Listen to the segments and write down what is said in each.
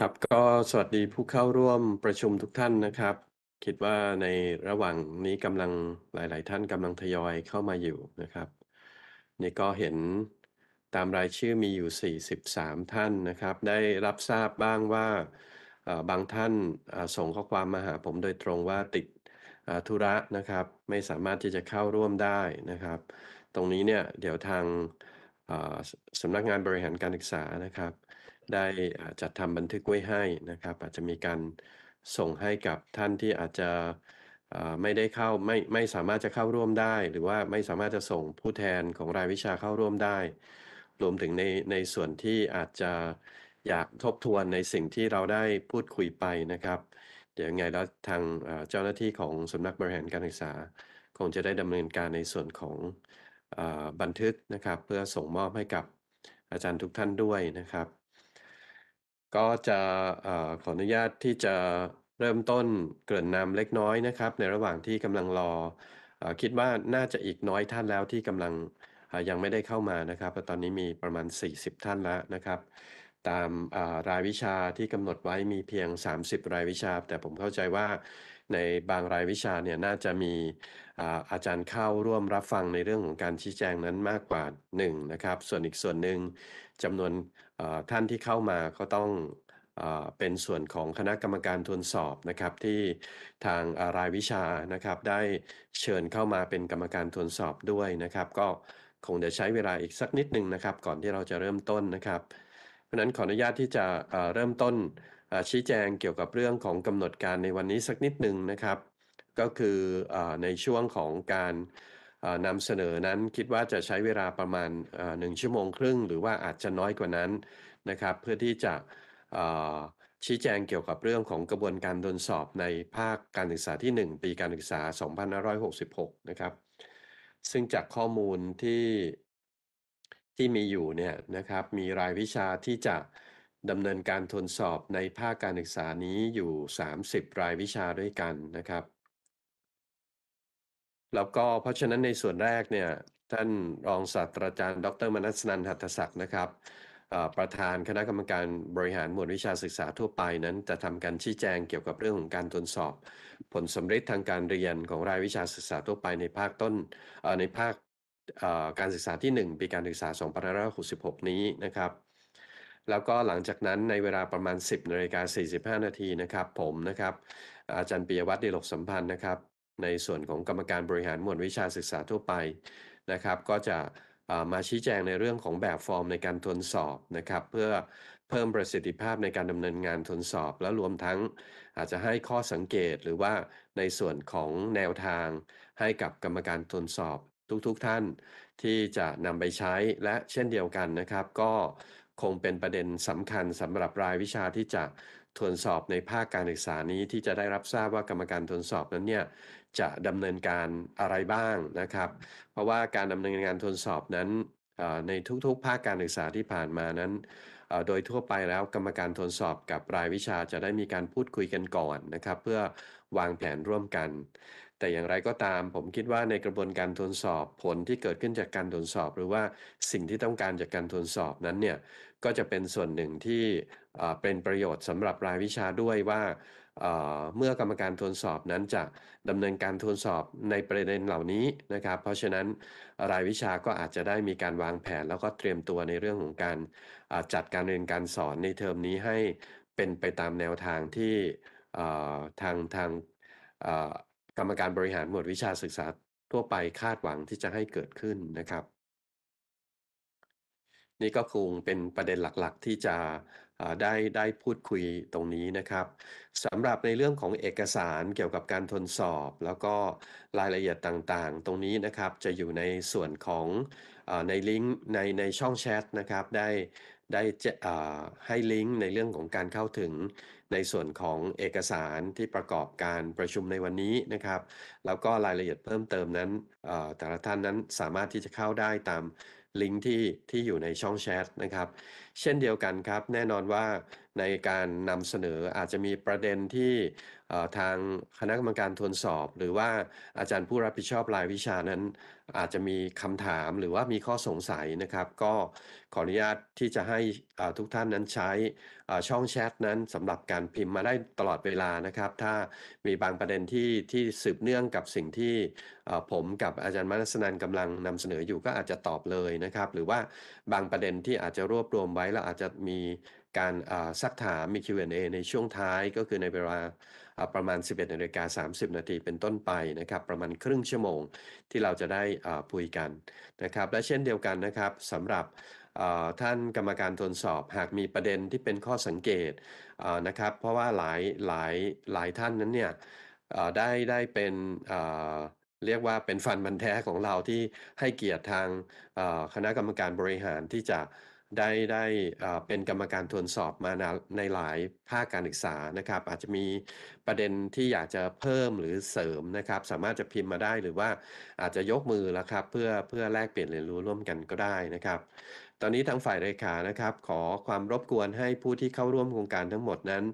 ครับก็สวัสดีผู้เข้าร่วมประชุมทุกท่านนะครับ คิดว่าในระหว่างนี้กำลังหลาย ๆ ท่านกำลังทยอยเข้ามาอยู่นะครับ นี่ก็เห็นตามรายชื่อมีอยู่ 43 ท่านนะครับ ได้รับทราบบ้างว่าบางท่านส่งข้อความมาหาผมโดยตรงว่าติดธุระนะครับ ไม่สามารถที่จะเข้าร่วมได้นะครับ ตรงนี้เนี่ยเดี๋ยวทางสำนักงานบริหารการศึกษานะครับได้จัดทำบันทึกไว้ให้นะครับ อาจจะมีการส่งให้กับท่านที่อาจจะไม่ได้เข้าไม่ไม่สามารถจะเข้าร่วมได้ หรือว่าไม่สามารถจะส่งผู้แทนของรายวิชาเข้าร่วมได้ รวมถึงในในส่วนที่อาจจะอยากทบทวนในสิ่งที่เราได้พูดคุยไปนะครับ เดี๋ยวไงแล้วทางเจ้าหน้าที่ของสำนักบริหารการศึกษา คงจะได้ดำเนินการในส่วนของบันทึกนะครับ เพื่อส่งมอบให้กับอาจารย์ทุกท่านด้วยนะครับก็จะอขออนุญาตที่จะเริ่มต้นเกริ่นนำเล็กน้อยนะครับในระหว่างที่กำลังรออคิดว่าน่าจะอีกน้อยท่านแล้วที่กำลังยังไม่ได้เข้ามานะครับตอนนี้มีประมาณ 40 ท่านแล้วนะครับ ตามรายวิชาที่กำหนดไว้มีเพียง 30 รายวิชา แต่ผมเข้าใจว่าในบางรายวิชาเนี่ยน่าจะมีอาอาจารย์เข้าร่วมรับฟังในเรื่องของการชี้แจงนั้นมากกว่า1นะครับส่วนอีกส่วนหนึ่งจำนวนท่านที่เข้ามาก็ต้องเป็นส่วนของคณะกรรมการทวนสอบนะครับที่ทางรายวิชานะครับ ได้เชิญเข้ามาเป็นกรรมการทวนสอบด้วยนะครับ ก็คงจะใช้เวลาอีกสักนิดหนึ่งนะครับ ก่อนที่เราจะเริ่มต้นนะครับ เพราะนั้นขออนุญาตที่จะเริ่มต้นชี้แจงเกี่ยวกับเรื่องของกำหนดการในวันนี้สักนิดหนึ่งนะครับ ก็คือในช่วงของการนำเสนอนั้นคิดว่าจะใช้เวลาประมาณหนึ่งชั่วโมงครึ่ง หรือว่าอาจจะน้อยกว่านั้นนะครับ เพื่อที่จะชี้แจงเกี่ยวกับเรื่องของกระบวนการทดสอบในภาคการศึกษาที่ 1 ปีการศึกษา 2566 นะครับ ซึ่งจากข้อมูลที่ที่มีอยู่เนี่ยนะครับ มีรายวิชาที่จะดำเนินการทดสอบในภาคการศึกษานี้อยู่ 30 รายวิชาด้วยกันนะครับแล้วก็เพราะฉะนั้นในส่วนแรกเนี่ยท่านรองศาสตราจารย์ ดรมนัสนันหัตศักดิ์นะครับประธานคณะกรรมการบริหารหมวดวิชาศึกษาทั่วไปนั้นจะทำการชี้แจงเกี่ยวกับเรื่องของการตรวจสอบ ผลสำเร็จทางการเรียนของรายวิชาศึกษาทั่วไปในภาคต้นในภาคการศึกษาที่ 1ปีการศึกษา2566นี้นะครับ แล้วก็หลังจากนั้นในเวลาประมาณ 10นาฬิกา45นาทีนะครับ ผมนะครับ อาจารย์ปิยวัฒนดิลกสัมพันธ์นะครับในส่วนของกรรมการบริหารหมวดวิชาศึกษาทั่วไปนะครับ ก็จะมาชี้แจงในเรื่องของแบบฟอร์มในการทนสอบนะครับ เพื่อเพิ่มประสิทธิภาพในการดำเนินงานทนสอบ และรวมทั้งอาจจะให้ข้อสังเกตหรือว่าในส่วนของแนวทาง ให้กับกรรมการทนสอบ ทุกๆทท่านที่จะนำไปใช้และเช่นเดียวกันนะครับ ก็คงเป็นประเด็นสำคัญสำหรับรายวิชาที่จะทวนสอบในภาคการศึกษานี้ที่จะได้รับทราบว่ากรรมการทวนสอบนั้นเนี่ยจะดำเนินการอะไรบ้างนะครับ เพราะว่าการดำเนินงานทวนสอบนั้นในทุก ๆ ภาคการศึกษาที่ผ่านมานั้นโดยทั่วไปแล้วกรรมการทวนสอบกับรายวิชาจะได้มีการพูดคุยกันก่อนนะครับ เพื่อวางแผนร่วมกัน แต่อย่างไรก็ตาม ผมคิดว่าในกระบวนการทวนสอบผลที่เกิดขึ้นจากการทวนสอบ หรือว่าสิ่งที่ต้องการจากการทวนสอบนั้นเนี่ยก็จะเป็นส่วนหนึ่งที่เป็นประโยชน์สำหรับรายวิชาด้วยว่าเมื่อกรรมการทวนสอบนั้นจะดำเนินการทวนสอบในประเด็นเหล่านี้นะครับ เพราะฉะนั้นรายวิชาก็อาจจะได้มีการวางแผน แล้วก็เตรียมตัวในเรื่องของการจัดการเรียนการสอนในเทอมนี้ให้เป็นไปตามแนวทางที่ทางทางกรรมการบริหารหมวดวิชาศึกษาทั่วไปคาดหวังที่จะให้เกิดขึ้นนะครับนี่ก็คงเป็นประเด็นหลักๆ ที่จะได้ได้พูดคุยตรงนี้นะครับสำหรับในเรื่องของเอกสารเกี่ยวกับการทนสอบ แล้วก็รายละเอียดต่างๆ ตรงนี้นะครับจะอยู่ในส่วนของอในลิงก์ในในช่องแชทนะครับได้ได้ให้ลิงก์ในเรื่องของการเข้าถึง ในส่วนของเอกสารที่ประกอบการประชุมในวันนี้นะครับ แล้วก็รายละเอียดเพิ่มเติมนั้นแต่ละท่านนั้นสามารถที่จะเข้าได้ตามลิงก์ที่ที่อยู่ในช่องแชทนะครับเช่นเดียวกันครับแน่นอนว่าในการนำเสนออาจจะมีประเด็นที่ทางคณะกรรมการทวนสอบ หรือว่าอาจารย์ผู้รับผิดชอบรายวิชานั้นอาจจะมีคำถามหรือว่ามีข้อสงสัยนะครับ ก็ขออนุญาตที่จะให้ทุกท่านนั้นใช้ช่องแชทนั้นสำหรับการพิมพ์มาได้ตลอดเวลานะครับ ถ้ามีบางประเด็นที่ที่สืบเนื่องกับสิ่งที่ผมกับอาจารย์มนัสนันกำลังนำเสนออยู่ก็อาจจะตอบเลยนะครับ หรือว่าบางประเด็นที่อาจจะรวบรวมไว้แล้วอาจจะมีการซักถามมี Q&A ในช่วงท้ายก็คือในเวลาประมาณ 11นาฬิกา30นาทีเป็นต้นไปนะครับประมาณครึ่งชั่วโมงที่เราจะได้พูดกันนะครับและเช่นเดียวกันนะครับสำหรับท่านกรรมการตรวจสอบหากมีประเด็นที่เป็นข้อสังเกตนะครับเพราะว่าหลายหลายหลายท่านนั้นเนี่ยได้ได้เป็นเรียกว่าเป็นฟันบันแท้ของเราที่ให้เกียรติทางคณะกรรมการบริหารที่จะได้ได้เป็นกรรมการทวนสอบมาในหลายภาคการศึกษานะครับอาจจะมีประเด็นที่อยากจะเพิ่มหรือเสริมนะครับสามารถจะพิมพ์มาได้หรือว่าอาจจะยกมือแล้วครับเพื่อเพื่อแลกเปลี่ยนเรียนรู้ร่วมกันก็ได้นะครับ ตอนนี้ทางฝ่ายเยขานะครับขอความรบกวนให้ผู้ที่เข้าร่วมโครงการทั้งหมดนั้น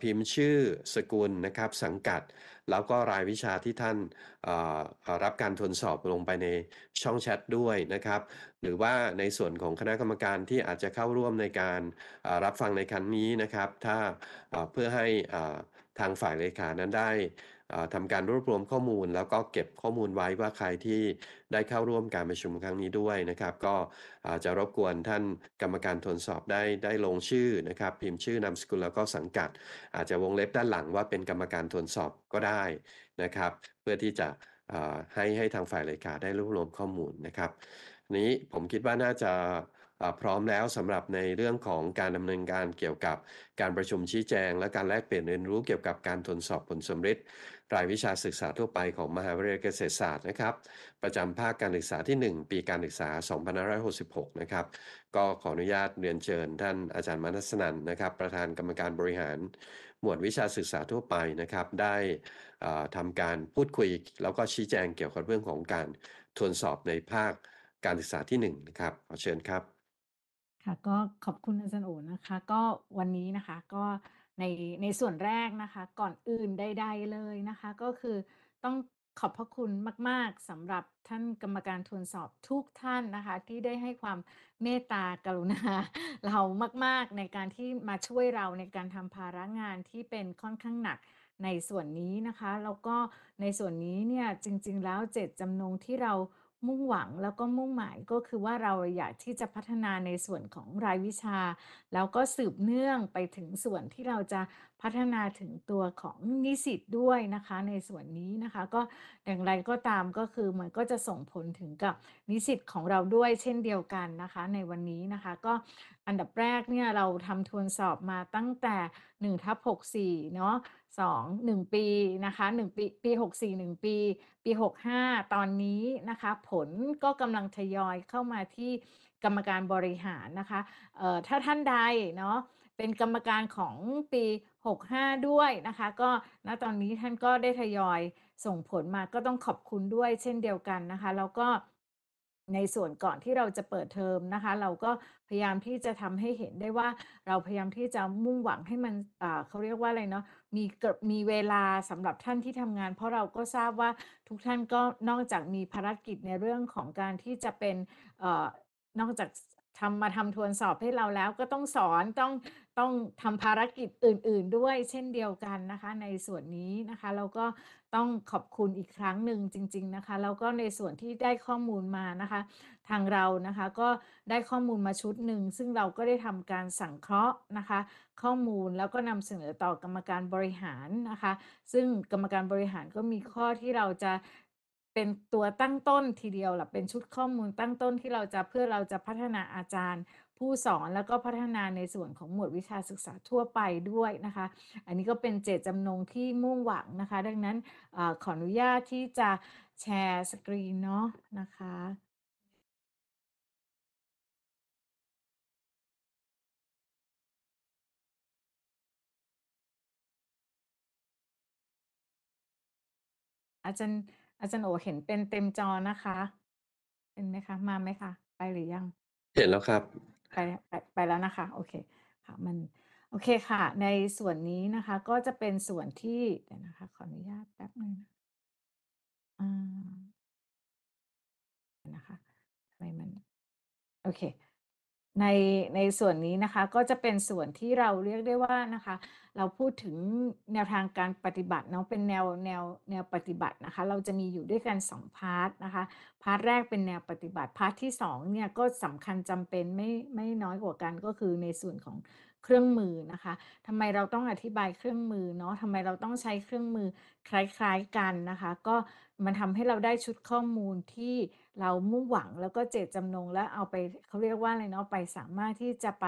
พิมพ์ชื่อสกุลนะครับสังกัดแล้วก็รายวิชาที่ท่านรับการทวนสอบลงไปในช่องแชทด้วยนะครับ หรือว่าในส่วนของคณะกรรมการที่อาจจะเข้าร่วมในการรับฟังในครั้งนี้นะครับ ถ้าเพื่อให้ทางฝ่ายเลขานั้นได้ทำการรวบรวมข้อมูลแล้วก็เก็บข้อมูลไว้ว่าใครที่ได้เข้าร่วมการประชุมครั้งนี้ด้วยนะครับ ก็จะรบกวนท่านกรรมการทนสอบได้ได้ลงชื่อนะครับ พิมพ์ชื่อนามสกุลแล้วก็สังกัด อาจจะวงเล็บด้านหลังว่าเป็นกรรมการทนสอบก็ได้นะครับเพื่อที่จะให้ให้ทางฝ่ายเลขาได้รวบรวมข้อมูลนะครับ นี้ผมคิดว่าน่าจะพร้อมแล้วสำหรับในเรื่องของการดำเนินการเกี่ยวกับการประชุมชี้แจงและการแลกเปลี่ยนเรียนรู้เกี่ยวกับการทวนสอบผลสมฤทธิ์รายวิชาศึกษาทั่วไปของมหาวิทยาลัยเกษตรศาสตร์นะครับ ประจำภาคการศึกษาที่ 1 ปีการศึกษา 2566 นะครับก็ขออนุญาตเรียนเชิญท่านอาจารย์มานัสนันนะครับ ประธานกรรมการบริหาร หมวดวิชาศึกษาทั่วไปนะครับ ได้ทำการพูดคุย แล้วก็ชี้แจงเกี่ยวกับเรื่องของการทวนสอบในภาคการศึกษาที่1นะครับขอเชิญครับค่ะก็ขอบคุณอาจารย์โอ๋นะคะ ก็วันนี้นะคะก็ในในส่วนแรกนะคะก่อนอื่นใดๆเลยนะคะ ก็คือต้องขอบพระคุณมากๆสำหรับท่านกรรมการทวนสอบทุกท่านนะคะ ที่ได้ให้ความเมตตากรุณาเรามากๆในการที่มาช่วยเราในการทำภาระงานที่เป็นค่อนข้างหนักในส่วนนี้นะคะแล้วก็ในส่วนนี้เนี่ย จริงๆแล้วเจตจำนงที่เรามุ่งหวังแล้วก็มุ่งหมายก็คือว่าเราอยากที่จะพัฒนาในส่วนของรายวิชา แล้วก็สืบเนื่องไปถึงส่วนที่เราจะพัฒนาถึงตัวของนิสิตด้วยนะคะในส่วนนี้นะคะ ก็อย่างไรก็ตามก็คือมันก็จะส่งผลถึงกับนิสิตของเราด้วยเช่นเดียวกันนะคะ ในวันนี้นะคะ ก็อันดับแรกเนี่ยเราทำทวนสอบมาตั้งแต่1ทับ64เนาะสองหนึ่งปีนะคะหนึ่งปี ปีหกสี่หนึ่งปี ปีหกห้าตอนนี้นะคะ ผลก็กำลังทยอยเข้ามาที่กรรมการบริหารนะคะ เอ่อถ้าท่านใดเนาะเป็นกรรมการของปี65ด้วยนะคะ ก็ณตอนนี้ท่านก็ได้ทยอยส่งผลมาก็ต้องขอบคุณด้วยเช่นเดียวกันนะคะ แล้วก็ในส่วนก่อนที่เราจะเปิดเทอมนะคะ เราก็พยายามที่จะทำให้เห็นได้ว่าเราพยายามที่จะมุ่งหวังให้มันเขาเรียกว่าอะไรเนาะมีมีเวลาสำหรับท่านที่ทำงานเพราะเราก็ทราบว่าทุกท่านก็นอกจากมีภารกิจในเรื่องของการที่จะเป็นนอกจากทำมาทำทวนสอบให้เราแล้วก็ต้องสอนต้องต้องทำภารกิจอื่น ๆ ด้วยเช่นเดียวกันนะคะ ในส่วนนี้นะคะ เราก็ต้องขอบคุณอีกครั้งหนึ่งจริง ๆนะคะ แล้วก็ในส่วนที่ได้ข้อมูลมานะคะ ทางเรานะคะ ก็ได้ข้อมูลมาชุดหนึ่งซึ่งเราก็ได้ทำการสังเคราะห์นะคะ ข้อมูลแล้วก็นำเสนอต่อกรรมการบริหารนะคะ ซึ่งกรรมการบริหารก็มีข้อที่เราจะเป็นตัวตั้งต้นทีเดียวหรือเป็นชุดข้อมูลตั้งต้นที่เราจะเพื่อเราจะพัฒนาอาจารย์ผู้สอนแล้วก็พัฒนาในส่วนของหมวดวิชาศึกษาทั่วไปด้วยนะคะ อันนี้ก็เป็นเจตจำนงที่มุ่งหวังนะคะ ดังนั้นอขออนุญาตที่จะแชร์สกรีนเนาะนะคะ อาจารย์อาจารย์โอเห็นเป็นเต็มจอนะคะเป็นไหมคะ มาไหมคะ ไปหรือยัง เห็นแล้วครับไปไปไปแล้วนะคะ โอเค ค่ะ มัน โอเคค่ะ ในส่วนนี้นะคะ ก็จะเป็นส่วนที่เดี๋ยวนะคะ ขออนุญาตแป๊บหนึ่งนะอ่านะคะทำไมมัน โอเคในในส่วนนี้นะคะก็จะเป็นส่วนที่เราเรียกได้ว่านะคะ เราพูดถึงแนวทางการปฏิบัติเนาะเป็นแนวแนวแนวปฏิบัตินะคะ เราจะมีอยู่ด้วยกัน2พาร์ทนะคะ พาร์ทแรกเป็นแนวปฏิบัติพาร์ทที่2เนี่ยก็สำคัญจำเป็นไม่ไม่น้อยกว่ากันก็คือในส่วนของเครื่องมือนะคะทำไมเราต้องอธิบายเครื่องมือเนาะทำไมเราต้องใช้เครื่องมือคล้ายๆกันนะคะ ก็มันทำให้เราได้ชุดข้อมูลที่เรามุ่งหวังแล้วก็เจตจำนง และเอาไปเขาเรียกว่าอะไรเนาะ ไปสามารถที่จะไป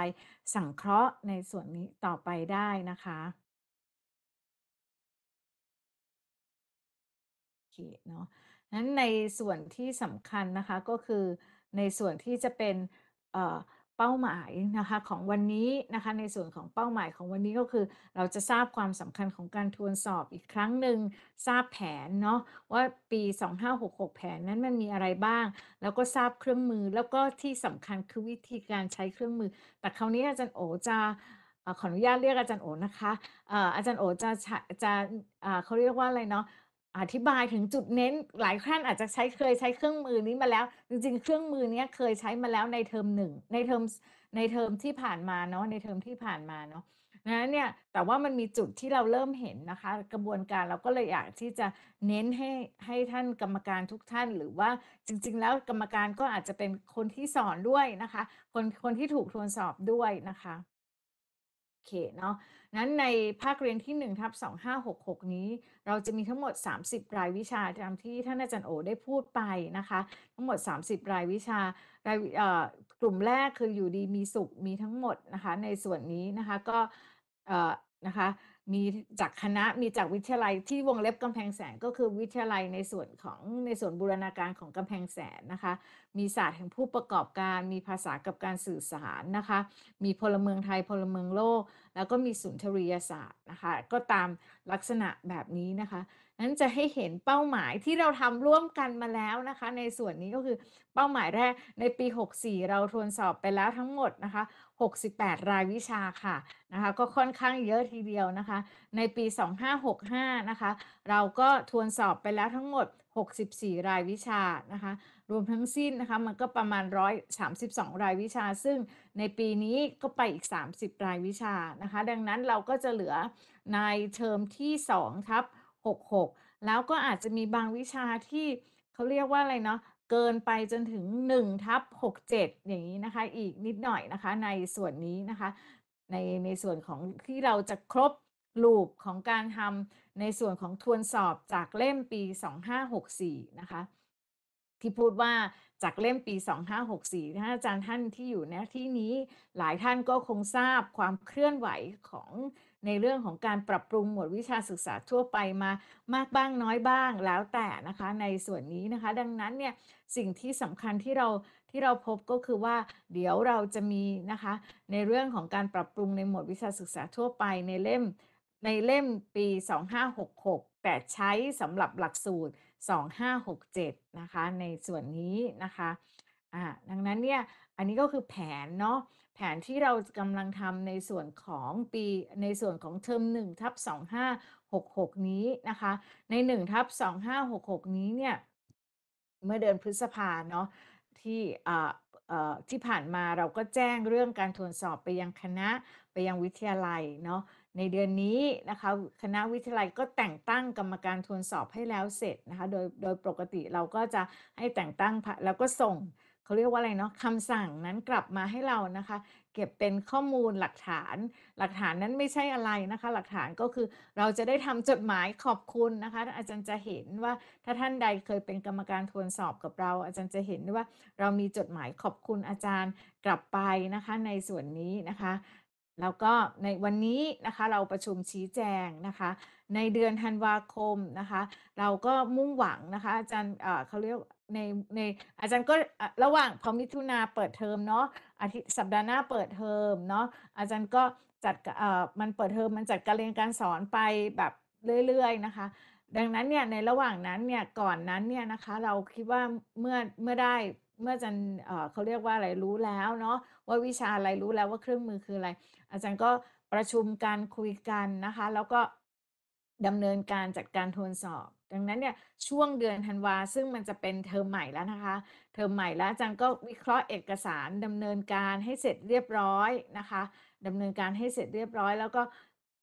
สังเคราะห์ในส่วนนี้ต่อไปได้นะคะคเนาะนั้นในส่วนที่สำคัญนะคะก็คือในส่วนที่จะเป็นเป้าหมายนะคะของวันนี้นะคะในส่วนของเป้าหมายของวันนี้ก็คือเราจะทราบความสำคัญของการทวนสอบอีกครั้งหนึ่งทราบแผนเนาะว่าปี 2566 แผนนั้นมันมีอะไรบ้าง แล้วก็ทราบเครื่องมือแล้วก็ที่สำคัญคือวิธีการใช้เครื่องมือ แต่คราวนี้อาจารย์โอจะขออนุญาตเรียกอาจารย์โอนะคะอาจารย์โอจะจะเขาเรียกว่าอะไรเนาะอธิบายถึงจุดเน้นหลายท่านอาจจะใช้เคยใช้เครื่องมือนี้มาแล้ว จริงๆ เครื่องมือนี้เคยใช้มาแล้วในเทอมหนึ่งในเทอมในเทอมที่ผ่านมาเนาะในเทอมที่ผ่านมาเนาะนะเนี่ยแต่ว่ามันมีจุดที่เราเริ่มเห็นนะคะ กระบวนการเราก็เลยอยากที่จะเน้นให้ให้ท่านกรรมการทุกท่านหรือว่าจริงๆแล้วกรรมการก็อาจจะเป็นคนที่สอนด้วยนะคะ คนคนที่ถูกทวนสอบด้วยนะคะ โอเคเนาะนั้นในภาคเรียนที่1ทับ2566 นี้เราจะมีทั้งหมด 30 รายวิชาตามที่ท่านอาจารย์โอได้พูดไปนะคะ ทั้งหมด 30 รายวิชารายกลุ่มแรกคืออยู่ดีมีสุขมีทั้งหมดนะคะในส่วนนี้นะคะก็นะคะมีจากคณะมีจากวิทยาลัยที่วงเล็บกำแพงแสนก็คือวิทยาลัยในส่วนของในส่วนบูรณาการของกำแพงแสนนะคะ มีศาสตร์แห่งผู้ประกอบการมีภาษากับการสื่อสารนะคะ มีพลเมืองไทยพลเมืองโลก แล้วก็มีสุนทรียศาสตร์นะคะก็ตามลักษณะแบบนี้นะคะนั้นจะให้เห็นเป้าหมายที่เราทำร่วมกันมาแล้วนะคะ ในส่วนนี้ก็คือเป้าหมายแรกในปี 64 เราทวนสอบไปแล้วทั้งหมดนะคะ68 รายวิชาค่ะนะคะ ก็ค่อนข้างเยอะทีเดียวนะคะ ในปี2565นะคะเราก็ทวนสอบไปแล้วทั้งหมด 64 รายวิชานะคะ รวมทั้งสิ้นนะคะมันก็ประมาณ 132 รายวิชา ซึ่งในปีนี้ก็ไปอีก 30 รายวิชานะคะ ดังนั้นเราก็จะเหลือในเทอมที่ 2 ครับ66 แล้วก็อาจจะมีบางวิชาที่เขาเรียกว่าอะไรเนาะเกินไปจนถึง1ทับ67 อย่างนี้นะคะ อีกนิดหน่อยนะคะ ในส่วนนี้นะคะ ในในส่วนของที่เราจะครบลูปของการทำในส่วนของทวนสอบจากเล่มปี2564นะคะ ที่พูดว่าจากเล่มปี2564ถ้าอาจารย์ท่านที่อยู่ในที่นี้หลายท่านก็คงทราบความเคลื่อนไหวของในเรื่องของการปรับปรุงหมวดวิชาศึกษาทั่วไปมามากบ้างน้อยบ้างแล้วแต่นะคะ ในส่วนนี้นะคะ ดังนั้นเนี่ยสิ่งที่สำคัญที่เราที่เราพบก็คือว่าเดี๋ยวเราจะมีนะคะ ในเรื่องของการปรับปรุงในหมวดวิชาศึกษาทั่วไปในเล่มในเล่มปี 2566แต่ใช้สำหรับหลักสูตร 2567 นะคะ ในส่วนนี้นะคะอ่าดังนั้นเนี่ยอันนี้ก็คือแผนเนาะแผนที่เรากำลังทำในส่วนของปีในส่วนของเทอม1ทับ2566 นี้นะคะ ใน1ทับ2566 นี้เนี่ย เมื่อเดือนพฤษภาเนาะที่ที่ผ่านมาเราก็แจ้งเรื่องการทวนสอบไปยังคณะไปยังวิทยาลัยเนาะในเดือนนี้นะคะ คณะวิทยาลัยก็แต่งตั้งกรรมการทวนสอบให้แล้วเสร็จนะคะโดยโดยปกติเราก็จะให้แต่งตั้งแล้วก็ส่งเขาเรียกว่าอะไรเนาะคำสั่งนั้นกลับมาให้เรานะคะ เก็บเป็นข้อมูลหลักฐาน หลักฐานนั้นไม่ใช่อะไรนะคะ หลักฐานก็คือเราจะได้ทำจดหมายขอบคุณนะคะ อาจารย์จะเห็นว่าถ้าท่านใดเคยเป็นกรรมการทวนสอบกับเรา อาจารย์จะเห็นว่าเรามีจดหมายขอบคุณอาจารย์กลับไปนะคะในส่วนนี้นะคะ แล้วก็ในวันนี้นะคะเราประชุมชี้แจงนะคะ ในเดือนธันวาคมนะคะ เราก็มุ่งหวังนะคะอาจารย์เขาเรียกในในอาจารย์ก็ระหว่างพอมิถุนาเปิดเทอมเนาะอาทิตย์สัปดาห์หน้าเปิดเทอมเนาะอาจารย์ก็จัดเอ่อมันเปิดเทอมมันจัดการเรียนการสอนไปแบบเรื่อยๆนะคะ ดังนั้นเนี่ยในระหว่างนั้นเนี่ยก่อนนั้นเนี่ยนะคะ เราคิดว่าเมื่อเมื่อได้เมื่ออาจารย์เขาเรียกว่าอะไรรู้แล้วเนาะว่าวิชาอะไรรู้แล้วว่าเครื่องมือคืออะไร อาจารย์ก็ประชุมการคุยกันนะคะ แล้วก็ดำเนินการจัดการทวนสอบดังนั้นเนี่ยช่วงเดือนธันวาซึ่งมันจะเป็นเทอมใหม่แล้วนะคะ เทอมใหม่แล้วอาจารย์ก็วิเคราะห์เอกสารดำเนินการให้เสร็จเรียบร้อยนะคะ ดำเนินการให้เสร็จเรียบร้อย แล้วก็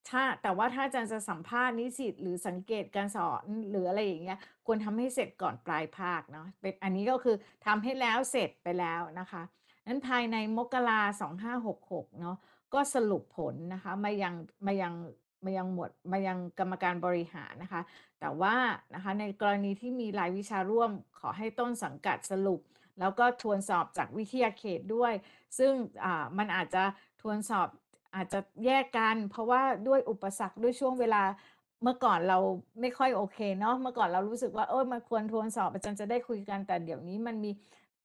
ถ้าแต่ว่าถ้าอาจารย์จะสัมภาษณ์นิสิตหรือสังเกตการสอนหรืออะไรอย่างเงี้ยควรทำให้เสร็จก่อนปลายภาคเนาะเป็นอันนี้ก็คือทำให้แล้วเสร็จไปแล้วนะคะนั้นภายในมกราสองห้าหกหกเนาะก็สรุปผลนะคะมายังมายังมายังหมดมายังกรรมการบริหารนะคะแต่ว่านะคะในกรณีที่มีรายวิชาร่วมขอให้ต้นสังกัดสรุป แล้วก็ทวนสอบจากวิทยาเขตด้วย ซึ่งมันอาจจะทวนสอบอาจจะแยกกัน เพราะว่าด้วยอุปสรรคด้วยช่วงเวลาเมื่อก่อนเราไม่ค่อยโอเคเนาะเมื่อก่อนเรารู้สึกว่าเออมันควรทวนสอบอาจารย์จะได้คุยกันแต่เดี๋ยวนี้มันมี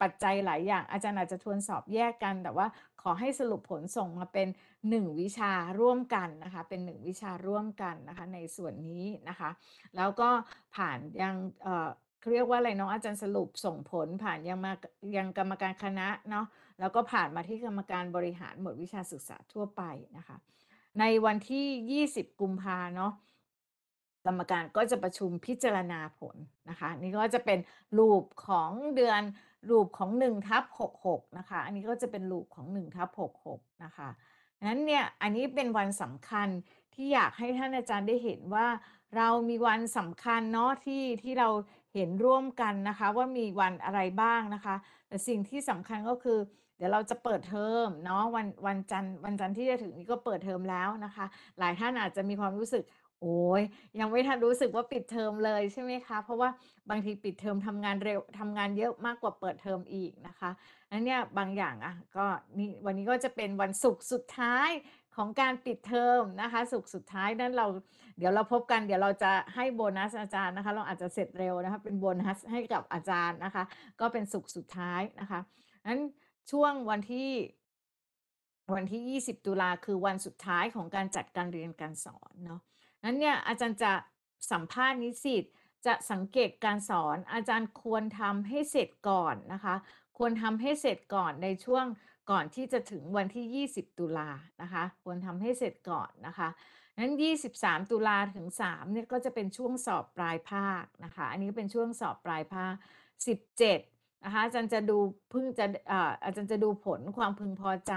ปัจจัยหลายอย่างอาจารย์อาจจะทวนสอบแยกกันแต่ว่าขอให้สรุปผลส่งมาเป็น 1 วิชาร่วมกันนะคะเป็น1วิชาร่วมกันนะคะ ในส่วนนี้นะคะ แล้วก็ผ่านยังเออ่เรียกว่าอะไรน้องอาจารย์สรุปส่งผลผ่านยังมายังกรรมการคณะเนาะแล้วก็ผ่านมาที่กรรมการบริหารหมวดวิชาศึกษาทั่วไปนะคะ ในวันที่ 20 กุมภาเนาะกรรมการก็จะประชุมพิจารณาผลนะคะนี่ก็จะเป็นรูปของเดือนลูปของ1ทับ66นะคะ อันนี้ก็จะเป็นลูปของ1ทับ66นะคะนั้นเนี่ย อันนี้เป็นวันสำคัญที่อยากให้ท่านอาจารย์ได้เห็นว่า เรามีวันสำคัญเนาะที่ที่เราเห็นร่วมกันนะคะ ว่ามีวันอะไรบ้างนะคะ แต่สิ่งที่สำคัญก็คือ เดี๋ยวเราจะเปิดเทอมเนาะวันวันจันทร์วันจันทร์ที่จะถึงนี้ก็เปิดเทอมแล้วนะคะ หลายท่านอาจจะมีความรู้สึกโอ้ยยังไม่ทันรู้สึกว่าปิดเทอมเลยใช่ไหมคะเพราะว่าบางทีปิดเทอมทำงานเร็วทำงานเยอะมากกว่าเปิดเทอมอีกนะคะนันเนี่ยบางอย่างอ่ะก็นี่วันนี้ก็จะเป็นวันศุกร์สุดท้ายของการปิดเทอมนะคะศุกร์สุดท้ายนั้นเราเดี๋ยวเราพบกันเดี๋ยวเราจะให้โบนัสอาจารย์นะคะ เราอาจจะเสร็จเร็วนะคะ เป็นโบนัสให้กับอาจารย์นะคะ ก็เป็นศุกร์สุดท้ายนะคะนั้นช่วงวันที่วันที่ 20 ตุลาคือวันสุดท้ายของการจัดการเรียนการสอนเนาะนั้นเนี่ยอาจารย์จะสัมภาษณ์นิสิตจะสังเกตการสอนอาจารย์ควรทำให้เสร็จก่อนนะคะควรทำให้เสร็จก่อนในช่วงก่อนที่จะถึงวันที่ 20 ตุลานะคะควรทำให้เสร็จก่อนนะคะนั้น 23 ตุลาถึง3เนี่ยก็จะเป็นช่วงสอบปลายภาคนะคะอันนี้เป็นช่วงสอบปลายภาค 17นะคะอาจารย์จะดูพึ่งจะอาจารย์จะดูผลความพึงพอใจ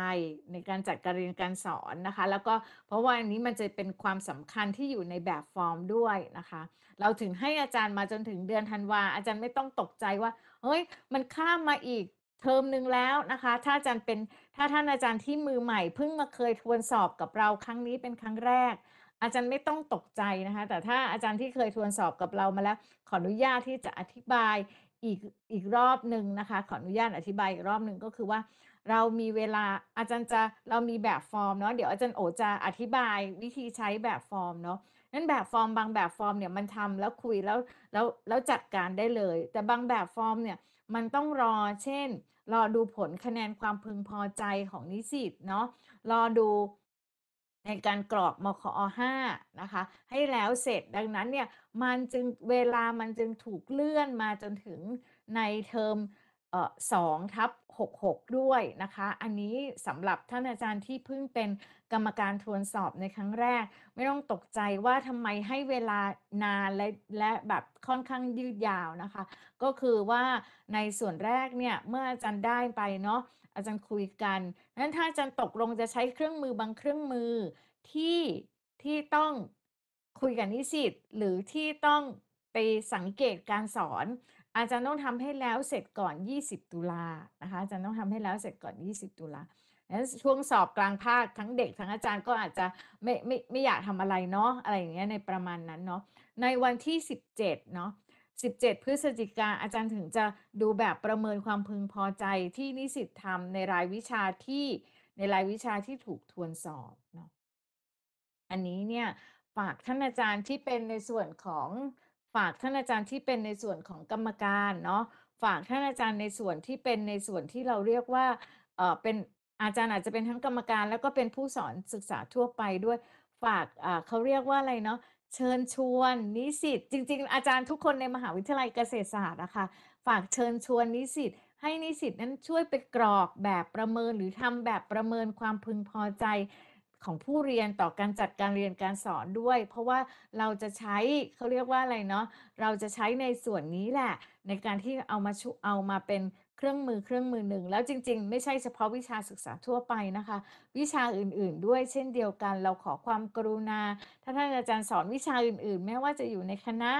ในการจัดการเรียนการสอนนะคะ แล้วก็เพราะว่าอันนี้มันจะเป็นความสำคัญที่อยู่ในแบบฟอร์มด้วยนะคะ เราถึงให้อาจารย์มาจนถึงเดือนธันวา อาจารย์ไม่ต้องตกใจว่า เฮ้ยมันข้ามมาอีกเทอมหนึ่งแล้วนะคะ ถ้าอาจารย์เป็นถ้าท่านอาจารย์ที่มือใหม่เพิ่งมาเคยทวนสอบกับเราครั้งนี้เป็นครั้งแรก อาจารย์ไม่ต้องตกใจนะคะ แต่ถ้าอาจารย์ที่เคยทวนสอบกับเรามาแล้ว ขออนุญาตที่จะอธิบายอีกอีกรอบหนึ่งนะคะ ขออนุญาตอธิบาย อีกรอบหนึ่งก็คือว่า เรามีเวลาอาจารย์จะเรามีแบบฟอร์มเนาะเดี๋ยวอาจารย์โอจะอธิบายวิธีใช้แบบฟอร์มเนาะนั่นแบบฟอร์มบางแบบฟอร์มเนี่ยมันทำแล้วคุย แล้ว แล้วแล้วจัดการได้เลย แต่บางแบบฟอร์มเนี่ยมันต้องรอเช่น รอดูผลคะแนนความพึงพอใจของนิสิตเนาะรอดูในการกรอกมคอ5นะคะ ให้แล้วเสร็จดังนั้นเนี่ยมันจึงเวลามันจึงถูกเลื่อนมาจนถึงในเทอมสองทับ66 ด้วยนะคะ อันนี้สำหรับท่านอาจารย์ที่เพิ่งเป็นกรรมการทวนสอบในครั้งแรก ไม่ต้องตกใจว่าทำไมให้เวลานานและและแบบค่อนข้างยืดยาวนะคะ ก็คือว่าในส่วนแรกเนี่ย เมื่ออาจารย์ได้ไปเนาะอาจารย์คุยกันนั้นถ้าอาจารย์ตกลงจะใช้เครื่องมือบางเครื่องมือที่ที่ต้องคุยกับนิสิตหรือที่ต้องไปสังเกตการสอน อาจารย์ต้องทำให้แล้วเสร็จก่อน 20 ตุลานะคะอาจารย์ต้องทำให้แล้วเสร็จก่อน 20ตุลาแั้นช่วงสอบกลางภาค ทั้งเด็กทั้งอาจารย์ก็อาจจะไม่ไม่ไม่อยากทำอะไรเนาะอะไรอย่างเงี้ยในประมาณนั้นเนาะในวันที่ 17 เนาะ17พฤศจิกาอาจารย์ถึงจะดูแบบประเมินความพึงพอใจที่นิสิตทำในรายวิชาที่ในรายวิชาที่ถูกทวนสอบเนาะอันนี้เนี่ยฝากท่านอาจารย์ที่เป็นในส่วนของฝากท่านอาจารย์ที่เป็นในส่วนของกรรมการเนาะฝากท่านอาจารย์ในส่วนที่เป็นในส่วนที่เราเรียกว่าเออเป็นอาจารย์อาจจะเป็นทั้งกรรมการแล้วก็เป็นผู้สอนศึกษาทั่วไปด้วยฝากเขาเรียกว่าอะไรเนาะเชิญชวนนิสิตจริงๆ อาจารย์ทุกคนในมหาวิทยาลัยเกษตรศาสตร์นะคะฝากเชิญชวนนิสิตให้นิสิตนั้นช่วยไปกรอกแบบประเมินหรือทำแบบประเมินความพึงพอใจของผู้เรียนต่อการจัดการเรียนการสอนด้วย เพราะว่าเราจะใช้เขาเรียกว่าอะไรเนาะเราจะใช้ในส่วนนี้แหละในการที่เอามาชุเอามาเป็นเครื่องมือเครื่องมือหนึ่งแล้วจริงๆ ไม่ใช่เฉพาะวิชาศึกษาทั่วไปนะคะ วิชาอื่นๆ ด้วยเช่นเดียวกันเราขอความกรุณา ถ้าท่านอาจารย์สอนวิชาอื่น ๆ แม้ว่าจะอยู่ในคณะ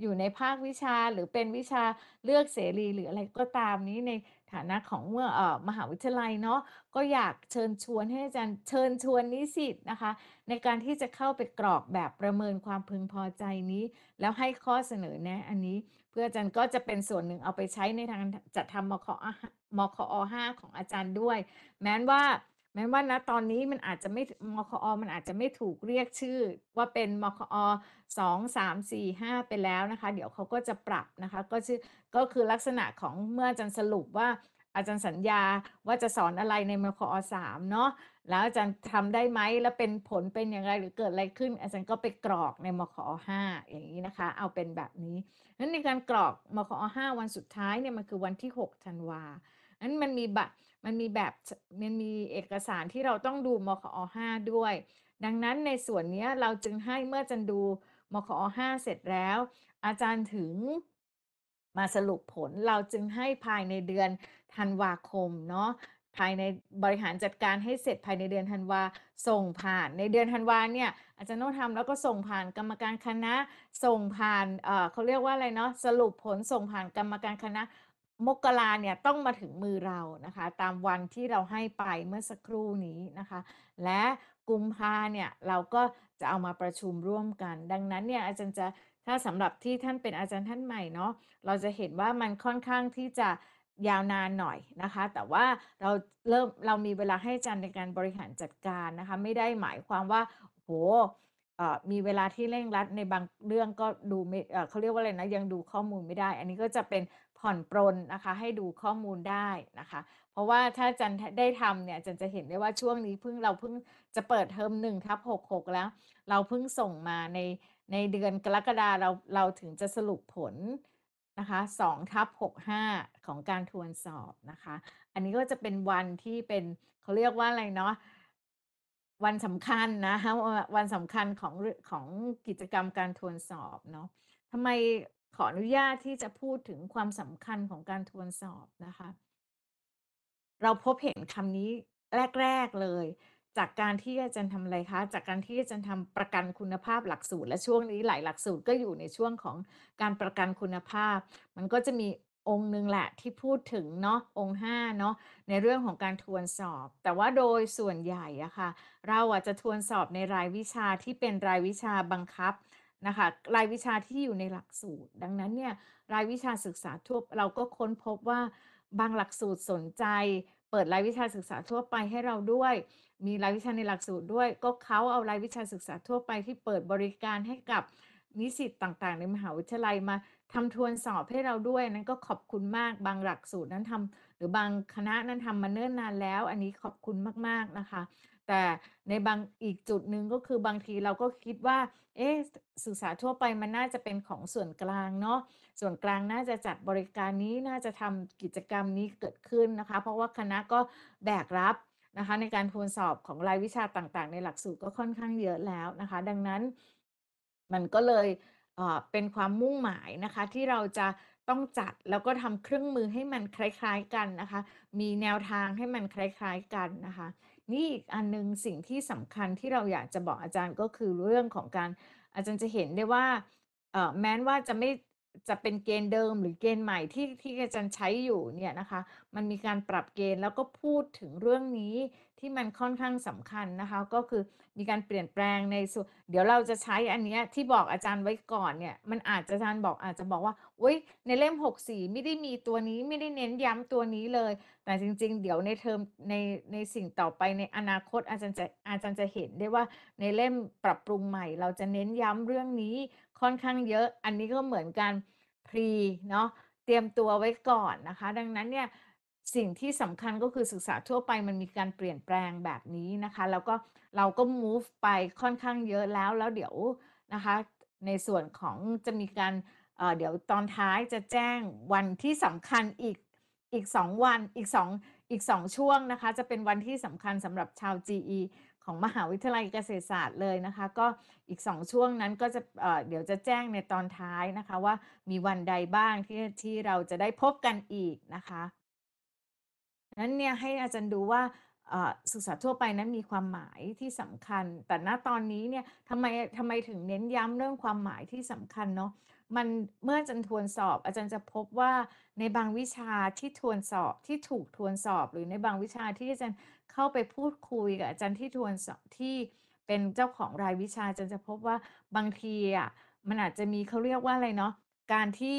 อยู่ในภาควิชาหรือเป็นวิชาเลือกเสรีหรืออะไรก็ตามนี้ในฐานะของเมื่ออมหาวิทยาลัยเนาะก็อยากเชิญชวนให้อาจารย์เชิญชวนนิสิตนะคะ ในการที่จะเข้าไปกรอกแบบประเมินความพึงพอใจนี้แล้วให้ข้อเสนอแนะอันนี้เพื่ออาจารย์ก็จะเป็นส่วนหนึ่งเอาไปใช้ในทางจัดทำมคอมคอห้าของอาจารย์ด้วย แม้นว่า แม้ว่านะตอนนี้มันอาจจะไม่ มคอ มันอาจจะไม่ถูกเรียกชื่อว่าเป็นมคอสองสามสี่ห้าไปแล้วนะคะ เดี๋ยวเขาก็จะปรับนะคะ ก็ชื่อก็คือลักษณะของเมื่ออาจารย์สรุปว่าอาจารย์สัญญาว่าจะสอนอะไรในมคอสามเนาะแล้วอาจารย์ทำได้ไหมแล้วเป็นผลเป็นอย่างไรหรือเกิดอะไรขึ้น อาจารย์ก็ไปกรอกในมคอห้าอย่างนี้นะคะ เอาเป็นแบบนี้นั้นในการกรอกมคอห้าวันสุดท้ายเนี่ยมันคือวันที่หกธันวานั้นมันมีบัตรมันมีแบบมันมีเอกสารที่เราต้องดูมคอห้าด้วย ดังนั้นในส่วนนี้เราจึงให้เมื่อจันดูมคอห้าเสร็จแล้ว อาจารย์ถึงมาสรุปผลเราจึงให้ภายในเดือนธันวาคมเนาะภายในบริหารจัดการให้เสร็จภายในเดือนธันวาส่งผ่านในเดือนธันวาเนี่ยอาจารย์โน้ทำแล้วก็ส่งผ่านกรรมการคณะส่งผ่านเเขาเรียกว่าอะไรเนาะสรุปผลส่งผ่านกรรมการคณะมกราเนี่ยต้องมาถึงมือเรานะคะ ตามวันที่เราให้ไปเมื่อสักครู่นี้นะคะ และกุมภาเนี่ยเราก็จะเอามาประชุมร่วมกัน ดังนั้นเนี่ยอาจารย์จะถ้าสำหรับที่ท่านเป็นอาจารย์ท่านใหม่เนาะเราจะเห็นว่ามันค่อนข้างที่จะยาวนานหน่อยนะคะ แต่ว่าเราเริ่มเรามีเวลาให้จันในการบริหารจัดการนะคะไม่ได้หมายความว่าโหมีเวลาที่เร่งรัดในบางเรื่องก็ดูไม่เขาเรียกว่าอะไรนะยังดูข้อมูลไม่ได้ อันนี้ก็จะเป็นผ่อนปรนนะคะให้ดูข้อมูลได้นะคะ เพราะว่าถ้าจันได้ทำเนี่ยจันจะเห็นได้ว่าช่วงนี้เพิ่งเราเพิ่งจะเปิดเทอมหนึ่งทับหกหกแล้วเราเพิ่งส่งมาในในเดือนกรกฎาเราเราถึงจะสรุปผลนะคะสองทับหกห้าของการทวนสอบนะคะ อันนี้ก็จะเป็นวันที่เป็นเขาเรียกว่าอะไรเนาะวันสำคัญนะคะวันสำคัญของของกิจกรรมการทวนสอบเนาะทำไมขออนุญาตที่จะพูดถึงความสำคัญของการทวนสอบนะคะ เราพบเห็นคำนี้แรก ๆเลยจากการที่อาจารย์ทำอะไรคะ จากการที่อาจารย์ทำประกันคุณภาพหลักสูตรและช่วงนี้หลายหลักสูตรก็อยู่ในช่วงของการประกันคุณภาพ มันก็จะมีองค์หนึ่งแหละที่พูดถึงเนาะองค์5เนาะในเรื่องของการทวนสอบ แต่ว่าโดยส่วนใหญ่อะคะ่ะเราอาจจะทวนสอบในรายวิชาที่เป็นรายวิชาบังคับนะคะรายวิชาที่อยู่ในหลักสูตร ดังนั้นเนี่ยรายวิชาศึกษาทั่วเราก็ค้นพบว่าบางหลักสูตรสนใจ เปิดรายวิชาศึกษาทั่วไปให้เราด้วยมีรายวิชาในหลักสูตรด้วยก็เขาเอารายวิชาศึกษาทั่วไปที่เปิดบริการให้กับ นิสิตต่างๆ ในมหาวิทยาลัยมาทำทวนสอบให้เราด้วยนั้นก็ขอบคุณมากบางหลักสูตรนั้นทำ หรือบางคณะนั้นทำมาเนิ่นนานแล้ว อันนี้ขอบคุณมากๆนะคะ แต่ในบางอีกจุดหนึ่งก็คือบางทีเราก็คิดว่า เอ๊ะ ศึกษาทั่วไปมันน่าจะเป็นของส่วนกลางเนาะส่วนกลางน่าจะจัดบริการนี้น่าจะทำกิจกรรมนี้เกิดขึ้นนะคะ เพราะว่าคณะก็แบกรับนะคะในการควนสอบของรายวิชาต่าง ๆ ในหลักสูตรก็ค่อนข้างเยอะแล้วนะคะ ดังนั้นมันก็เลยเป็นความมุ่งหมายนะคะ ที่เราจะต้องจัดแล้วก็ทำเครื่องมือให้มันคล้ายๆกันนะคะ มีแนวทางให้มันคล้ายๆกันนะคะ นี่อีกอันนึงสิ่งที่สำคัญที่เราอยากจะบอกอาจารย์ก็คือเรื่องของการ อาจารย์จะเห็นได้ว่าแม้นว่าจะไม่จะเป็นเกณฑ์เดิมหรือเกณฑ์ใหม่ที่ที่อาจารย์ใช้อยู่เนี่ยนะคะ มันมีการปรับเกณฑ์แล้วก็พูดถึงเรื่องนี้ที่มันค่อนข้างสำคัญนะคะ ก็คือมีการเปลี่ยนแปลงในส่วนเดี๋ยวเราจะใช้อันนี้ที่บอกอาจารย์ไว้ก่อนเนี่ยมันอาจจะอาจารย์บอกอาจจะบอกว่าอุ้ยในเล่ม6สีไม่ได้มีตัวนี้ไม่ได้เน้นย้ำตัวนี้เลย แต่จริง ๆ เดี๋ยวในเทอมในในสิ่งต่อไปในอนาคตอาจารย์จะอาจารย์จะเห็นได้ว่าในเล่มปรับปรุงใหม่เราจะเน้นย้ำเรื่องนี้ค่อนข้างเยอะ อันนี้ก็เหมือนกันพรีเนาะเตรียมตัวไว้ก่อนนะคะ ดังนั้นเนี่ยสิ่งที่สำคัญก็คือศึกษาทั่วไปมันมีการเปลี่ยนแปลงแบบนี้นะคะ แล้วก็เราก็ move ไปค่อนข้างเยอะแล้วแล้วเดี๋ยวนะคะในส่วนของจะมีการเเดี๋ยวตอนท้ายจะแจ้งวันที่สำคัญอีก อีก2 วันอีก2อีก2ช่วงนะคะ จะเป็นวันที่สำคัญสำหรับชาว GE ของมหาวิทยาลัยเกษตรศาสตร์เลยนะคะ ก็อีก2ช่วงนั้นก็จะเเดี๋ยวจะแจ้งในตอนท้ายนะคะว่ามีวันใดบ้างที่ที่เราจะได้พบกันอีกนะคะนั้นเนี่ยให้อาจารย์ดูว่าศึกษาทั่วไปนั้นมีความหมายที่สำคัญ แต่ณตอนนี้เนี่ยทำไมทำไมถึงเน้นย้ำเรื่องความหมายที่สำคัญเนาะมันเมื่ออาจารย์ทวนสอบ อาจารย์จะพบว่าในบางวิชาที่ทวนสอบที่ถูกทวนสอบ หรือในบางวิชาที่อาจารย์เข้าไปพูดคุยกับอาจารย์ที่ทวนสอบที่เป็นเจ้าของรายวิชาอาจารย์จะพบว่าบางทีอ่ะมันอาจจะมีเขาเรียกว่าอะไรเนาะการที่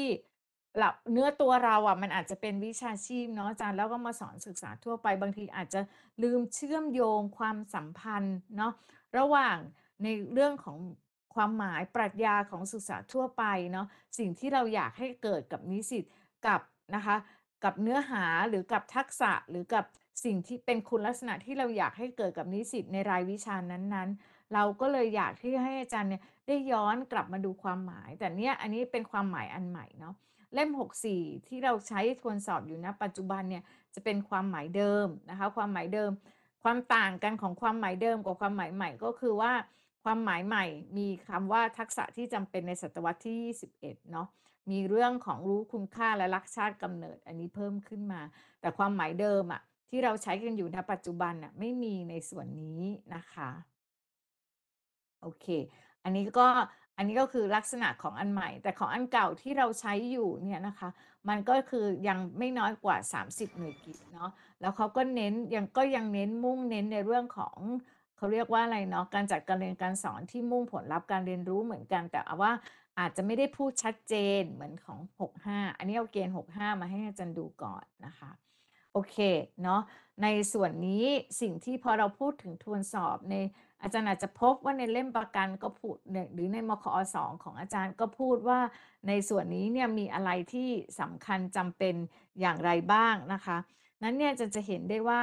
หลับเนื้อตัวเราอ่ะมันอาจจะเป็นวิชาชีพเนาะอาจารย์แล้วก็มาสอนศึกษาทั่วไปบางทีอาจจะลืมเชื่อมโยงความสัมพันธ์เนาะระหว่างในเรื่องของความหมายปรัชญาของศึกษาทั่วไปเนาะสิ่งที่เราอยากให้เกิดกับนิสิตกับนะคะกับเนื้อหาหรือกับทักษะหรือกับสิ่งที่เป็นคุณลักษณะที่เราอยากให้เกิดกับนิสิตในรายวิชานั้นๆ เราก็เลยอยากที่ให้อาจารย์เนี่ยได้ย้อนกลับมาดูความหมาย แต่เนี้ยอันนี้เป็นความหมายอันใหม่เนาะเล่ม 64 ที่เราใช้ทวนสอบอยู่นะปัจจุบันเนี่ย จะเป็นความหมายเดิมนะคะ ความหมายเดิม ความต่างกันของความหมายเดิมกับความหมายใหม่ ก็คือว่าความหมายใหม่มีคำว่าทักษะที่จำเป็นในศตวรรษที่ 21 เนาะมีเรื่องของรู้คุณค่าและรักชาติกำเนิดอันนี้เพิ่มขึ้นมา แต่ความหมายเดิมอะที่เราใช้กันอยู่ในปัจจุบันอะไม่มีในส่วนนี้นะคะโอเคอันนี้ก็อันนี้ก็คือลักษณะของอันใหม่ แต่ของอันเก่าที่เราใช้อยู่เนี่ยนะคะ มันก็คือยังไม่น้อยกว่า 30 หน่วยกิตเนาะแล้วเขาก็เน้นยังก็ยังเน้นมุ่งเน้นในเรื่องของเขาเรียกว่าอะไรเนาะการจัดการเรียนการสอนที่มุ่งผลลัพธ์การเรียนรู้เหมือนกัน แต่ว่าอาจจะไม่ได้พูดชัดเจนเหมือนของ 65 อันนี้เอาเกณฑ์65 มาให้อาจารย์ดูก่อนนะคะโอเคเนาะในส่วนนี้สิ่งที่พอเราพูดถึงทวนสอบในอาจารย์อาจจะพบว่าในเล่มประกันก็พูดหรือในมคอสองของอาจารย์ ก็พูดว่า ในส่วนนี้เนี่ยมีอะไรที่สำคัญจำเป็นอย่างไรบ้างนะคะ นั้นเนี่ยจะจะเห็นได้ว่า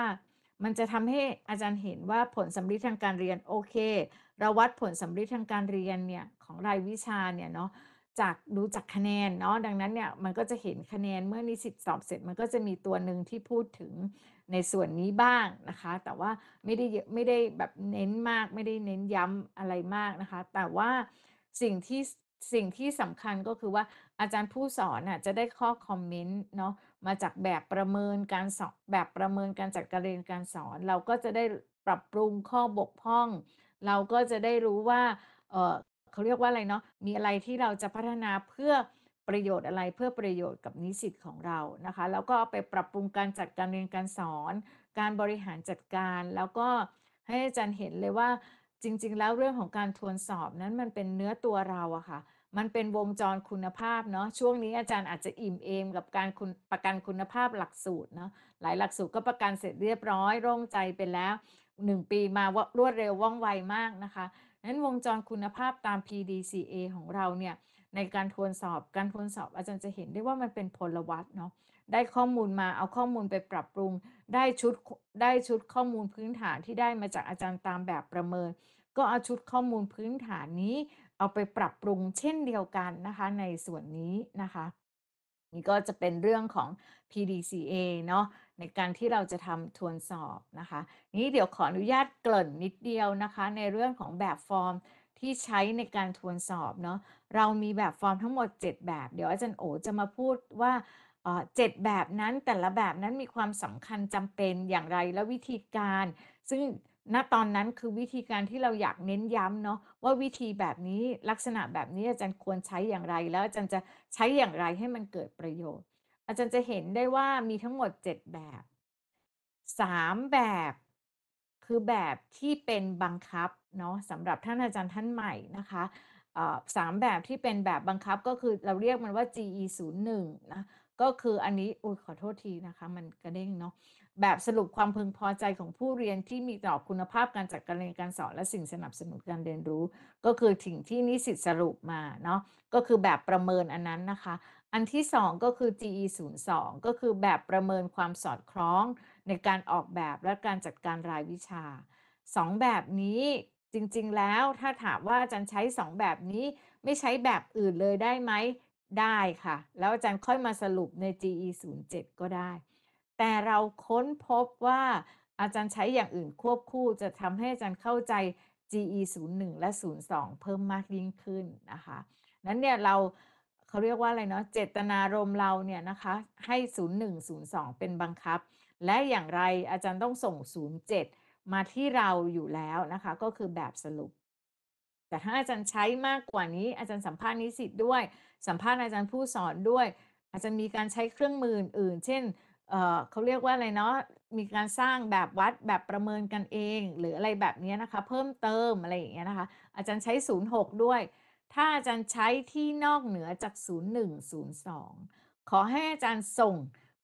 มันจะทำให้อาจารย์เห็นว่าผลสัมฤทธิ์ทางการเรียนโอเคเราวัดผลสัมฤทธิ์ทางการเรียนเนี่ยของรายวิชาเนี่ยเนาะ จากดูจากคะแนนเนาะดังนั้นเนี่ยมันก็จะเห็นคะแนนเมื่อนิสิตสอบเสร็จมันก็จะมีตัวหนึ่งที่พูดถึงในส่วนนี้บ้างนะคะ แต่ว่าไม่ได้ไม่ได้แบบเน้นมาก ไม่ได้เน้นย้ำอะไรมากนะคะ แต่ว่าสิ่งที่สิ่งที่สำคัญก็คือว่า อาจารย์ผู้สอนน่ะจะได้ข้อคอมเมนต์เนาะมาจากแบบประเมินการสอนแบบประเมินการจัดการเรียนการสอน เราก็จะได้ปรับปรุงข้อบกพร่อง เราก็จะได้รู้ว่า เออเขาเรียกว่าอะไรเนาะมีอะไรที่เราจะพัฒนาเพื่อประโยชน์อะไรเพื่อประโยชน์กับนิสิตของเรานะคะ แล้วก็ไปปรับปรุงการจัดการเรียนการสอน การบริหารจัดการ แล้วก็ให้อาจารย์เห็นเลยว่าจริงๆ แล้วเรื่องของการทวนสอบนั้นมันเป็นเนื้อตัวเราอะค่ะ มันเป็นวงจรคุณภาพเนาะ ช่วงนี้อาจารย์อาจจะอิ่มเอมกับการคุณประกันคุณภาพหลักสูตรเนาะ หลายหลักสูตรก็ประกันเสร็จเรียบร้อยโล่งใจไปแล้วหนึ่งปีมารวดเร็วว่องไวมากนะคะนั้นวงจรคุณภาพตาม PDCA ของเราเนี่ยในการทวนสอบ การทวนสอบอาจารย์จะเห็นได้ว่ามันเป็นพลวัตเนาะ ได้ข้อมูลมาเอาข้อมูลไปปรับปรุง ได้ชุดได้ชุดข้อมูลพื้นฐานที่ได้มาจากอาจารย์ตามแบบประเมิน ก็เอาชุดข้อมูลพื้นฐานนี้เอาไปปรับปรุงเช่นเดียวกันนะคะ ในส่วนนี้นะคะ นี่ก็จะเป็นเรื่องของ PDCA เนาะในการที่เราจะทำทวนสอบนะคะนี้เดี๋ยวขออนุญาตเกริ่นนิดเดียวนะคะ ในเรื่องของแบบฟอร์มที่ใช้ในการทวนสอบเนาะ เรามีแบบฟอร์มทั้งหมด 7 แบบ เดี๋ยวอาจารย์โอจะมาพูดว่าเจ็ดแบบนั้นแต่ละแบบนั้นมีความสำคัญจำเป็นอย่างไรและวิธีการ ซึ่งณตอนนั้นคือวิธีการที่เราอยากเน้นย้ำเนาะว่าวิธีแบบนี้ลักษณะแบบนี้อาจารย์ควรใช้อย่างไร แล้วอาจารย์จะใช้อย่างไรให้มันเกิดประโยชน์ อาจารย์จะเห็นได้ว่ามีทั้งหมด 7 แบบ 3 แบบคือแบบที่เป็นบังคับเนาะสำหรับท่านอาจารย์ท่านใหม่นะคะสามแบบที่เป็นแบบบังคับก็คือเราเรียกมันว่า GE 0 1นะก็คืออันนี้อุ้ยขอโทษทีนะคะ มันกระเด้งเนาะแบบสรุปความพึงพอใจของผู้เรียนที่มีต่อคุณภาพการจัดการเรียนการสอนและสิ่งสนับสนุนการเรียนรู้ ก็คือถึงที่นิสิตสรุปมาเนาะก็คือแบบประเมินอันนั้นนะคะอันที่ 2 ก็คือ GE 0 2ก็คือแบบประเมินความสอดคล้องในการออกแบบและการจัดการรายวิชาสองแบบนี้จริงๆแล้วถ้าถามว่าอาจารย์ใช้สองแบบนี้ไม่ใช้แบบอื่นเลยได้ไหมได้ค่ะ แล้วอาจารย์ค่อยมาสรุปใน GE 0 7ก็ได้ แต่เราค้นพบว่า อาจารย์ใช้อย่างอื่นควบคู่จะทำให้อาจารย์เข้าใจ GE 0 1และ 0 2 เพิ่มมากยิ่งขึ้นนะคะนั้นเนี่ยเราเขาเรียกว่าอะไรเนาะเจตนารมเราเนี่ยนะคะให้0 1 0 2 เป็นบังคับและอย่างไรอาจารย์ต้องส่ง 07 มาที่เราอยู่แล้วนะคะก็คือแบบสรุป แต่ถ้าอาจารย์ใช้มากกว่านี้ อาจารย์สัมภาษณ์นิสิตด้วยสัมภาษณ์อาจารย์ผู้สอนด้วย อาจารย์มีการใช้เครื่องมืออื่นเช่นเเขาเรียกว่าอะไรเนาะมีการสร้างแบบวัดแบบประเมินกันเองหรืออะไรแบบนี้นะคะ เพิ่มเติมอะไรอย่างเงี้ยนะคะอาจารย์ใช้ 06 ด้วย ถ้าอาจารย์ใช้ที่นอกเหนือจาก 0102 ขอให้อาจารย์ส่ง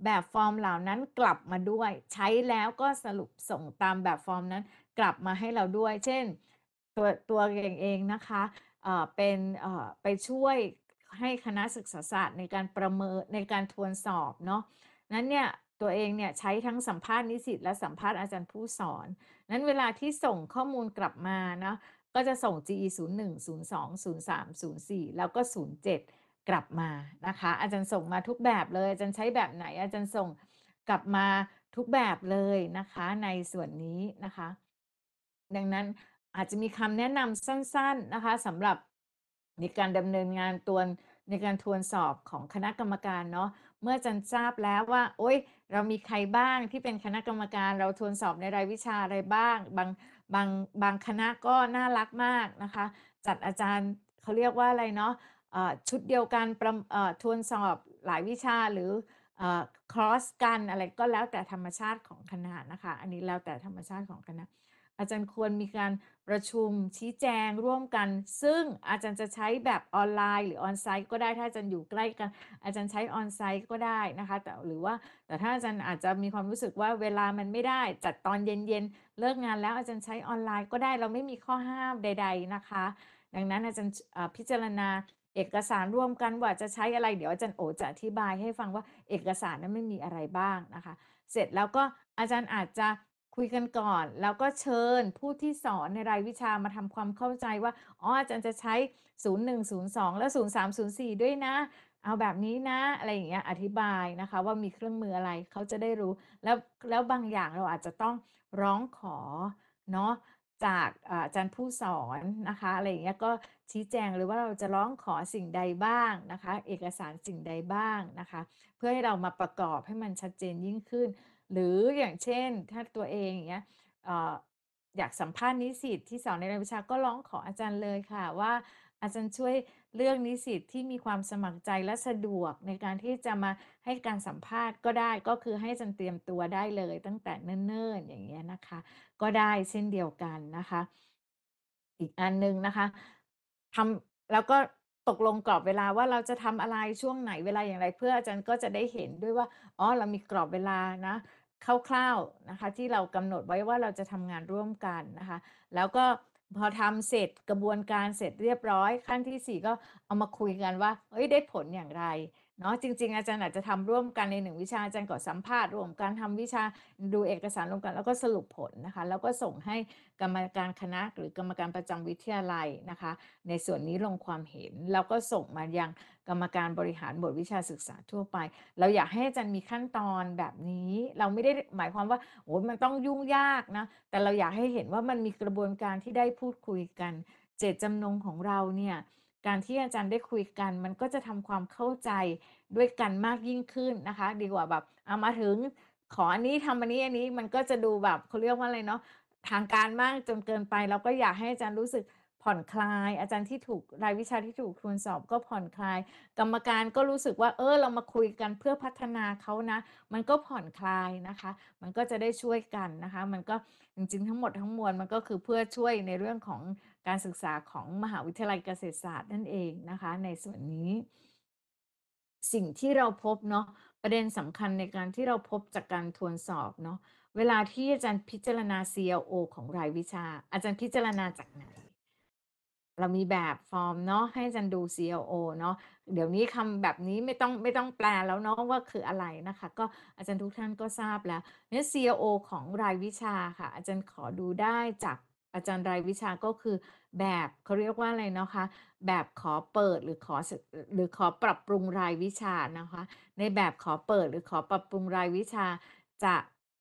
แบบฟอร์มเหล่านั้นกลับมาด้วยใช้แล้วก็สรุปส่งตามแบบฟอร์มนั้นกลับมาให้เราด้วย เช่น ตัวตัวเองเองนะคะเป็นไปช่วยให้คณะศึกษาศาสตร์ในการประเมินในการทวนสอบเนาะนั้นเนี่ยตัวเองเนี่ยใช้ทั้งสัมภาษณ์นิสิตและสัมภาษณ์อาจารย์ผู้สอน นั้นเวลาที่ส่งข้อมูลกลับมานะก็จะส่ง GE 0 1 0 2 0 3 0 4แล้วก็ 07กลับมานะคะ อาจารย์ส่งมาทุกแบบเลยอาจารย์ใช้แบบไหนอาจารย์ส่งกลับมาทุกแบบเลยนะคะในส่วนนี้นะคะ ดังนั้นอาจจะมีคำแนะนำสั้นๆนะคะสำหรับในการดำเนินงานตัวในการทวนสอบของคณะกรรมการเนาะเมื่อจันทราบแล้วว่า โอ๊ยเรามีใครบ้างที่เป็นคณะกรรมการ เราทวนสอบในรายวิชาอะไรบ้างบางบางบางคณะก็น่ารักมากนะคะ จัดอาจารย์เขาเรียกว่าอะไรเนาะชุดเดียวกันประทวนสอบหลายวิชาหรือคร์สกัน อะไรก็แล้วแต่ธรรมชาติของคณะนะคะ อันนี้แล้วแต่ธรรมชาติของคณะอาจารย์ควรมีการประชุมชี้แจงร่วมกัน ซึ่งอาจารย์จะใช้แบบออนไลน์ หรือออนไซต์ก็ได้ ถ้าอาจารย์อยู่ใกล้กัน อาจารย์ใช้ออนไซต์ก็ได้นะคะ แต่หรือว่าแต่ถ้าอาจารย์อาจจะมีความรู้สึกว่าเวลามันไม่ได้จัดตอนเย็นๆเลิกงานแล้วอาจารย์ใช้ออนไลน์ก็ได้เราไม่มีข้อห้ามใด ๆนะคะ ดังนั้นอาจารย์พิจารณาเอกสารรวมกันว่าจะใช้อะไรเดี๋ยวอาจารย์โอจะอธิบายให้ฟังว่าเอกสารนั้นไม่มีอะไรบ้างนะคะ เสร็จแล้วก็อาจารย์อาจจะคุยกันก่อนแล้วก็เชิญผู้ที่สอนในรายวิชามาทำความเข้าใจว่า อ๋ออาจารย์จะใช้ 0102 และ 0304 ด้วยนะ เอาแบบนี้นะอะไรอย่างเงี้ย อธิบายนะคะ ว่ามีเครื่องมืออะไรเขาจะได้รู้ แล้วแล้วบางอย่างเราอาจจะต้องร้องขอเนาะจากอาจารย์ผู้สอนนะคะอะไรอย่างเงี้ยก็ชี้แจงเลยว่าเราจะร้องขอสิ่งใดบ้างนะคะ เอกสารสิ่งใดบ้างนะคะ เพื่อให้เรามาประกอบให้มันชัดเจนยิ่งขึ้น หรืออย่างเช่นถ้าตัวเองอย่างเงี้ยอยากสัมภาษณ์นิสิตที่สอนในรายวิชาก็ร้องขออาจารย์เลยค่ะว่าอาจารย์ช่วยเรื่องนิสิตที่มีความสมัครใจและสะดวกในการที่จะมาให้การสัมภาษณ์ก็ได้ก็คือให้จันเตรียมตัวได้เลยตั้งแต่เนิ่นๆอย่างเงี้ยนะคะ ก็ได้เช่นเดียวกันนะคะ อีกอันนึงนะคะทำแล้วก็ตกลงกรอบเวลาว่าเราจะทำอะไรช่วงไหนเวลาอย่างไร เพื่ออาจารย์ก็จะได้เห็นด้วยว่าอ๋อเรามีกรอบเวลานะคร่าวๆนะคะ ที่เรากำหนดไว้ว่าเราจะทำงานร่วมกันนะคะ แล้วก็พอทำเสร็จกระบวนการเสร็จเรียบร้อย ขั้นที่ 4 ก็เอามาคุยกันว่าเอ้ยได้ผลอย่างไรเนาะจริงๆ อาจารย์อาจจะทำร่วมกันในหนึ่งวิชาอาจารย์ก่อสัมภาษณ์รวมการทำวิชาดูเอกสารรวมกัน แล้วก็สรุปผลนะคะ แล้วก็ส่งให้กรรมการคณะหรือกรรมการประจำวิทยาลัยนะคะ ในส่วนนี้ลงความเห็นแล้วก็ส่งมายังกรรมการบริหารบทวิชาศึกษาทั่วไปเราอยากให้อาจารย์มีขั้นตอนแบบนี้ เราไม่ได้หมายความว่าโอ้มันต้องยุ่งยากนะแต่เราอยากให้เห็นว่ามันมีกระบวนการที่ได้พูดคุยกันเจตจำนงของเราเนี่ยการที่อาจารย์ได้คุยกัน มันก็จะทำความเข้าใจด้วยกันมากยิ่งขึ้นนะคะ ดีกว่าแบบเอามาถึงขออันนี้ทำอันนี้อันนี้มันก็จะดูแบบเขาเรียกว่าอะไรเนาะทางการมากจนเกินไป เราก็อยากให้อาจารย์รู้สึกผ่อนคลายอาจารย์ที่ถูกรายวิชาที่ถูกทวนสอบก็ผ่อนคลาย กรรมการก็รู้สึกว่า เออเรามาคุยกันเพื่อพัฒนาเขานะมันก็ผ่อนคลายนะคะ มันก็จะได้ช่วยกันนะคะมันก็จริงๆทั้งหมดทั้งมวลมันก็คือเพื่อช่วยในเรื่องของการศึกษาของมหาวิทยาลัยเกษตรศาสตร์นั่นเองนะคะ ในส่วนนี้ สิ่งที่เราพบเนาะประเด็นสำคัญในการที่เราพบจากการทวนสอบเนาะเวลาที่อาจารย์พิจารณา CLO ของรายวิชา อาจารย์พิจารณาจากไหนเรามีแบบฟอร์มเนาะให้จันดู CLO เนาะเดี๋ยวนี้คำแบบนี้ไม่ต้องไม่ต้องแปลแล้วเนาะว่าคืออะไรนะคะก็อาจารย์ทุกท่านก็ทราบแล้วเนี่ย CLO ของรายวิชาค่ะ อาจารย์ขอดูได้จากอาจารย์รายวิชาก็คือแบบเขาเรียกว่าอะไรเนาะคะแบบขอเปิดหรือขอหรือขอปรับปรุงรายวิชานะคะ ในแบบขอเปิดหรือขอปรับปรุงรายวิชาจะ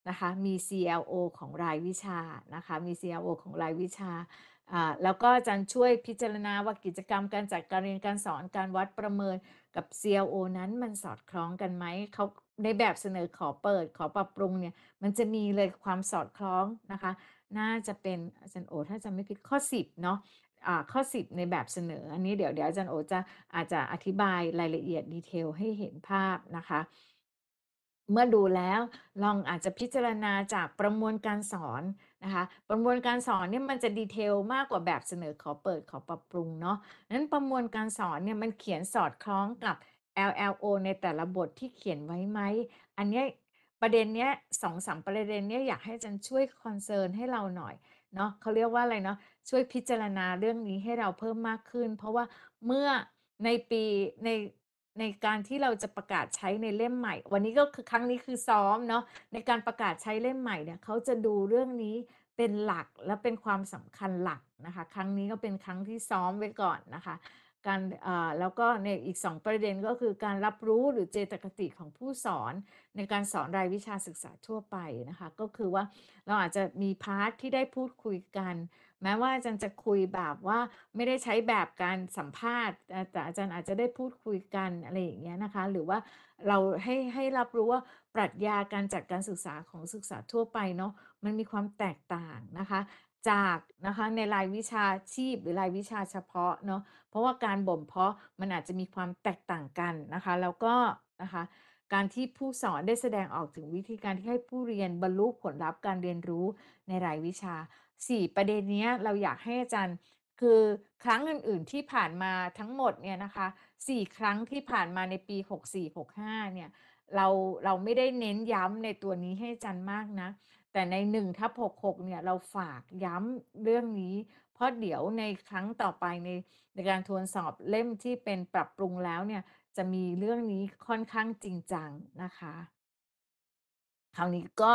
นะคะมี CLO ของรายวิชานะคะมี CLO ของรายวิชาแล้วก็อาจารย์ช่วยพิจารณาว่ากิจกรรมการจัดการเรียนการสอนการวัดประเมินกับ CLO นั้นมันสอดคล้องกันไหมเขาในแบบเสนอขอเปิด ขอปรับปรุงเนี่ยมันจะมีเลยความสอดคล้องนะคะ น่าจะเป็นอาจารย์โอถ้าจะไม่ผิดข้อ10เนาะข้อ10ในแบบเสนออันนี้เดี๋ยวเดี๋ยวอาจารย์โอจะอาจจะอธิบายรายละเอียดดีเทล ให้เห็นภาพนะคะ เมื่อดูแล้วลองอาจจะพิจารณาจากประมวลการสอนนะคะประมวลการสอนเนี่ยมันจะดีเทลมากกว่าแบบเสนอขอเปิดขอปรับปรุงเนาะนั้นประมวลการสอนเนี่ยมันเขียนสอดคล้องกับ LLO ในแต่ละบทที่เขียนไว้ไหม อันนี้ประเด็นเนี้ยสองสามประเด็นเนี้ยอยากให้จันช่วยคอนเซิร์นให้เราหน่อยเนาะเขาเรียกว่าอะไรเนาะ ช่วยพิจารณาเรื่องนี้ให้เราเพิ่มมากขึ้น เพราะว่าเมื่อในปีในในการที่เราจะประกาศใช้ในเล่มใหม่ วันนี้ก็คือครั้งนี้คือซ้อมเนาะในการประกาศใช้เล่มใหม่เนี่ยเขาจะดูเรื่องนี้เป็นหลักและเป็นความสำคัญหลักนะคะ ครั้งนี้ก็เป็นครั้งที่ซ้อมไว้ก่อนนะคะการแล้วก็ในอีก 2 ประเด็นก็คือการรับรู้หรือเจตคติของผู้สอนในการสอนรายวิชาศึกษาทั่วไปนะคะก็คือว่าเราอาจจะมีพาร์ทที่ได้พูดคุยกันแม้ว่าอาจารย์จะคุยแบบว่าไม่ได้ใช้แบบการสัมภาษณ์แต่อาจารย์อาจจะได้พูดคุยกันอะไรอย่างเงี้ยนะคะหรือว่าเราให้ให้รับรู้ว่าปรัชญาการจัดการศึกษาของศึกษาทั่วไปเนาะมันมีความแตกต่างนะคะจากนะคะในรายวิชาชีพหรือรายวิชาเฉพาะเนาะเพราะว่าการบ่มเพาะมันอาจจะมีความแตกต่างกันนะคะแล้วก็นะคะการที่ผู้สอนได้แสดงออกถึงวิธีการที่ให้ผู้เรียนบรรลุผลลัพธ์การเรียนรู้ในรายวิชาสี่ประเด็นนี้เราอยากให้อาจารย์คือครั้งอื่นๆที่ผ่านมาทั้งหมดเนี่ยนะคะสี่ครั้งที่ผ่านมาในปี 6465 เนี่ยเราเราไม่ได้เน้นย้ำในตัวนี้ให้อาจารย์มากนะ แต่ในหนึ่งทับ66 เนี่ยเราฝากย้ำเรื่องนี้ เพราะเดี๋ยวในครั้งต่อไปในในการทวนสอบเล่มที่เป็นปรับปรุงแล้วเนี่ยจะมีเรื่องนี้ค่อนข้างจริงจังนะคะ คราวนี้ก็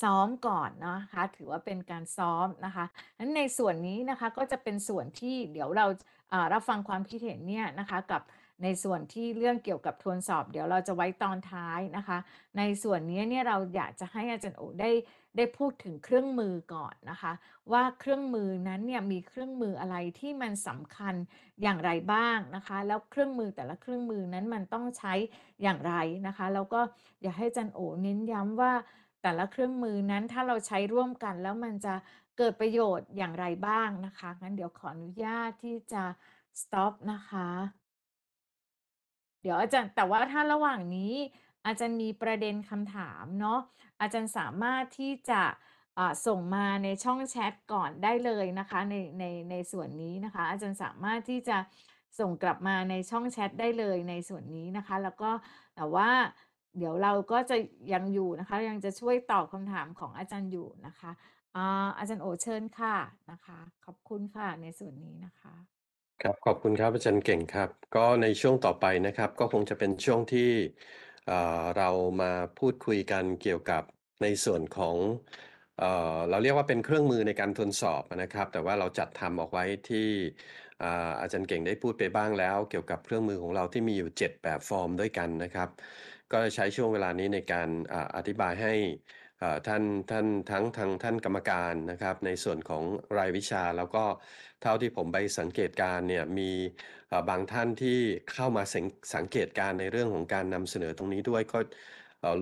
ซ้อมก่อนนะคะถือว่าเป็นการซ้อมนะคะนั้นในส่วนนี้นะคะก็จะเป็นส่วนที่เดี๋ยวเรารับฟังความคิดเห็นเนี่ยนะคะกับในส่วนที่เรื่องเกี่ยวกับทวนสอบ เดี๋ยวเราจะไว้ตอนท้ายนะคะ ในส่วนนี้เนี่ยเราอยากจะให้อาจารย์โอได้ได้พูดถึงเครื่องมือก่อนนะคะ ว่าเครื่องมือนั้นเนี่ยมีเครื่องมืออะไรที่มันสำคัญอย่างไรบ้างนะคะ แล้วเครื่องมือแต่ละเครื่องมือนั้นมันต้องใช้อย่างไรนะคะ แล้วก็อยากให้อาจารย์โอเน้นย้ำว่าแต่ละเครื่องมือนั้นถ้าเราใช้ร่วมกันแล้วมันจะเกิดประโยชน์อย่างไรบ้างนะคะงั้นเดี๋ยวขออนุญาตที่จะ stop นะคะ เดี๋ยวอาจารย์แต่ว่าถ้าระหว่างนี้อาจารย์มีประเด็นคำถามเนาะอาจารย์สามารถที่จะส่งมาในช่องแชทก่อนได้เลยนะคะในในในส่วนนี้นะคะ อาจารย์สามารถที่จะส่งกลับมาในช่องแชทได้เลยในส่วนนี้นะคะ แล้วก็แต่ว่าเดี๋ยวเราก็จะยังอยู่นะคะยังจะช่วยตอบคำถามของอาจารย์อยู่นะคะอาจารย์โอเชิญค่ะนะคะ ขอบคุณค่ะในส่วนนี้นะคะครับขอบคุณครับอาจารย์เก่งครับ ก็ในช่วงต่อไปนะครับ ก็คงจะเป็นช่วงที่เรามาพูดคุยกันเกี่ยวกับในส่วนของเราเรียกว่าเป็นเครื่องมือในการทดสอบนะครับ แต่ว่าเราจัดทำออกไว้ที่อาจารย์เก่งได้พูดไปบ้างแล้ว เกี่ยวกับเครื่องมือของเราที่มีอยู่ 7 แบบฟอร์มด้วยกันนะครับก็ใช้ช่วงเวลานี้ในการอธิบายให้ท่านท่านทั้งทางท่านกรรมการนะครับ ในส่วนของรายวิชา แล้วก็เท่าที่ผมไปสังเกตการเนี่ยมีบางท่านที่เข้ามาสังเกตการในเรื่องของการนำเสนอตรงนี้ด้วยก็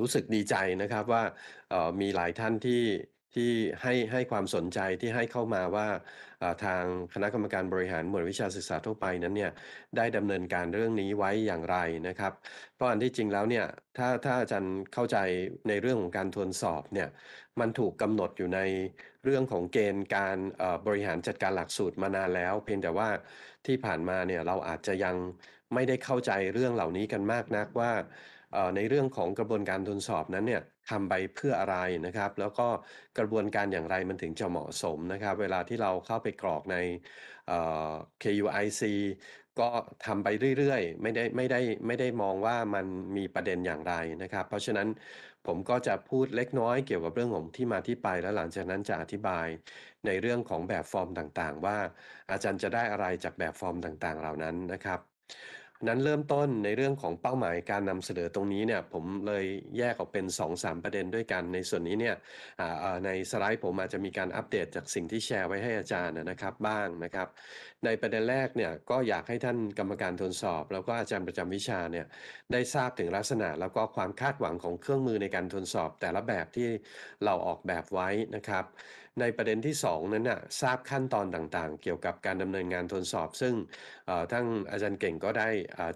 รู้สึกดีใจนะครับว่ามีหลายท่านที่ที่ให้ให้ความสนใจที่ให้เข้ามาว่าทางคณะกรรมการบริหารหมวดวิชาศึกษาทั่วไปนั้นเนี่ยได้ดำเนินการเรื่องนี้ไว้อย่างไรนะครับเพราะอันที่จริงแล้วเนี่ยถ้าถ้าอาจารย์เข้าใจในเรื่องของการทวนสอบเนี่ยมันถูกกำหนดอยู่ในเรื่องของเกณฑ์ การบริหารจัดการหลักสูตรมานานแล้ว เพียงแต่ว่าที่ผ่านมาเนี่ยเราอาจจะยังไม่ได้เข้าใจเรื่องเหล่านี้กันมากนักว่าในเรื่องของกระบวนการทดสอบนั้นเนี่ยทำไปเพื่ออะไรนะครับ แล้วก็กระบวนการอย่างไรมันถึงจะเหมาะสมนะครับเวลาที่เราเข้าไปกรอกใน KUIC ก็ทำไปเรื่อยๆไม่ได้ไม่ได้ไม่ได้มองว่ามันมีประเด็นอย่างไรนะครับ เพราะฉะนั้นผมก็จะพูดเล็กน้อยเกี่ยวกับเรื่องของที่มาที่ไปแล้วหลังจากนั้นจะอธิบายในเรื่องของแบบฟอร์มต่างๆ ว่าอาจารย์จะได้อะไรจากแบบฟอร์มต่างๆ เหล่านั้นนะครับนั้นเริ่มต้นในเรื่องของเป้าหมายการนำเสนอตรงนี้เนี่ยผมเลยแยกออกเป็น2าประเด็นด้วยกัน ในส่วนนี้เนี่ยในสไลด์ผมอาจจะมีการอัปเดตจากสิ่งที่แชร์ไว้ให้อาจารย์นะครับ บ้างนะครับ ในประเด็นแรกเนี่ยก็อยากให้ท่านกรรมการทดสอบ แล้วก็อาจารย์ประจำวิชาเนี่ยได้ทราบถึงลักษณะแล้วก็ความคาดหวังของเครื่องมือในการทดสอบ แต่ละแบบที่เราออกแบบไว้นะครับในประเด็นที่ 2 นั้นนะ่ะทราบขั้นตอนต่างๆ เกี่ยวกับการดำเนินงานทดสอบ ซึ่งทั้งอาจารย์เก่งก็ได้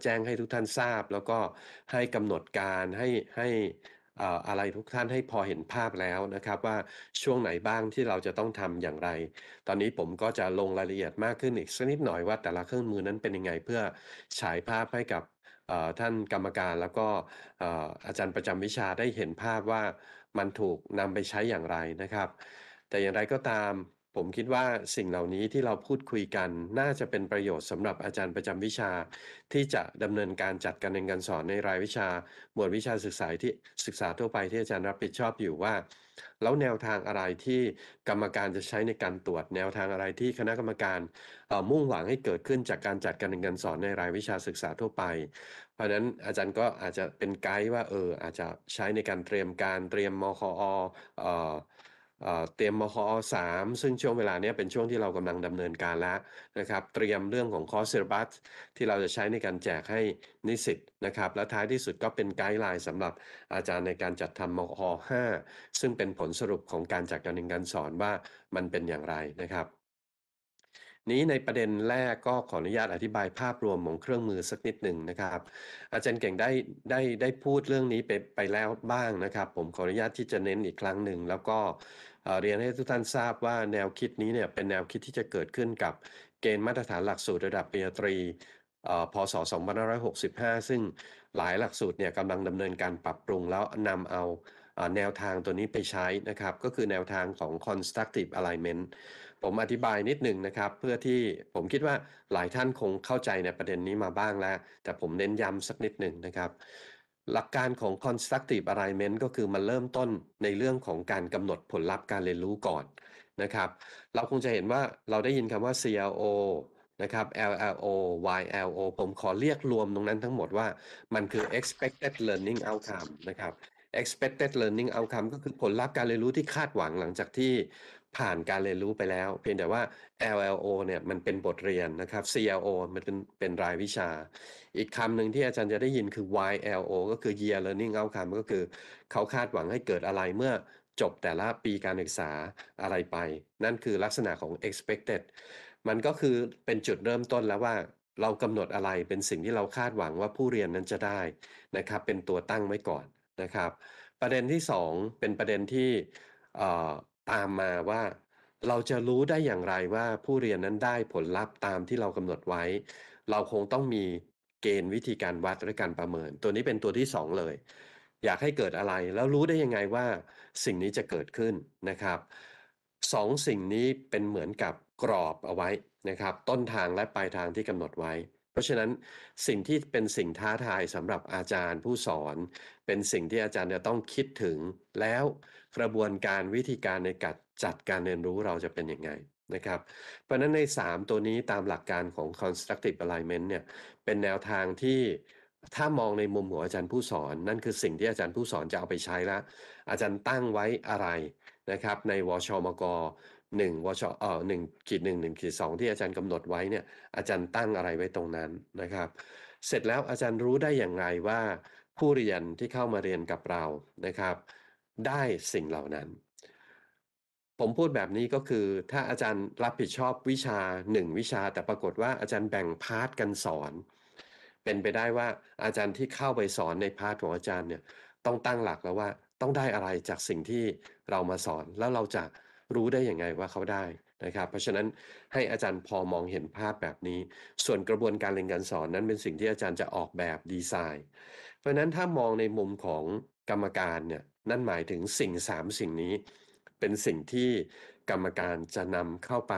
แจ้งให้ทุกท่านทราบ แล้วก็ให้กำหนดการ ให้ให้อะไรทุกท่านให้พอเห็นภาพแล้วนะครับ ว่าช่วงไหนบ้างที่เราจะต้องทำอย่างไร ตอนนี้ผมก็จะลงรายละเอียดมากขึ้นอีกสักนิดหน่อยว่าแต่ละเครื่องมือนั้นเป็นยังไงเพื่อฉายภาพให้กับท่านกรรมการ แล้วก็อาจารย์ประจำวิชาได้เห็นภาพว่ามันถูกนำไปใช้อย่างไรนะครับแต่อย่างไรก็ตามผมคิดว่าสิ่งเหล่านี้ที่เราพูดคุยกันน่าจะเป็นประโยชน์สำหรับอาจารย์ประจำวิชา ที่จะดำเนินการจัดการเรียนการสอนในรายวิชาหมวดวิชาศึกษาที่ศึกษาทั่วไปที่อาจารย์รับผิดชอบอยู่ว่า แล้วแนวทางอะไรที่กรรมการจะใช้ในการตรวจแนวทางอะไรที่คณะกรรมการมุ่งหวังให้เกิดขึ้นจากการจัดการเรียนการสอนในรายวิชาศึกษาทั่วไป เพราะนั้นอาจารย์ก็อาจจะเป็นไกด์ว่าเอออาจจะใช้ในการเตรียมการเตรียมมคออเตรียมมคอสามซึ่งช่วงเวลานี้เป็นช่วงที่เรากำลังดำเนินการแล้วนะครับ เตรียมเรื่องของคอสเซอร์บัสที่เราจะใช้ในการแจกให้นิสิตนะครับ และท้ายที่สุดก็เป็นไกด์ไลน์สำหรับอาจารย์ในการจัดทำมคอห้าซึ่งเป็นผลสรุปของการจัดการเรียนการสอนว่ามันเป็นอย่างไรนะครับ นี้ในประเด็นแรกก็ขออนุญาตอธิบายภาพรวมของเครื่องมือสักนิดหนึ่งนะครับ อาจารย์เก่งได้ได้ได้พูดเรื่องนี้ไปไปแล้วบ้างนะครับ ผมขออนุญาตที่จะเน้นอีกครั้งหนึ่งแล้วก็เรียนให้ทุกท่านทราบว่าแนวคิดนี้เนี่ยเป็นแนวคิดที่จะเกิดขึ้นกับเกณฑ์มาตรฐานหลักสูตรระดับปริญญาตรีพศ 2565 ซึ่งหลายหลักสูตรเนี่ยกำลังดำเนินการปรับปรุง แล้วนำเอาแนวทางตัวนี้ไปใช้นะครับ ก็คือแนวทางของ constructive alignment ผมอธิบายนิดหนึ่งนะครับเพื่อที่ผมคิดว่าหลายท่านคงเข้าใจในประเด็นนี้มาบ้างแล้ว แต่ผมเน้นย้ำสักนิดหนึ่งนะครับหลักการของ constructive alignment ก็คือมันเริ่มต้นในเรื่องของการกำหนดผลลัพธ์การเรียนรู้ก่อนนะครับ เราคงจะเห็นว่าเราได้ยินคำว่า CLO นะครับ LLO YLO ผมขอเรียกรวมตรงนั้นทั้งหมดว่า มันคือ expected learning outcome นะครับ expected learning outcome ก็คือผลลัพธ์การเรียนรู้ที่คาดหวังหลังจากที่ผ่านการเรียนรู้ไปแล้ว เพียงแต่ว่า LLO เนี่ยมันเป็นบทเรียนนะครับ CLO มันเป็นเป็นรายวิชา อีกคำหนึ่งที่อาจารย์จะได้ยินคือ YLO ก็คือ Year Learning Outcome ก็คือเขาคาดหวังให้เกิดอะไรเมื่อจบแต่ละปีการศึกษาอะไรไป นั่นคือลักษณะของ expected มันก็คือเป็นจุดเริ่มต้นแล้วว่าเรากำหนดอะไรเป็นสิ่งที่เราคาดหวังว่าผู้เรียนนั้นจะได้นะครับ เป็นตัวตั้งไว้ก่อนนะครับ ประเด็นที่2เป็นประเด็นที่ตามมาว่าเราจะรู้ได้อย่างไรว่าผู้เรียนนั้นได้ผลลัพธ์ตามที่เรากำหนดไว้ เราคงต้องมีเกณฑ์วิธีการวัด และการประเมิน ตัวนี้เป็นตัวที่สองเลย อยากให้เกิดอะไรแล้วรู้ได้ยังไงว่า สิ่งนี้จะเกิดขึ้นนะครับสองสิ่งนี้เป็นเหมือนกับกรอบเอาไว้นะครับ ต้นทางและปลายทางที่กำหนดไว้ราะฉะนั้นสิ่งที่เป็นสิ่งท้าทายสำหรับอาจารย์ผู้สอน เป็นสิ่งที่อาจารย์จะต้องคิดถึง แล้วกระบวนการวิธีการในการจัดการเรียนรู้เราจะเป็นยังไงนะครับเพราะนั้นใน 3 ตัวนี้ตามหลักการของ constructive alignment เนี่ยเป็นแนวทางที่ถ้ามองในมุมของอาจารย์ผู้สอน นั่นคือสิ่งที่อาจารย์ผู้สอนจะเอาไปใช้ละอาจารย์ตั้งไว้อะไรนะครับในวชมกหนึ่งวชเอ่อหนึ่งขีดหนึ่งหนึ่งขีดสองที่อาจารย์กำหนดไว้เนี่ยอาจารย์ตั้งอะไรไว้ตรงนั้นนะครับ เสร็จแล้วอาจารย์รู้ได้อย่างไรว่า ผู้เรียนที่เข้ามาเรียนกับเรานะครับ ได้สิ่งเหล่านั้น ผมพูดแบบนี้ก็คือ ถ้าอาจารย์รับผิดชอบวิชาหนึ่งวิชา แต่ปรากฏว่าอาจารย์แบ่งพาร์ทกันสอน เป็นไปได้ว่าอาจารย์ที่เข้าไปสอนในพาร์ทของอาจารย์เนี่ยต้องตั้งหลักแล้วว่าต้องได้อะไรจากสิ่งที่เรามาสอนแล้วเราจะรู้ได้อย่างไงว่าเขาได้นะครับ เพราะฉะนั้นให้อาจารย์พอมองเห็นภาพแบบนี้ ส่วนกระบวนการเรียนการสอน นั้นเป็นสิ่งที่อาจารย์จะออกแบบดีไซน์ เพราะนั้นถ้ามองในมุมของกรรมการเนี่ยนั่นหมายถึงสิ่งสามสิ่งนี้เป็นสิ่งที่กรรมการจะนำเข้าไป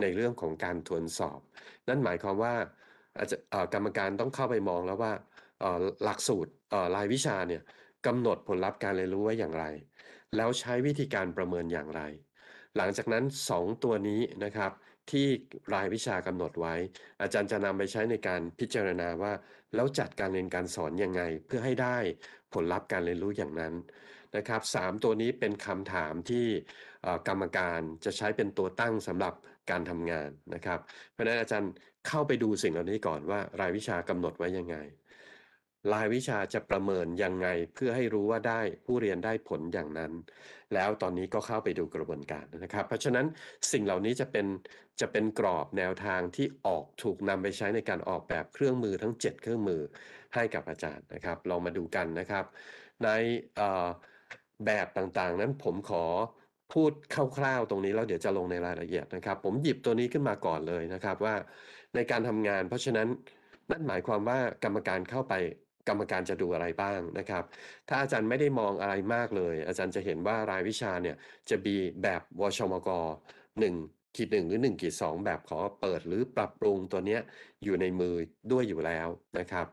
ในเรื่องของการทวนสอบ นั่นหมายความว่าอาจจะกรรมการต้องเข้าไปมองแล้วว่าหลักสูตรรายวิชาเนี่ยกำหนดผลลัพธ์การเรียนรู้ไว้อย่างไร แล้วใช้วิธีการประเมินอย่างไรหลังจากนั้น 2 ตัวนี้นะครับที่รายวิชากำหนดไว้ อาจารย์จะนำไปใช้ในการพิจารณาว่าแล้วจัดการเรียนการสอนยังไงเพื่อให้ได้ผลลัพธ์การเรียนรู้อย่างนั้นนะครับสตัวนี้เป็นคำถามที่กรรมการจะใช้เป็นตัวตั้งสำหรับการทำงานนะครับเพราะนั้นอาจารย์เข้าไปดูสิ่งเหล่านี้ก่อนว่า รายวิชากำหนดไว้ยังไงรายวิชาจะประเมินยังไงเพื่อให้รู้ว่าได้ผู้เรียนได้ผลอย่างนั้น แล้วตอนนี้ก็เข้าไปดูกระบวนการนะครับ เพราะฉะนั้นสิ่งเหล่านี้จะเป็นจะเป็นกรอบแนวทางที่ออกถูกนำไปใช้ในการออกแบบเครื่องมือทั้ง 7 เครื่องมือให้กับอาจารย์นะครับลองมาดูกันนะครับ ในแบบต่างๆ นั้นผมขอพูดคร่าวๆตรงนี้แล้วเดี๋ยวจะลงในรายละเอียดนะครับ ผมหยิบตัวนี้ขึ้นมาก่อนเลยนะครับว่าในการทำงาน เพราะฉะนั้นนั่นหมายความว่ากรรมการเข้าไปกรรมการจะดูอะไรบ้างนะครับ ถ้าอาจารย์ไม่ได้มองอะไรมากเลย อาจารย์จะเห็นว่ารายวิชาเนี่ยจะมีแบบวชมกหนึ่งขีดหนึ่งหรือหนึ่งขีดสองแบบขอเปิดหรือปรับปรุงตัวเนี้ยอยู่ในมือด้วยอยู่แล้วนะครับ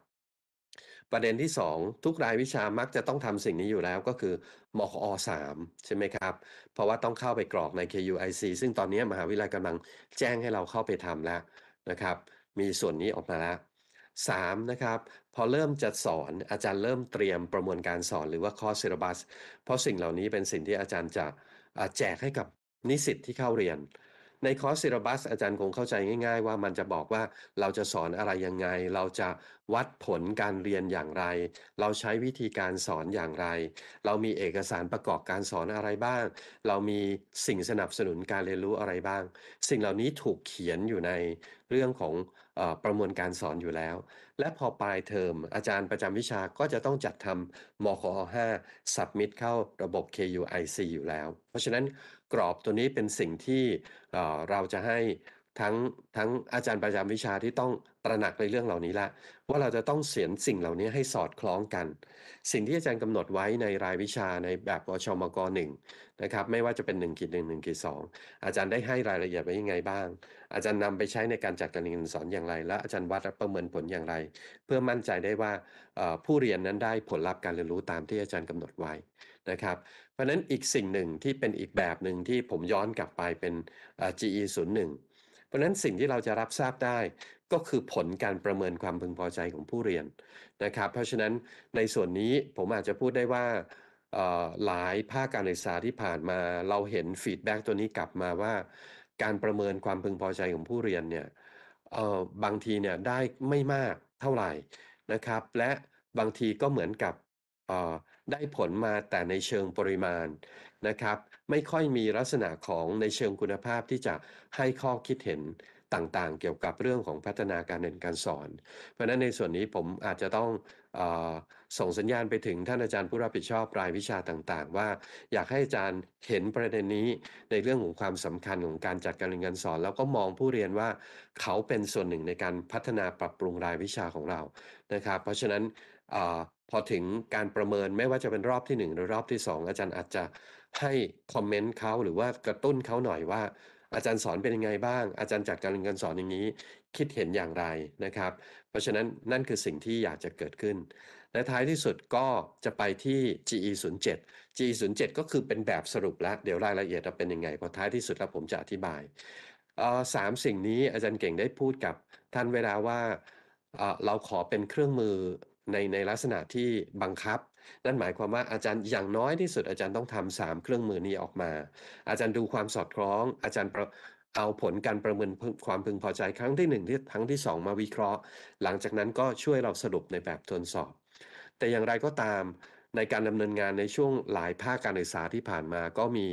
ประเด็นที่ 2ทุกรายวิชามักจะต้องทำสิ่งนี้อยู่แล้วก็คือมคอ3ใช่ไหมครับ เพราะว่าต้องเข้าไปกรอกใน KUIC ซึ่งตอนนี้มหาวิทยาลัยกำลังแจ้งให้เราเข้าไปทำแล้วนะครับ มีส่วนนี้ออกมาแล้ว 3 นะครับพอเริ่มจะสอนอาจารย์เริ่มเตรียมประมวลการสอนหรือว่าคอร์สเซ์บัส เพราะสิ่งเหล่านี้เป็นสิ่งที่อาจารย์จะแจกให้กับนิสิตที่เข้าเรียน ในคอร์สเซ์บัส อาจารย์คงเข้าใจง่าย ๆ ว่า มันจะบอกว่าเราจะสอนอะไรยังไง เราจะวัดผลการเรียนอย่างไร เราใช้วิธีการสอนอย่างไร เรามีเอกสารประกอบการสอนอะไรบ้าง เรามีสิ่งสนับสนุนการเรียนรู้อะไรบ้าง สิ่งเหล่านี้ถูกเขียนอยู่ในเรื่องของประมวลการสอนอยู่แล้ว และพอปลายเทอมอาจารย์ประจำวิชาก็จะต้องจัดทำมคอ5 submit เข้าระบบ KUIC อยู่แล้ว เพราะฉะนั้นกรอบตัวนี้เป็นสิ่งที่เราจะให้ทั้งทั้งอาจารย์ประจำวิชาที่ต้องตระหนักในเรื่องเหล่านี้ละว่าเราจะต้องเสียนสิ่งเหล่านี้ให้สอดคล้องกันสิ่งที่อาจารย์กำหนดไว้ในรายวิชาในแบบวชมกหนึ่งนะครับไม่ว่าจะเป็น1นึ่งกิจหนึ่งหนึ่งกิจสองอาจารย์ได้ให้รายละเอียดไว้ยังไงบ้าง อาจารย์นำไปใช้ในการจัดการเรียนสอนอย่างไรและ อาจารย์วัดประเมินผลอย่างไร เพื่อมั่นใจได้ว่าผู้เรียนนั้นได้ผลลัพธ์การเรียนรู้ตามที่อาจารย์กำหนดไว้นะครับเพราะฉะนั้นอีกสิ่งหนึ่งที่เป็นอีกแบบหนึ่งที่ผมย้อนกลับไปเป็น GE 0 1ราะฉะนั้นสิ่งที่เราจะรับทราบได้ก็คือผลการประเมินความพึงพอใจของผู้เรียนนะครับ เพราะฉะนั้นในส่วนนี้ผมอาจจะพูดได้ว่าหลายภาคการศึกษาที่ผ่านมาเราเห็นฟีดแบ็กตัวนี้กลับมาว่า การประเมินความพึงพอใจของผู้เรียนเนี่ยบางทีเนี่ยได้ไม่มากเท่าไหร่นะครับ และบางทีก็เหมือนกับได้ผลมาแต่ในเชิงปริมาณนะครับ ไม่ค่อยมีลักษณะของในเชิงคุณภาพที่จะให้ข้อคิดเห็นต่างๆ เกี่ยวกับเรื่องของพัฒนาการเรียนการสอน เพราะนั้นในส่วนนี้ผมอาจจะต้องอส่งสัญญาณไปถึงท่านอาจารย์ผู้รับผิดชอบรายวิชาต่าง ๆ ว่า อยากให้อาจารย์เห็นประเด็นนี้ในเรื่องของความสำคัญของการจัดการเรียนการสอน แล้วก็มองผู้เรียนว่าเขาเป็นส่วนหนึ่งในการพัฒนาปรับปรุงรายวิชาของเรานะครับ เพราะฉะนั้นพอถึงการประเมินไม่ว่าจะเป็นรอบที่ 1 หรือรอบที่ 2 อาจารย์อาจจะให้คอมเมนต์เขาหรือว่ากระตุ้นเขาหน่อยว่า อาจารย์สอนเป็นยังไงบ้าง อาจารย์จัดการเรียนการสอนอย่างนี้คิดเห็นอย่างไรนะครับเพราะฉะนั้นนั่นคือสิ่งที่อยากจะเกิดขึ้น และท้ายที่สุดก็จะไปที่ GE 0 7 GE 0 7ก็คือเป็นแบบสรุปแล้วเดี๋ยวรายละเอียดจะเป็นยังไงพอท้ายที่สุดแล้วผมจะอธิบายสามสิ่งนี้อาจารย์เก่งได้พูดกับ ท่านเวลาว่าเราขอเป็นเครื่องมือในในลักษณะที่บังคับนั่นหมายความว่าอาจารย์อย่างน้อยที่สุดอาจารย์ต้องทำสามเครื่องมือนี้ออกมา อาจารย์ดูความสอดคล้อง อาจารย์เอาผลการประเมินความพึงพอใจครั้งที่หนึ่งที่ครั้งที่สองมาวิเคราะห์ หลังจากนั้นก็ช่วยเราสรุปในแบบทดสอบ แต่อย่างไรก็ตาม ในการดำเนินงานในช่วงหลายภาคการศึกษาที่ผ่านมาก็มี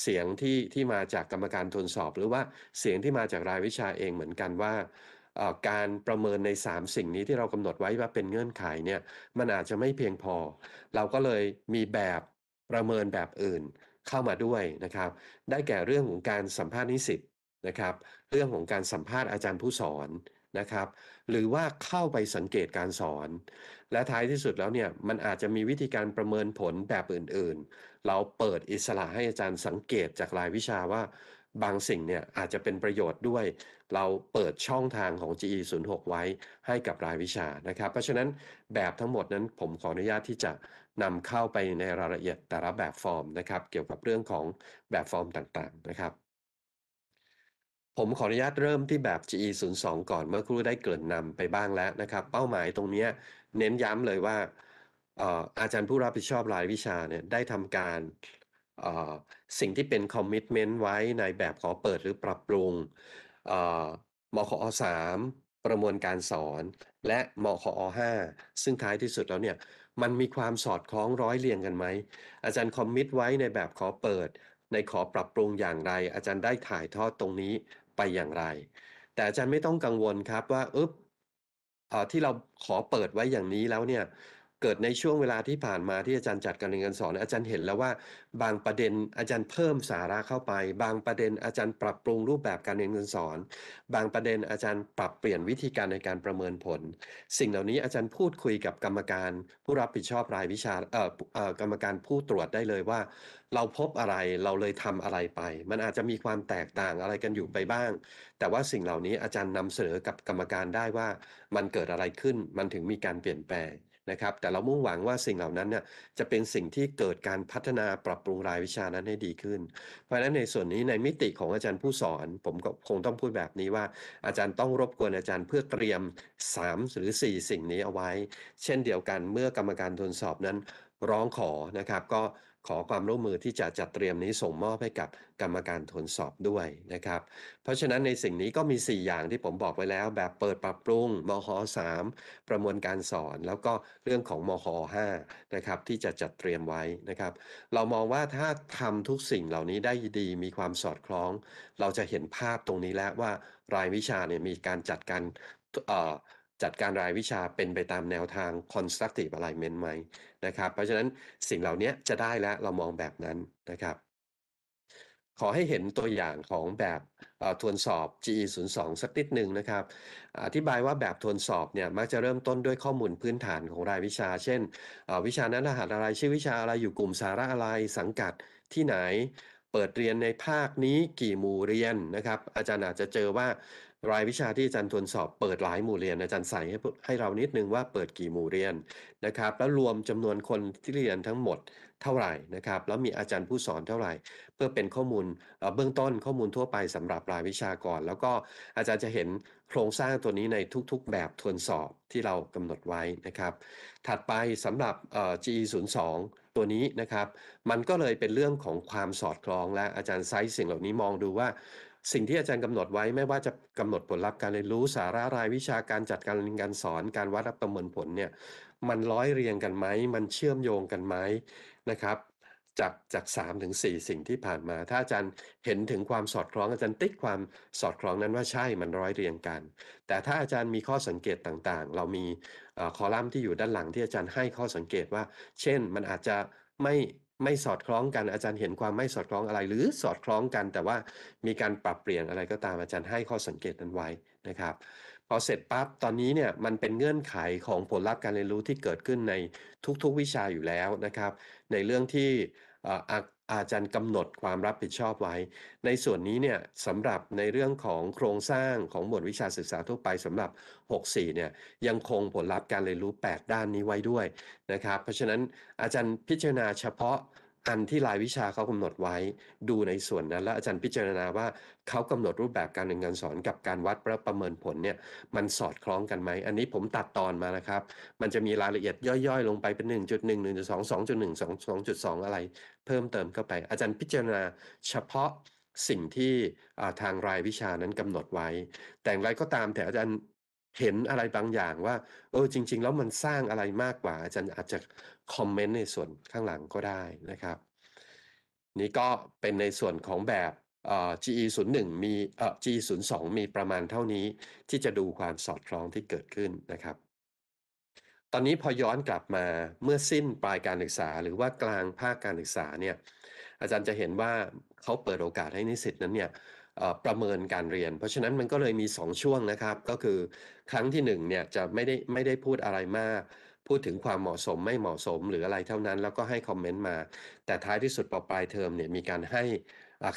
เสียงที่ที่มาจากกรรมการทดสอบ หรือว่าเสียงที่มาจากรายวิชาเองเหมือนกันว่าการประเมินใน 3 สิ่งนี้ที่เรากำหนดไว้ว่าเป็นเงื่อนไขเนี่ยมันอาจจะไม่เพียงพอ เราก็เลยมีแบบประเมินแบบอื่นเข้ามาด้วยนะครับ ได้แก่เรื่องของการสัมภาษณ์นิสิตนะครับเรื่องของการสัมภาษณ์อาจารย์ผู้สอนนะครับ หรือว่าเข้าไปสังเกตการสอน และท้ายที่สุดแล้วเนี่ยมันอาจจะมีวิธีการประเมินผลแบบอื่น ๆ เราเปิดอิสระให้อาจารย์สังเกตจากรายวิชาว่าบางสิ่งเนี่ยอาจจะเป็นประโยชน์ด้วยเราเปิดช่องทางของ GE 0 6ไว้ให้กับรายวิชานะครับ เพราะฉะนั้นแบบทั้งหมดนั้นผมขออนุญาตที่จะนำเข้าไปในรายละเอียดแต่ละแบบฟอร์มนะครับเกี่ยวกับเรื่องของแบบฟอร์มต่างๆนะครับ ผมขออนุญาตเริ่มที่แบบ GE 0 2ก่อนเมื่อครู่ได้เกิดนำไปบ้างแล้วนะครับ เป้าหมายตรงนี้เน้นย้ำเลยว่าอาจารย์ผู้รับผิดชอบรายวิชาเนี่ยได้ทำการสิ่งที่เป็นคอมมิชเมนต์ไว้ในแบบขอเปิดหรือปรับปรุงมคอ3ประมวลการสอน และ มคอ5ซึ่งท้ายที่สุดแล้วเนี่ย มันมีความสอดคล้องร้อยเรียงกันไหมอาจารย์คอมมิชไว้ในแบบขอเปิด ในขอปรับปรุงอย่างไร อาจารย์ได้ถ่ายทอดตรงนี้ไปอย่างไร แต่อาจารย์ไม่ต้องกังวลครับว่าเออที่เราขอเปิดไว้อย่างนี้แล้วเนี่ยเกิดในช่วงเวลาที่ผ่านมาที่อาจารย์จัดการเรียนการสอน อาจารย์เห็นแล้วว่า บางประเด็นอาจารย์เพิ่มสาระเข้าไป บางประเด็นอาจารย์ปรับปรุงรูปแบบการเรียนการสอน บางประเด็นอาจารย์ปรับเปลี่ยนวิธีการในการประเมินผล สิ่งเหล่านี้อาจารย์พูดคุยกับกรรมการ ผู้รับผิดชอบรายวิชาเอ่อกรรมการผู้ตรวจได้เลยว่า เราพบอะไรเราเลยทำอะไรไป มันอาจจะมีความแตกต่างอะไรกันอยู่ไปบ้าง แต่ว่าสิ่งเหล่านี้อาจารย์นำเสนอกับกรรมการได้ว่า มันเกิดอะไรขึ้นมันถึงมีการเปลี่ยนแปลงนะครับแต่เรามุ่งหวังว่าสิ่งเหล่านั้นเนี่ยจะเป็นสิ่งที่เกิดการพัฒนาปรับปรุงรายวิชานั้นให้ดีขึ้น เพราะฉะนั้นในส่วนนี้ในมิติของอาจารย์ผู้สอน ผมก็คงต้องพูดแบบนี้ว่า อาจารย์ต้องรบกวนอาจารย์เพื่อเตรียม3หรือ4 สิ่งนี้เอาไว้ เช่นเดียวกันเมื่อกรรมการทดสอบนั้นร้องขอนะครับก็ขอความร่วมมือที่จะจัดเตรียมนี้ส่งมอบให้กับกรรมการทวนสอบด้วยนะครับเพราะฉะนั้นในสิ่งนี้ก็มี 4อย่างที่ผมบอกไว้แล้วแบบเปิดปรับปรุงมห3ประมวลการสอนแล้วก็เรื่องของมห5นะครับที่จะจัดเตรียมไว้นะครับ เรามองว่าถ้าทำทุกสิ่งเหล่านี้ได้ดีมีความสอดคล้อง เราจะเห็นภาพตรงนี้แล้วว่ารายวิชาเนี่ยมีการจัดการจัดการรายวิชาเป็นไปตามแนวทาง constructive alignment ไหมนะครับ เพราะฉะนั้นสิ่งเหล่านี้จะได้แล้ว เรามองแบบนั้นนะครับ ขอให้เห็นตัวอย่างของแบบทวนสอบ GE 0 2สักนิดหนึ่งนะครับ อธิบายว่าแบบทวนสอบเนี่ยมักจะเริ่มต้นด้วยข้อมูลพื้นฐานของรายวิชา เช่น วิชานั้นรหัสอะไรชื่อวิชาอะไรอยู่กลุ่มสาระอะไร สังกัดที่ไหนเปิดเรียนในภาคนี้กี่หมู่เรียนนะครับ อาจารย์อาจจะเจอว่ารายวิชาที่อาจารย์ทวนสอบเปิดหลายหมู่เรียนอาจารย์ใส่ให้ให้เรานิดนึงว่าเปิดกี่หมู่เรียนนะครับ แล้วรวมจำนวนคนที่เรียนทั้งหมดเท่าไหร่นะครับแล้วมีอาจารย์ผู้สอนเท่าไหร่ เพื่อเป็นข้อมูลเบื้องต้นข้อมูลทั่วไปสำหรับรายวิชาก่อนแล้วก็อาจารย์จะเห็นโครงสร้างตัวนี้ในทุก ๆ แบบทวนสอบที่เรากำหนดไว้นะครับ ถัดไปสำหรับ GE02 ตัวนี้นะครับ มันก็เลยเป็นเรื่องของความสอดคล้อง และอาจารย์ไซส์สิ่งเหล่านี้มองดูว่าสิ่งที่อาจารย์กำหนดไว้ไม่ว่าจะกำหนดผลลัพธ์การเรียนรู้สาระรายวิชาการจัดการเรียนการสอน การวัดรลบประเมินผลเนี่ยมันร้อยเรียงกันไหมมันเชื่อมโยงกันไหมนะครับจากจากสามถึงสี่สิ่งที่ผ่านมา ถ้าอาจารย์เห็นถึงความสอดคล้องอาจารย์ติ๊กความสอดคล้องนั้นว่าใช่มันร้อยเรียงกัน แต่ถ้าอาจารย์มีข้อสังเกตต่าง ๆ เรามีคอลัมน์ที่อยู่ด้านหลังที่อาจารย์ให้ข้อสังเกตว่า เช่นมันอาจจะไม่ไม่สอดคล้องกันอาจารย์เห็นความไม่สอดคล้องอะไร หรือสอดคล้องกัน แต่ว่ามีการปรับเปลี่ยนอะไรก็ตามอาจารย์ให้ข้อสังเกตนั้นไว้นะครับพอเสร็จปั๊บตอนนี้เนี่ยมันเป็นเงื่อนไขของผลลัพธ์การเรียนรู้ที่เกิดขึ้นในทุก ๆวิชาอยู่แล้วนะครับในเรื่องที่ออาจารย์กำหนดความรับผิดชอบไว้ ในส่วนนี้เนี่ยสำหรับในเรื่องของโครงสร้างของหมวดวิชาศึกษาทั่วไปสำหรับ 64เนี่ยยังคงผลลัพธ์การเรียนรู้ 8 ด้านนี้ไว้ด้วยนะครับเพราะฉะนั้นอาจารย์พิจารณาเฉพาะอันที่รายวิชาเขากำหนดไว้ดูในส่วนนั้นแล้วอาจารย์พิจารณาว่าเขากำหนดรูปแบบการเรียนการสอนกับการวัดและประเมินผลเนี่ยมันสอดคล้องกันไหมอันนี้ผมตัดตอนมานะครับมันจะมีรายละเอียดย่อยๆลงไปเป็น 1.1 1.2 2.1 2.2 อะไร เพิ่มเติมเข้าไป อาจารย์พิจารณาเฉพาะสิ่งที่ทางรายวิชานั้นกำหนดไว้ แต่อย่างไรก็ตามแต่อาจารย์เห็นอะไรบางอย่างว่าเออจริง ๆ แล้วมันสร้างอะไรมากกว่า อาจารย์อาจจะคอมเมนต์ในส่วนข้างหลังก็ได้นะครับ นี่ก็เป็นในส่วนของแบบเอ่อ GE 0 1มีเอ่อ GE 0 2มีประมาณเท่านี้ ที่จะดูความสอดคล้องที่เกิดขึ้นนะครับ ตอนนี้พอย้อนกลับมาเมื่อสิ้นปลายการศึกษา หรือว่ากลางภาคการศึกษาเนี่ยอาจารย์จะเห็นว่าเขาเปิดโอกาสให้นิสิตนั้นเนี่ยประเมินการเรียน เพราะฉะนั้นมันก็เลยมี 2 ช่วงนะครับ ก็คือครั้งที่1เนี่ยจะไม่ได้ไม่ได้พูดอะไรมาก พูดถึงความเหมาะสม ไม่เหมาะสมหรืออะไรเท่านั้น แล้วก็ให้คอมเมนต์มา แต่ท้ายที่สุดพอปลายเทอมเนี่ยมีการให้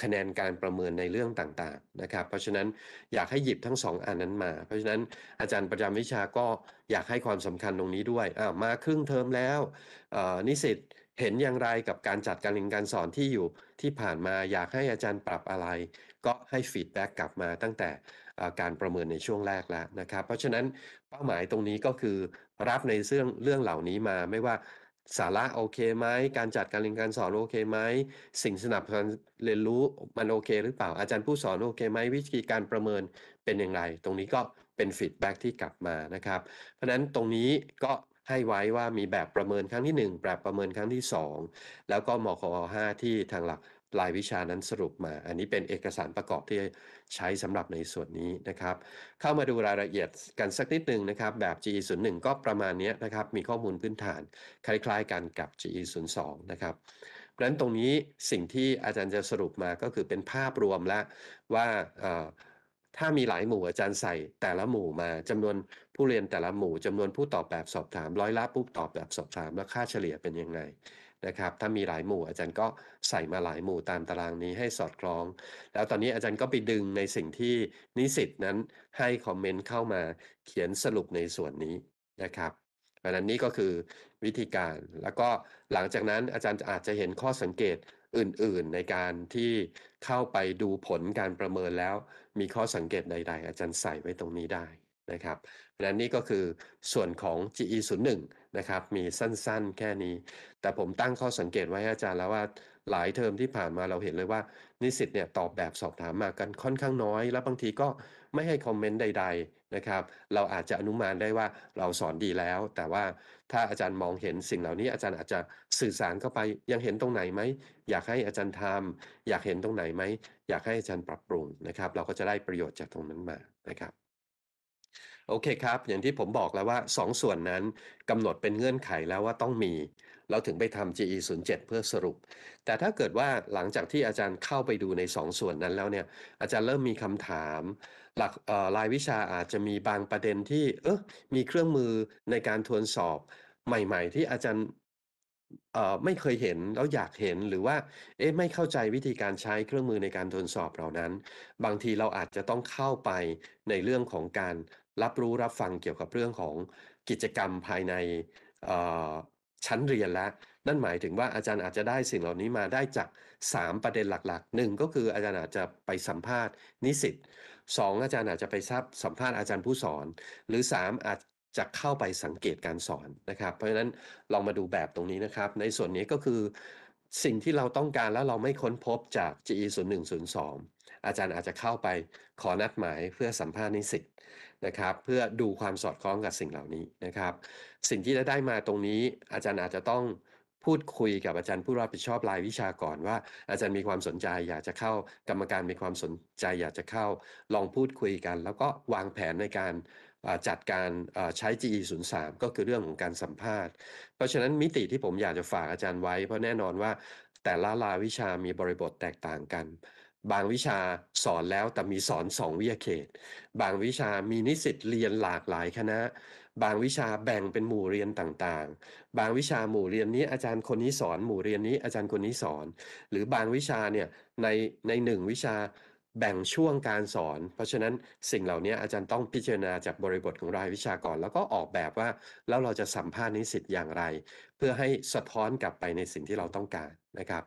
คะแนนการประเมินในเรื่องต่างๆนะครับ เพราะฉะนั้นอยากให้หยิบทั้ง2ออันนั้นมา เพราะฉะนั้นอาจารย์ประจำวิชาก็อยากให้ความสำคัญตรงนี้ด้วย มาครึ่งเทอมแล้วนิสิตเห็นอย่างไรกับการจัดการเรียนการสอนที่อยู่ที่ผ่านมาอยากให้อาจารย์ปรับอะไรก็ให้ฟีดแบ็กกลับมาตั้งแต่การประเมินในช่วงแรกแล้วนะครับเพราะฉะนั้นเป้าหมายตรงนี้ก็คือรับในเรื่องเรื่องเหล่านี้มาไม่ว่าสาระโอเคไหมการจัดการเรียนการสอนโอเคไหมสิ่งสนับสนุนเรียนรู้มันโอเค หรือเปล่าอาจารย์ผู้สอนโอเคไหมวิธีการประเมินเป็นอย่างไร ตรงนี้ก็เป็นฟีดแบ็กที่กลับมานะครับเพราะฉะนั้นตรงนี้ก็ให้ไว้ว่ามีแบบประเมินครั้งที่ 1แบบประเมินครั้งที่ 2แล้วก็มคอ5ที่ทางหลักรายวิชานั้นสรุปมา อันนี้เป็นเอกสารประกอบที่ใช้สำหรับในส่วนนี้นะครับ เข้ามาดูรายละเอียดกันสักนิดหนึ่งนะครับ แบบ GE 0 1ก็ประมาณนี้นะครับ มีข้อมูลพื้นฐานคล้าย ๆ กันกับ GE 0 2นะครับดังนั้นตรงนี้สิ่งที่อาจารย์จะสรุปมาก็คือเป็นภาพรวมและว่าถ้ามีหลายหมู่อาจารย์ใส่ แต่ละหมู่มาจำนวนผู้เรียนแต่ละหมู่จำนวนผู้ตอบแบบสอบถาม ร้อยละผู้ตอบแบบสอบถาม และค่าเฉลี่ยเป็นยังไงะครับถ้ามีหลายหมู่อาจารย์ก็ใส่มาหลายหมู่ตามตารางนี้ให้สอดคล้อง แล้วตอนนี้อาจารย์ก็ไปดึงในสิ่งที่นิสิตนั้นให้คอมเมนต์เข้ามาเขียนสรุปในส่วนนี้นะครับเพราะนั้นนี่ก็คือวิธีการแล้วก็หลังจากนั้น อาจารย์อาจจะเห็นข้อสังเกตอื่นๆในการที่เข้าไปดูผลการประเมินแล้ว มีข้อสังเกตใด ๆ อาจารย์ใส่ไว้ตรงนี้ได้นะครับดังะนั้นนี่ก็คือส่วนของ GE 0 1นะครับมีสั้นๆ แค่นี้ แต่ผมตั้งข้อสังเกตไว้อาจารย์แล้วว่าหลายเทอมที่ผ่านมาเราเห็นเลยว่านิสิตเนี่ยตอบแบบสอบถามมากันค่อนข้างน้อย แล้วบางทีก็ไม่ให้คอมเมนต์ใดๆนะครับเราอาจจะอนุมานได้ว่าเราสอนดีแล้ว แต่ว่าถ้าอาจารย์มองเห็นสิ่งเหล่านี้อาจารย์อาจจะสื่อสารเข้าไปยังเห็นตรงไหนไหมอยากให้อาจารย์ทำอยากเห็นตรงไหนไหมอยากให้อาจารย์ปรับปรุงนะครับเราก็จะได้ประโยชน์จากตรงนั้นมานะครับโอเคครับอย่างที่ผมบอกแล้วว่า 2สส่วนนั้นกำหนดเป็นเงื่อนไขแล้วว่าต้องมี เราถึงไปทำ GE 0 7เพื่อสรุป แต่ถ้าเกิดว่าหลังจากที่อาจารย์เข้าไปดูใน 2สส่วนนั้นแล้วเนี่ยอาจารย์เริ่มมีคำถามหลักรายวิชาอาจจะมีบางประเด็นที่ เออมีเครื่องมือในการทวนสอบ ใหม่ ๆ ที่อาจารย์ไม่เคยเห็นแล้วอยากเห็นหรือว่าเอ๊ะไม่เข้าใจวิธีการใช้เครื่องมือในการทดสอบเหล่านั้น บางทีเราอาจจะต้องเข้าไปในเรื่องของการรับรู้รับฟังเกี่ยวกับเรื่องของกิจกรรมภายในชั้นเรียนแล้วนั่นหมายถึงว่าอาจารย์อาจจะได้สิ่งเหล่านี้มาได้จาก 3 ประเด็นหลักๆหนึ่งก็คืออาจารย์อาจจะไปสัมภาษณ์นิสิตสองอาจารย์อาจจะไปทราบสัมภาษณ์อาจารย์ผู้สอน หรือ 3 อาจจะเข้าไปสังเกตการสอนนะครับ เพราะฉะนั้นลองมาดูแบบตรงนี้นะครับ ในส่วนนี้ก็คือสิ่งที่เราต้องการแล้วเราไม่ค้นพบจาก GE 0102อาจารย์อาจจะเข้าไปขอนัดหมายเพื่อสัมภาษณ์นิสิตนะครับเพื่อดูความสอดคล้องกับสิ่งเหล่านี้นะครับ สิ่งที่ได้มาตรงนี้ อาจารย์อาจจะต้องพูดคุยกับอาจารย์ผู้รับผิดชอบรายวิชาก่อนว่าอาจารย์มีความสนใจ อยากจะเข้ากรรมการมีความสนใจ อยากจะเข้าลองพูดคุยกัน แล้วก็วางแผนในการจัดการใช้ GE 0 3ก็คือเรื่องของการสัมภาษณ์เพราะฉะนั้นมิติที่ผมอยากจะฝากอาจารย์ไว้ เพราะแน่นอนว่า แต่ละรายวิชามีบริบทแตกต่างกันบางวิชาสอนแล้วแต่มีสอนสองวิทยาเขต บางวิชามีนิสิตเรียนหลากหลายคณะ บางวิชาแบ่งเป็นหมู่เรียนต่างๆ บางวิชาหมู่เรียนนี้อาจารย์คนนี้สอน หมู่เรียนนี้อาจารย์คนนี้สอน หรือบางวิชาเนี่ยในในหนึ่งวิชาแบ่งช่วงการสอน เพราะฉะนั้นสิ่งเหล่านี้อาจารย์ต้องพิจารณาจากบริบทของรายวิชาก่อน แล้วก็ออกแบบว่าแล้วเราจะสัมภาษณ์นิสิตอย่างไร เพื่อให้สะท้อนกลับไปในสิ่งที่เราต้องการนะครับ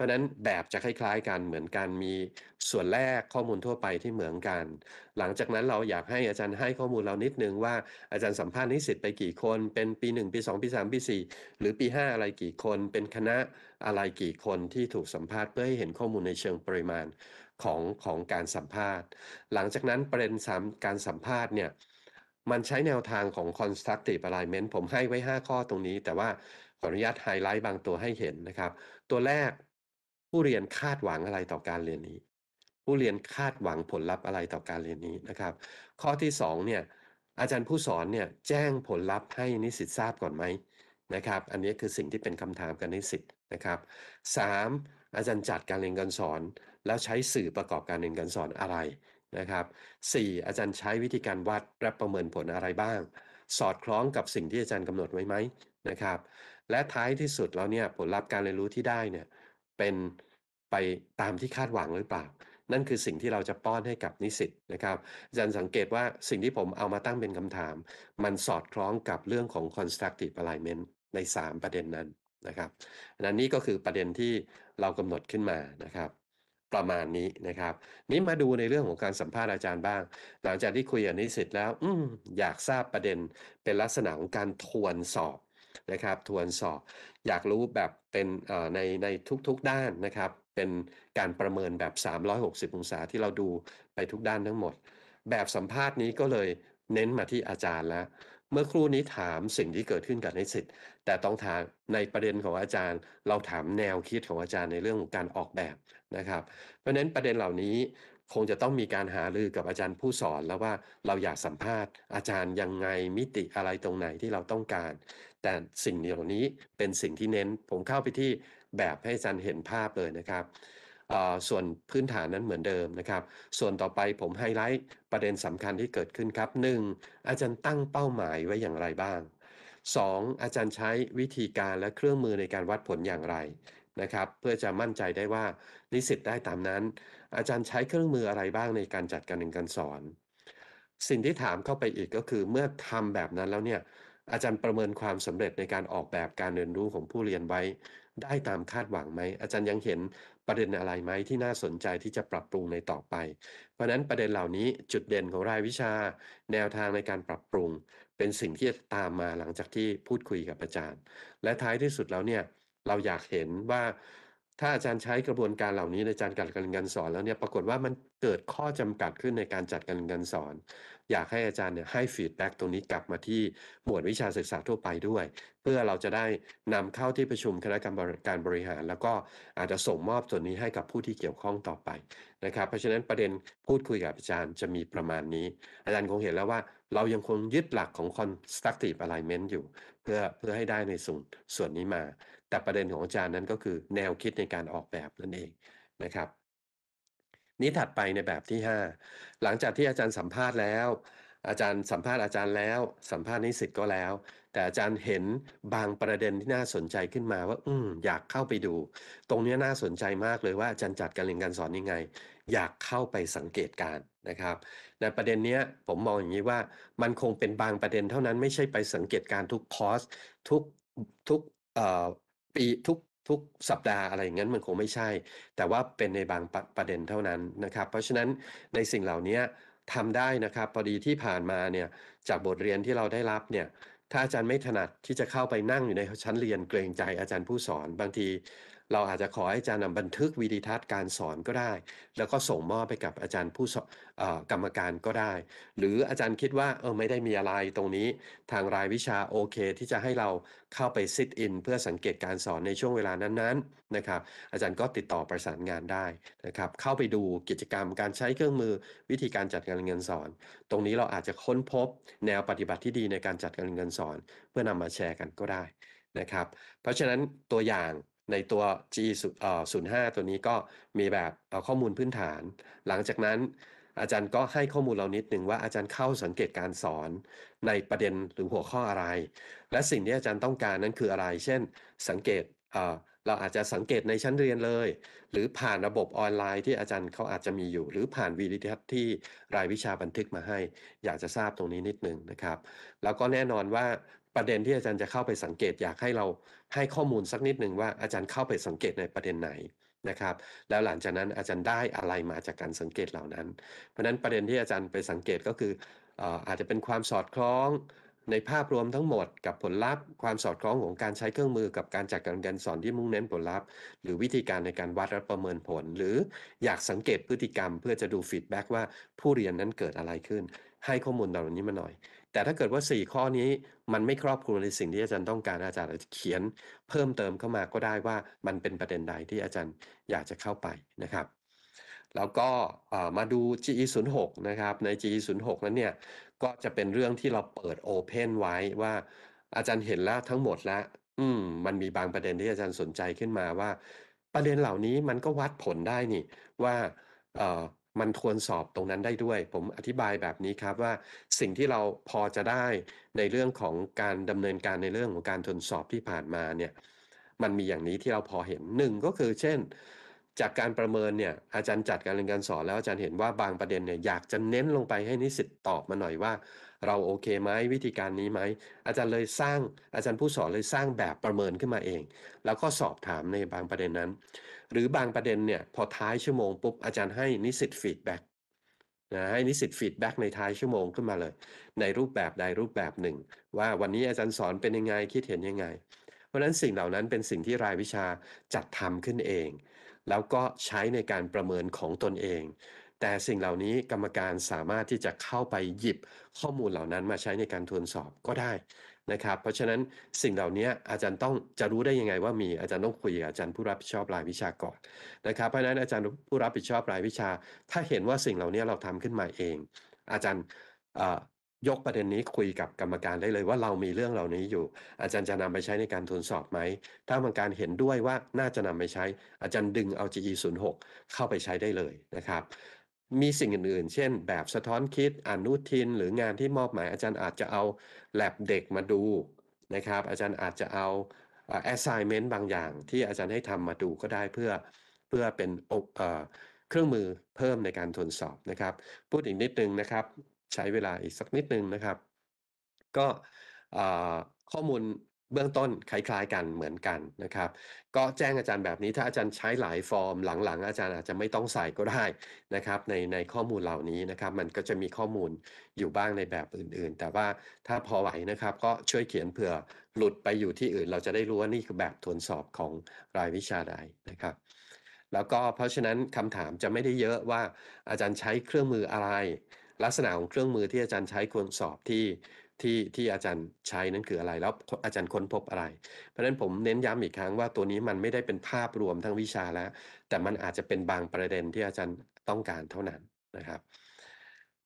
ราะนั้นแบบจะคล้ายๆกันเหมือนกันมีส่วนแรกข้อมูลทั่วไปที่เหมือนกัน หลังจากนั้นเราอยากให้อาจารย์ให้ข้อมูลเรานิดนึงว่าอาจารย์สัมภาษณ์นิสิตไปกี่คน เป็นปี1ปี2ปี3ปี4หรือปี 5 อะไรกี่คนเป็นคณะอะไรกี่คนที่ถูกสัมภาษณ์เพื่อให้เห็นข้อมูลในเชิงปริมาณของของการสัมภาษณ์หลังจากนั้นประเด็นการสัมภาษณ์เนี่ยมันใช้แนวทางของ constructive alignment ผมให้ไว้ 5 ข้อตรงนี้ แต่ว่าขออนุญาตไฮไลท์บางตัวให้เห็นนะครับตัวแรกผู้เรียนคาดหวังอะไรต่อการเรียนนี้ ผู้เรียนคาดหวังผลลัพธ์อะไรต่อการเรียนนี้นะครับ ข้อที่2เนี่ยอาจารย์ผู้สอนเนี่ยแจ้งผลลัพธ์ให้นิสิตทราบก่อนไหมนะครับ อันนี้คือสิ่งที่เป็นคำถามกับนิสิตนะครับ 3. อาจารย์จัดการเรียนการสอน แล้วใช้สื่อประกอบการเรียนการสอนอะไรนะครับ 4. อาจารย์ใช้วิธีการวัด และประเมินผลอะไรบ้าง สอดคล้องกับสิ่งที่อาจารย์กำหนดไว้ไหมนะครับ และท้ายที่สุดแล้วเนี่ยผลลัพธ์การเรียนรู้ที่ได้เนี่ยเป็นไปตามที่คาดหวังหรือเปล่า นั่นคือสิ่งที่เราจะป้อนให้กับนิสิตนะครับ อาจารย์สังเกตว่าสิ่งที่ผมเอามาตั้งเป็นคำถาม มันสอดคล้องกับเรื่องของ constructive alignment ใน 3 ประเด็นนั้นนะครับนันนี้ก็คือประเด็นที่เรากำหนดขึ้นมานะครับ ประมาณนี้นะครับ นี้มาดูในเรื่องของการสัมภาษณ์อาจารย์บ้าง หลังจากที่คุยกับนิสิตแล้ว อือยากทราบประเด็นเป็นลักษณะของการทวนสอบนะครับทวนสอบอยากรู้แบบเป็นในในทุกๆด้านนะครับเป็นการประเมินแบบ360องศาที่เราดูไปทุกด้านทั้งหมด แบบสัมภาษณ์นี้ก็เลยเน้นมาที่อาจารย์แล้ว เมื่อครู่นี้ถามสิ่งที่เกิดขึ้นกับนิสิตแต่ต้องถามในประเด็นของอาจารย์ เราถามแนวคิดของอาจารย์ในเรื่องของการออกแบบนะครับ เพราะฉะนั้นประเด็นเหล่านี้คงจะต้องมีการหารือกับอาจารย์ผู้สอน แล้วว่าเราอยากสัมภาษณ์ อาจารย์ยังไงมิติอะไรตรงไหนที่เราต้องการแต่สิ่งเหล่านี้เป็นสิ่งที่เน้นผมเข้าไปที่แบบให้อาจารย์เห็นภาพเลยนะครับส่วนพื้นฐานนั้นเหมือนเดิมนะครับ ส่วนต่อไปผมไฮไลท์ประเด็นสำคัญที่เกิดขึ้นครับ 1. อาจารย์ตั้งเป้าหมายไว้อย่างไรบ้าง 2. อาจารย์ใช้วิธีการและเครื่องมือในการวัดผลอย่างไรนะครับ เพื่อจะมั่นใจได้ว่านิสิตได้ตามนั้น อาจารย์ใช้เครื่องมืออะไรบ้างในการจัดการเรียนการสอน สิ่งที่ถามเข้าไปอีกก็คือเมื่อทำแบบนั้นแล้วเนี่ยอาจารย์ประเมินความสำเร็จในการออกแบบการเรียนรู้ของผู้เรียนไว้ได้ตามคาดหวังไหมอาจารย์ยังเห็นประเด็นอะไรไหมที่น่าสนใจที่จะปรับปรุงในต่อไป เพราะนั้นประเด็นเหล่านี้จุดเด่นของรายวิชา แนวทางในการปรับปรุง เป็นสิ่งที่จะตามมาหลังจากที่พูดคุยกับอาจารย์ และท้ายที่สุดแล้วเนี่ยเราอยากเห็นว่าถ้าอาจารย์ใช้กระบวนการเหล่านี้ในการจัดการเรียนการสอนแล้วเนี่ยปรากฏว่ามันเกิดข้อจำกัดขึ้นในการจัดการเรียนการสอนอยากให้อาจารย์เนี่ยให้ฟีดแบ็กตรงนี้กลับมาที่หมวดวิชาศึกษาทั่วไปด้วย เพื่อเราจะได้นำเข้าที่ประชุมคณะกรรมการบริหาร แล้วก็อาจจะส่งมอบส่วนนี้ให้กับผู้ที่เกี่ยวข้องต่อไปนะครับ เพราะฉะนั้นประเด็นพูดคุยกับอาจารย์จะมีประมาณนี้ อาจารย์คงเห็นแล้วว่าเรายังคงยึดหลักของ constructive alignment อยู่ เพื่อเพื่อให้ได้ในส่วนส่วนนี้มา แต่ประเด็นของอาจารย์นั้นก็คือแนวคิดในการออกแบบนั่นเองนะครับนี้ถัดไปในแบบที่ 5 หลังจากที่อาจารย์สัมภาษณ์แล้ว อาจารย์สัมภาษณ์อาจารย์แล้ว สัมภาษณ์นิสิตก็แล้ว แต่อาจารย์เห็นบางประเด็นที่น่าสนใจขึ้นมาว่าอืมอยากเข้าไปดู ตรงนี้น่าสนใจมากเลยว่าอาจารย์จัดการเรียนการสอนยังไง อยากเข้าไปสังเกตการนะครับในประเด็นนี้ผมมองอย่างนี้ว่า มันคงเป็นบางประเด็นเท่านั้นไม่ใช่ไปสังเกตการทุกคอร์สทุกทุกปีทุกทุกสัปดาห์อะไรอย่างนั้นมันคงไม่ใช่ แต่ว่าเป็นในบางประประเด็นเท่านั้นนะครับเพราะฉะนั้นในสิ่งเหล่านี้ทำได้นะครับพอดีที่ผ่านมาเนี่ยจากบทเรียนที่เราได้รับเนี่ยถ้าอาจารย์ไม่ถนัดที่จะเข้าไปนั่งอยู่ในชั้นเรียนเกรงใจ อาจารย์ผู้สอน บางทีเราอาจจะขอให้อาจารย์นำบันทึกวิดีทัศน์การสอนก็ได้ แล้วก็ส่งมอบไปกับอาจารย์ผู้กรรมการก็ได้ หรืออาจารย์คิดว่าเออไม่ได้มีอะไรตรงนี้ทางรายวิชาโอเค ที่จะให้เราเข้าไปซิทอินเพื่อสังเกตการสอนในช่วงเวลานั้นๆนะครับอาจารย์ก็ติดต่อประสานงานได้นะครับ เข้าไปดูกิจกรรมการใช้เครื่องมือวิธีการจัดการเงินสอน ตรงนี้เราอาจจะค้นพบแนวปฏิบัติที่ดีในการจัดการเงินสอนเพื่อนำมาแชร์กันก็ได้นะครับ เพราะฉะนั้นตัวอย่างในตัว G 0 5ตัวนี้ก็มีแบบเอาข้อมูลพื้นฐาน หลังจากนั้น อาจารย์ก็ให้ข้อมูลเรานิดหนึ่งว่าอาจารย์เข้าสังเกตการสอนในประเด็นหรือหัวข้ออะไร และสิ่งที่อาจารย์ต้องการนั้นคืออะไร เช่น สังเกตเราอาจจะสังเกตในชั้นเรียนเลย หรือผ่านระบบออนไลน์ที่อาจารย์เขาอาจจะมีอยู่ หรือผ่านวีดีทัศน์ที่รายวิชาบันทึกมาให้ อยากจะทราบตรงนี้นิดหนึ่งนะครับ แล้วก็แน่นอนว่าประเด็นที่อาจารย์จะเข้าไปสังเกตอยากให้เราให้ข้อมูลสักนิดหนึ่งว่าอาจารย์เข้าไปสังเกตในประเด็นไหนนะครับแล้วหลังจากนั้นอาจารย์ได้อะไรมาจากการสังเกตเหล่านั้น เพราะนั้นประเด็นที่อาจารย์ไปสังเกตก็คืออาจจะเป็นความสอดคล้อง ในภาพรวมทั้งหมด กับผลลัพธ์ความสอดคล้องของการใช้เครื่องมือกับการจัดการการสอนที่มุ่งเน้นผลลัพธ์ หรือวิธีการในการวัดและประเมินผล หรืออยากสังเกตพฤติกรรม เพื่อจะดูฟีดแบ็กว่าผู้เรียนนั้นเกิดอะไรขึ้น ให้ข้อมูลเหล่านี้มาหน่อยแต่ถ้าเกิดว่า4ข้อนี้มันไม่ครอบคลุมในสิ่งที่อาจารย์ต้องการอาจารย์จะเขียนเพิ่มเติมเข้ามาก็ได้ว่ามันเป็นประเด็นใดที่อาจารย์อยากจะเข้าไปนะครับแล้วก็มาดู GE 0 6นะครับ ใน GE 0 6นั้นเนี่ยก็จะเป็นเรื่องที่เราเปิด Open ไว้ว่า อาจารย์เห็นแล้วทั้งหมดแล้วอืมมันมีบางประเด็นที่อาจารย์สนใจขึ้นมาว่า ประเด็นเหล่านี้มันก็วัดผลได้นี่ว่ามันทวนสอบตรงนั้นได้ด้วย ผมอธิบายแบบนี้ครับว่าสิ่งที่เราพอจะได้ในเรื่องของการดำเนินการในเรื่องของการทวนสอบที่ผ่านมาเนี่ยมันมีอย่างนี้ที่เราพอเห็นหนึ่งก็คือ เช่น จากการประเมินเนี่ยอาจารย์จัดการเรียนการสอนแล้วอาจารย์เห็นว่าบางประเด็นเนี่ยอยากจะเน้นลงไปให้นิสิตตอบมาหน่อยว่าเราโอเคไหมวิธีการนี้ไหมอาจารย์เลยสร้างอาจารย์ผู้สอนเลยสร้างแบบประเมินขึ้นมาเอง แล้วก็สอบถามในบางประเด็นนั้น หรือบางประเด็นเนี่ยพอท้ายชั่วโมงปุ๊บอาจารย์ให้นิสิตฟีดแบ็กนะให้นิสิตฟีดแบ็กในท้ายชั่วโมงขึ้นมาเลย ในรูปแบบใดรูปแบบหนึ่ง ว่าวันนี้อาจารย์สอนเป็นยังไงคิดเห็นยังไง เพราะนั้นสิ่งเหล่านั้นเป็นสิ่งที่รายวิชาจัดทำขึ้นเอง แล้วก็ใช้ในการประเมินของตนเองแต่สิ่งเหล่านี้กรรมการสามารถที่จะเข้าไปหยิบข้อมูลเหล่านั้นมาใช้ในการทวนสอบก็ได้นะครับเพราะฉะนั้นสิ่งเหล่านี้อาจารย์ต้องจะรู้ได้ยังไงว่ามีอาจารย์ต้องคุยกับอาจารย์ผู้รับผิดชอบรายวิชาก่อนนะครับเพราะฉะนั้นอาจารย์ผู้รับผิดชอบรายวิชา ถ้าเห็นว่าสิ่งเหล่านี้เราทำขึ้นมาเอง อาจารย์ยกประเด็นนี้คุยกับกรรมการได้เลยว่าเรามีเรื่องเหล่านี้อยู่ อาจารย์จะนำไปใช้ในการทวนสอบไหมถ้ากรรมการเห็นด้วยว่าน่าจะนำไปใช้อาจารย์ดึงเอา GE 0 6เข้าไปใช้ได้เลยนะครับมีสิ่งอื่น ๆ เช่นแบบสะท้อนคิดอนุทิน หรืองานที่มอบหมายอาจารย์อาจจะเอาแลบเด็กมาดูนะครับ อาจารย์อาจจะเอา assignment บางอย่าง ที่อาจารย์ให้ทำมาดูก็ได้เพื่อเพื่อเป็นเครื่องมือเพิ่มในการทดสอบนะครับ พูดอีกนิดนึงนะครับ ใช้เวลาอีกสักนิดนึงนะครับ ก็ข้อมูลเบื้องต้นคล้าย ๆกันเหมือนกันนะครับ ก็แจ้งอาจารย์แบบนี้ ถ้าอาจารย์ใช้หลายฟอร์มหลังๆ อาจารย์อาจจะไม่ต้องใส่ก็ได้นะครับในในข้อมูลเหล่านี้นะครับมันก็จะมีข้อมูลอยู่บ้างในแบบอื่น ๆ แต่ว่าถ้าพอไหวนะครับก็ช่วยเขียนเผื่อหลุดไปอยู่ที่อื่น เราจะได้รู้ว่านี่คือแบบทวนสอบของรายวิชาใดนะครับ แล้วก็เพราะฉะนั้นคำถามจะไม่ได้เยอะว่า อาจารย์ใช้เครื่องมืออะไร ลักษณะของเครื่องมือที่อาจารย์ใช้ควรสอบที่ที่ที่อาจารย์ใช้นั้นคืออะไรแล้วอาจารย์ค้นพบอะไร เพราะฉะนั้นผมเน้นย้ำอีกครั้งว่าตัวนี้มันไม่ได้เป็นภาพรวมทั้งวิชาแล้วแต่มันอาจจะเป็นบางประเด็นที่อาจารย์ต้องการเท่านั้นนะครับ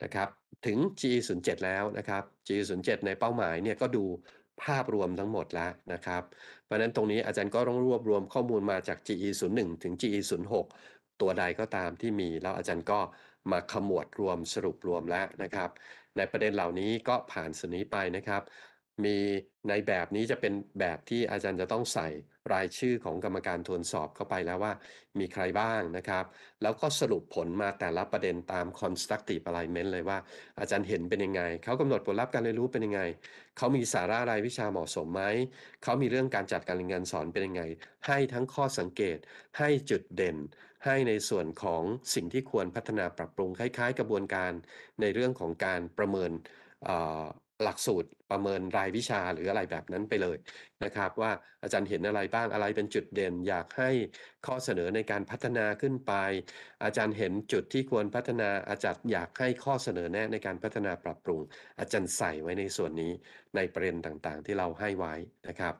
นะครับถึง G07 แล้วนะครับ G07 ในเป้าหมายเนี่ยก็ดูภาพรวมทั้งหมดแล้วนะครับเพราะนั้นตรงนี้อาจารย์ก็ต้องรวบรวมข้อมูลมาจาก GE01 ถึง GE06 ตัวใดก็ตามที่มีแล้วอาจารย์ก็มาขมวดรวมสรุปรวมแล้วนะครับในประเด็นเหล่านี้ก็ผ่านสนีไปนะครับมีในแบบนี้จะเป็นแบบที่อาจารย์จะต้องใส่รายชื่อของกรรมการทวนสอบเข้าไปแล้วว่า มีใครบ้างนะครับ แล้วก็สรุปผลมาแต่ละประเด็นตาม constructive alignment เลยว่าอาจารย์เห็นเป็นยังไงเขากำหนดผลลัพธ์การเรียนรู้เป็นยังไงเขามีสาระรายวิชาเหมาะสมไหมเขามีเรื่องการจัดการเรียนการสอนเป็นยังไง ให้ทั้งข้อสังเกตให้จุดเด่นให้ในส่วนของสิ่งที่ควรพัฒนาปรับปรุงคล้าย ๆกระบวนการ ในเรื่องของการประเมินหลักสูตรประเมินรายวิชาหรืออะไรแบบนั้นไปเลยนะครับ ว่าอาจารย์เห็นอะไรบ้างอะไรเป็นจุดเด่น อยากให้ข้อเสนอในการพัฒนาขึ้นไป อาจารย์เห็นจุดที่ควรพัฒนาอาจารย์ อยากให้ข้อเสนอแนะในการพัฒนาปรับปรุง อาจารย์ใส่ไว้ในส่วนนี้ในประเด็นต่างๆ ที่เราให้ไว้นะครับ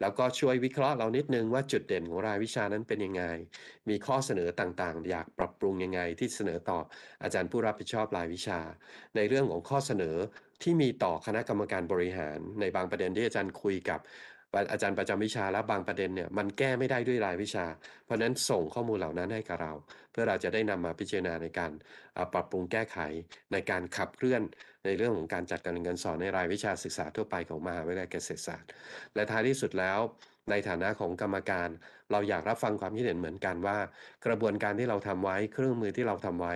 แล้วก็ช่วยวิเคราะห์เรานิดนึงว่าจุดเด่นของรายวิชานั้นเป็นยังไงมีข้อเสนอต่างๆ อยากปรับปรุงยังไงที่เสนอต่ออาจารย์ผู้รับผิดชอบรายวิชา ในเรื่องของข้อเสนอที่มีต่อคณะกรรมการบริหารในบางประเด็นที่อาจารย์คุยกับอาจารย์ประจำวิชาและบางประเด็นเนี่ยมันแก้ไม่ได้ด้วยรายวิชา เพราะฉะนั้นส่งข้อมูลเหล่านั้นให้กับเรา เพื่อเราจะได้นำมาพิจารณาในการ ปรับปรุงแก้ไขในการขับเคลื่อนในเรื่องของการจัดการเรียนการสอนในรายวิชาศึกษาทั่วไปของมหาวิทยาลัยเกษตรศาสตร์ และท้ายที่สุดแล้ว ในฐานะของกรรมการเราอยากรับฟังความคิดเห็นเหมือนกันว่า กระบวนการที่เราทำไว้เครื่องมือที่เราทำไว้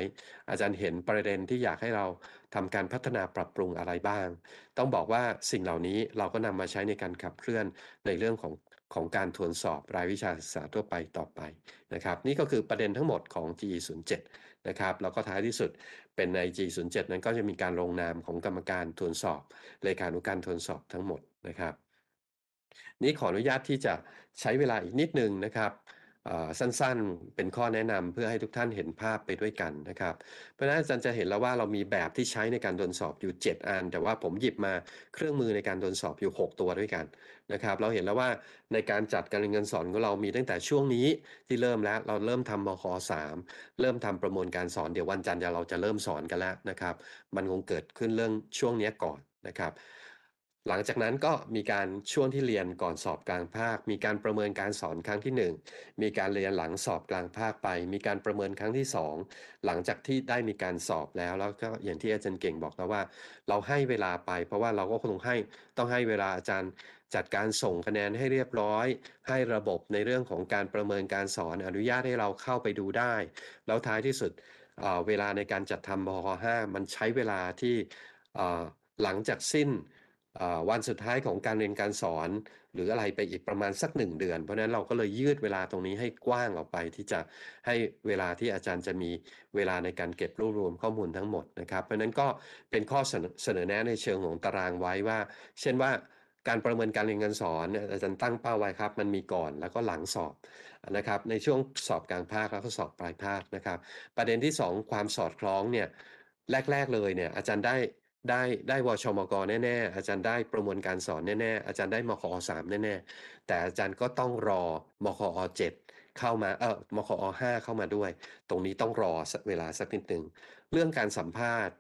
อาจารย์เห็นประเด็นที่อยากให้เราทำการพัฒนาปรับปรุงอะไรบ้าง ต้องบอกว่าสิ่งเหล่านี้เราก็นำมาใช้ในการขับเคลื่อนในเรื่องของของการทวนสอบรายวิชาศึกษาทั่วไปต่อไปนะครับ นี่ก็คือประเด็นทั้งหมดของ G07 นะครับแล้วก็ท้ายที่สุดเป็นใน G07 นั้นก็จะมีการลงนามของกรรมการทวนสอบเลขานุการทวนสอบทั้งหมดนะครับนี้ขออนุญาตที่จะใช้เวลาอีกนิดนึงนะครับสั้นๆเป็นข้อแนะนำเพื่อให้ทุกท่านเห็นภาพไปด้วยกันนะครับ เพราะนั้นอาจารย์จะเห็นแล้วว่าเรามีแบบที่ใช้ในการตรวจสอบอยู่ 7 อัน แต่ว่าผมหยิบมาเครื่องมือในการตรวจสอบอยู่ 6 ตัวด้วยกันนะครับเราเห็นแล้วว่าในการจัดการเรียนการสอนของเรามีตั้งแต่ช่วงนี้ ที่เริ่มแล้ว เราเริ่มทำมคสมเริ่มทำประมวลการสอนเดี๋ยววันจันทร์เราจะเริ่มสอนกันแล้วนะครับมันคงเกิดขึ้นเรื่องช่วงนี้ก่อนนะครับหลังจากนั้นก็มีการช่วงที่เรียนก่อนสอบกลางภาค มีการประเมินการสอนครั้งที่ 1 มีการเรียนหลังสอบกลางภาคไป มีการประเมินครั้งที่ 2 หลังจากที่ได้มีการสอบแล้ว แล้วก็อย่างที่อาจารย์เก่งบอกแล้วว่าเราให้เวลาไป เพราะว่าเราก็คงให้ต้องให้เวลาอาจารย์จัดการส่งคะแนนให้เรียบร้อย ให้ระบบในเรื่องของการประเมินการสอนอนุญาตให้เราเข้าไปดูได้แล้วท้ายที่สุดเวลาในการจัดทำบค5มันใช้เวลาที่หลังจากสิ้นวันสุดท้ายของการเรียนการสอน หรืออะไรไปอีกประมาณสักหนึ่งเดือน เพราะนั้นเราก็เลยยืดเวลาตรงนี้ให้กว้างออกไปที่จะให้เวลาที่อาจารย์จะมีเวลาในการเก็บรวบรวมข้อมูลทั้งหมดนะครับเพราะนั้นก็เป็นข้อเสนอแนะในเชิงของตารางไว้ว่า เช่นว่าการประเมินการเรียนการสอนอาจารย์ตั้งเป้าไว้ครับ มันมีก่อนแล้วก็หลังสอบนะครับในช่วงสอบกลางภาคแล้วก็สอบปลายภาคนะครับประเด็นที่ 2 ความสอดคล้องเนี่ยแรก ๆเลยเนี่ยอาจารย์ได้ได้ได้วชมกแน่ๆอาจารย์ได้ประมวลการสอนแน่ๆอาจารย์ได้มคอสามแน่ๆแต่อาจารย์ก็ต้องรอมคอเจ็ดเข้ามาเออมคอห้าเข้ามาด้วย ตรงนี้ต้องรอเวลาสักนิดหนึ่งเรื่องการสัมภาษณ์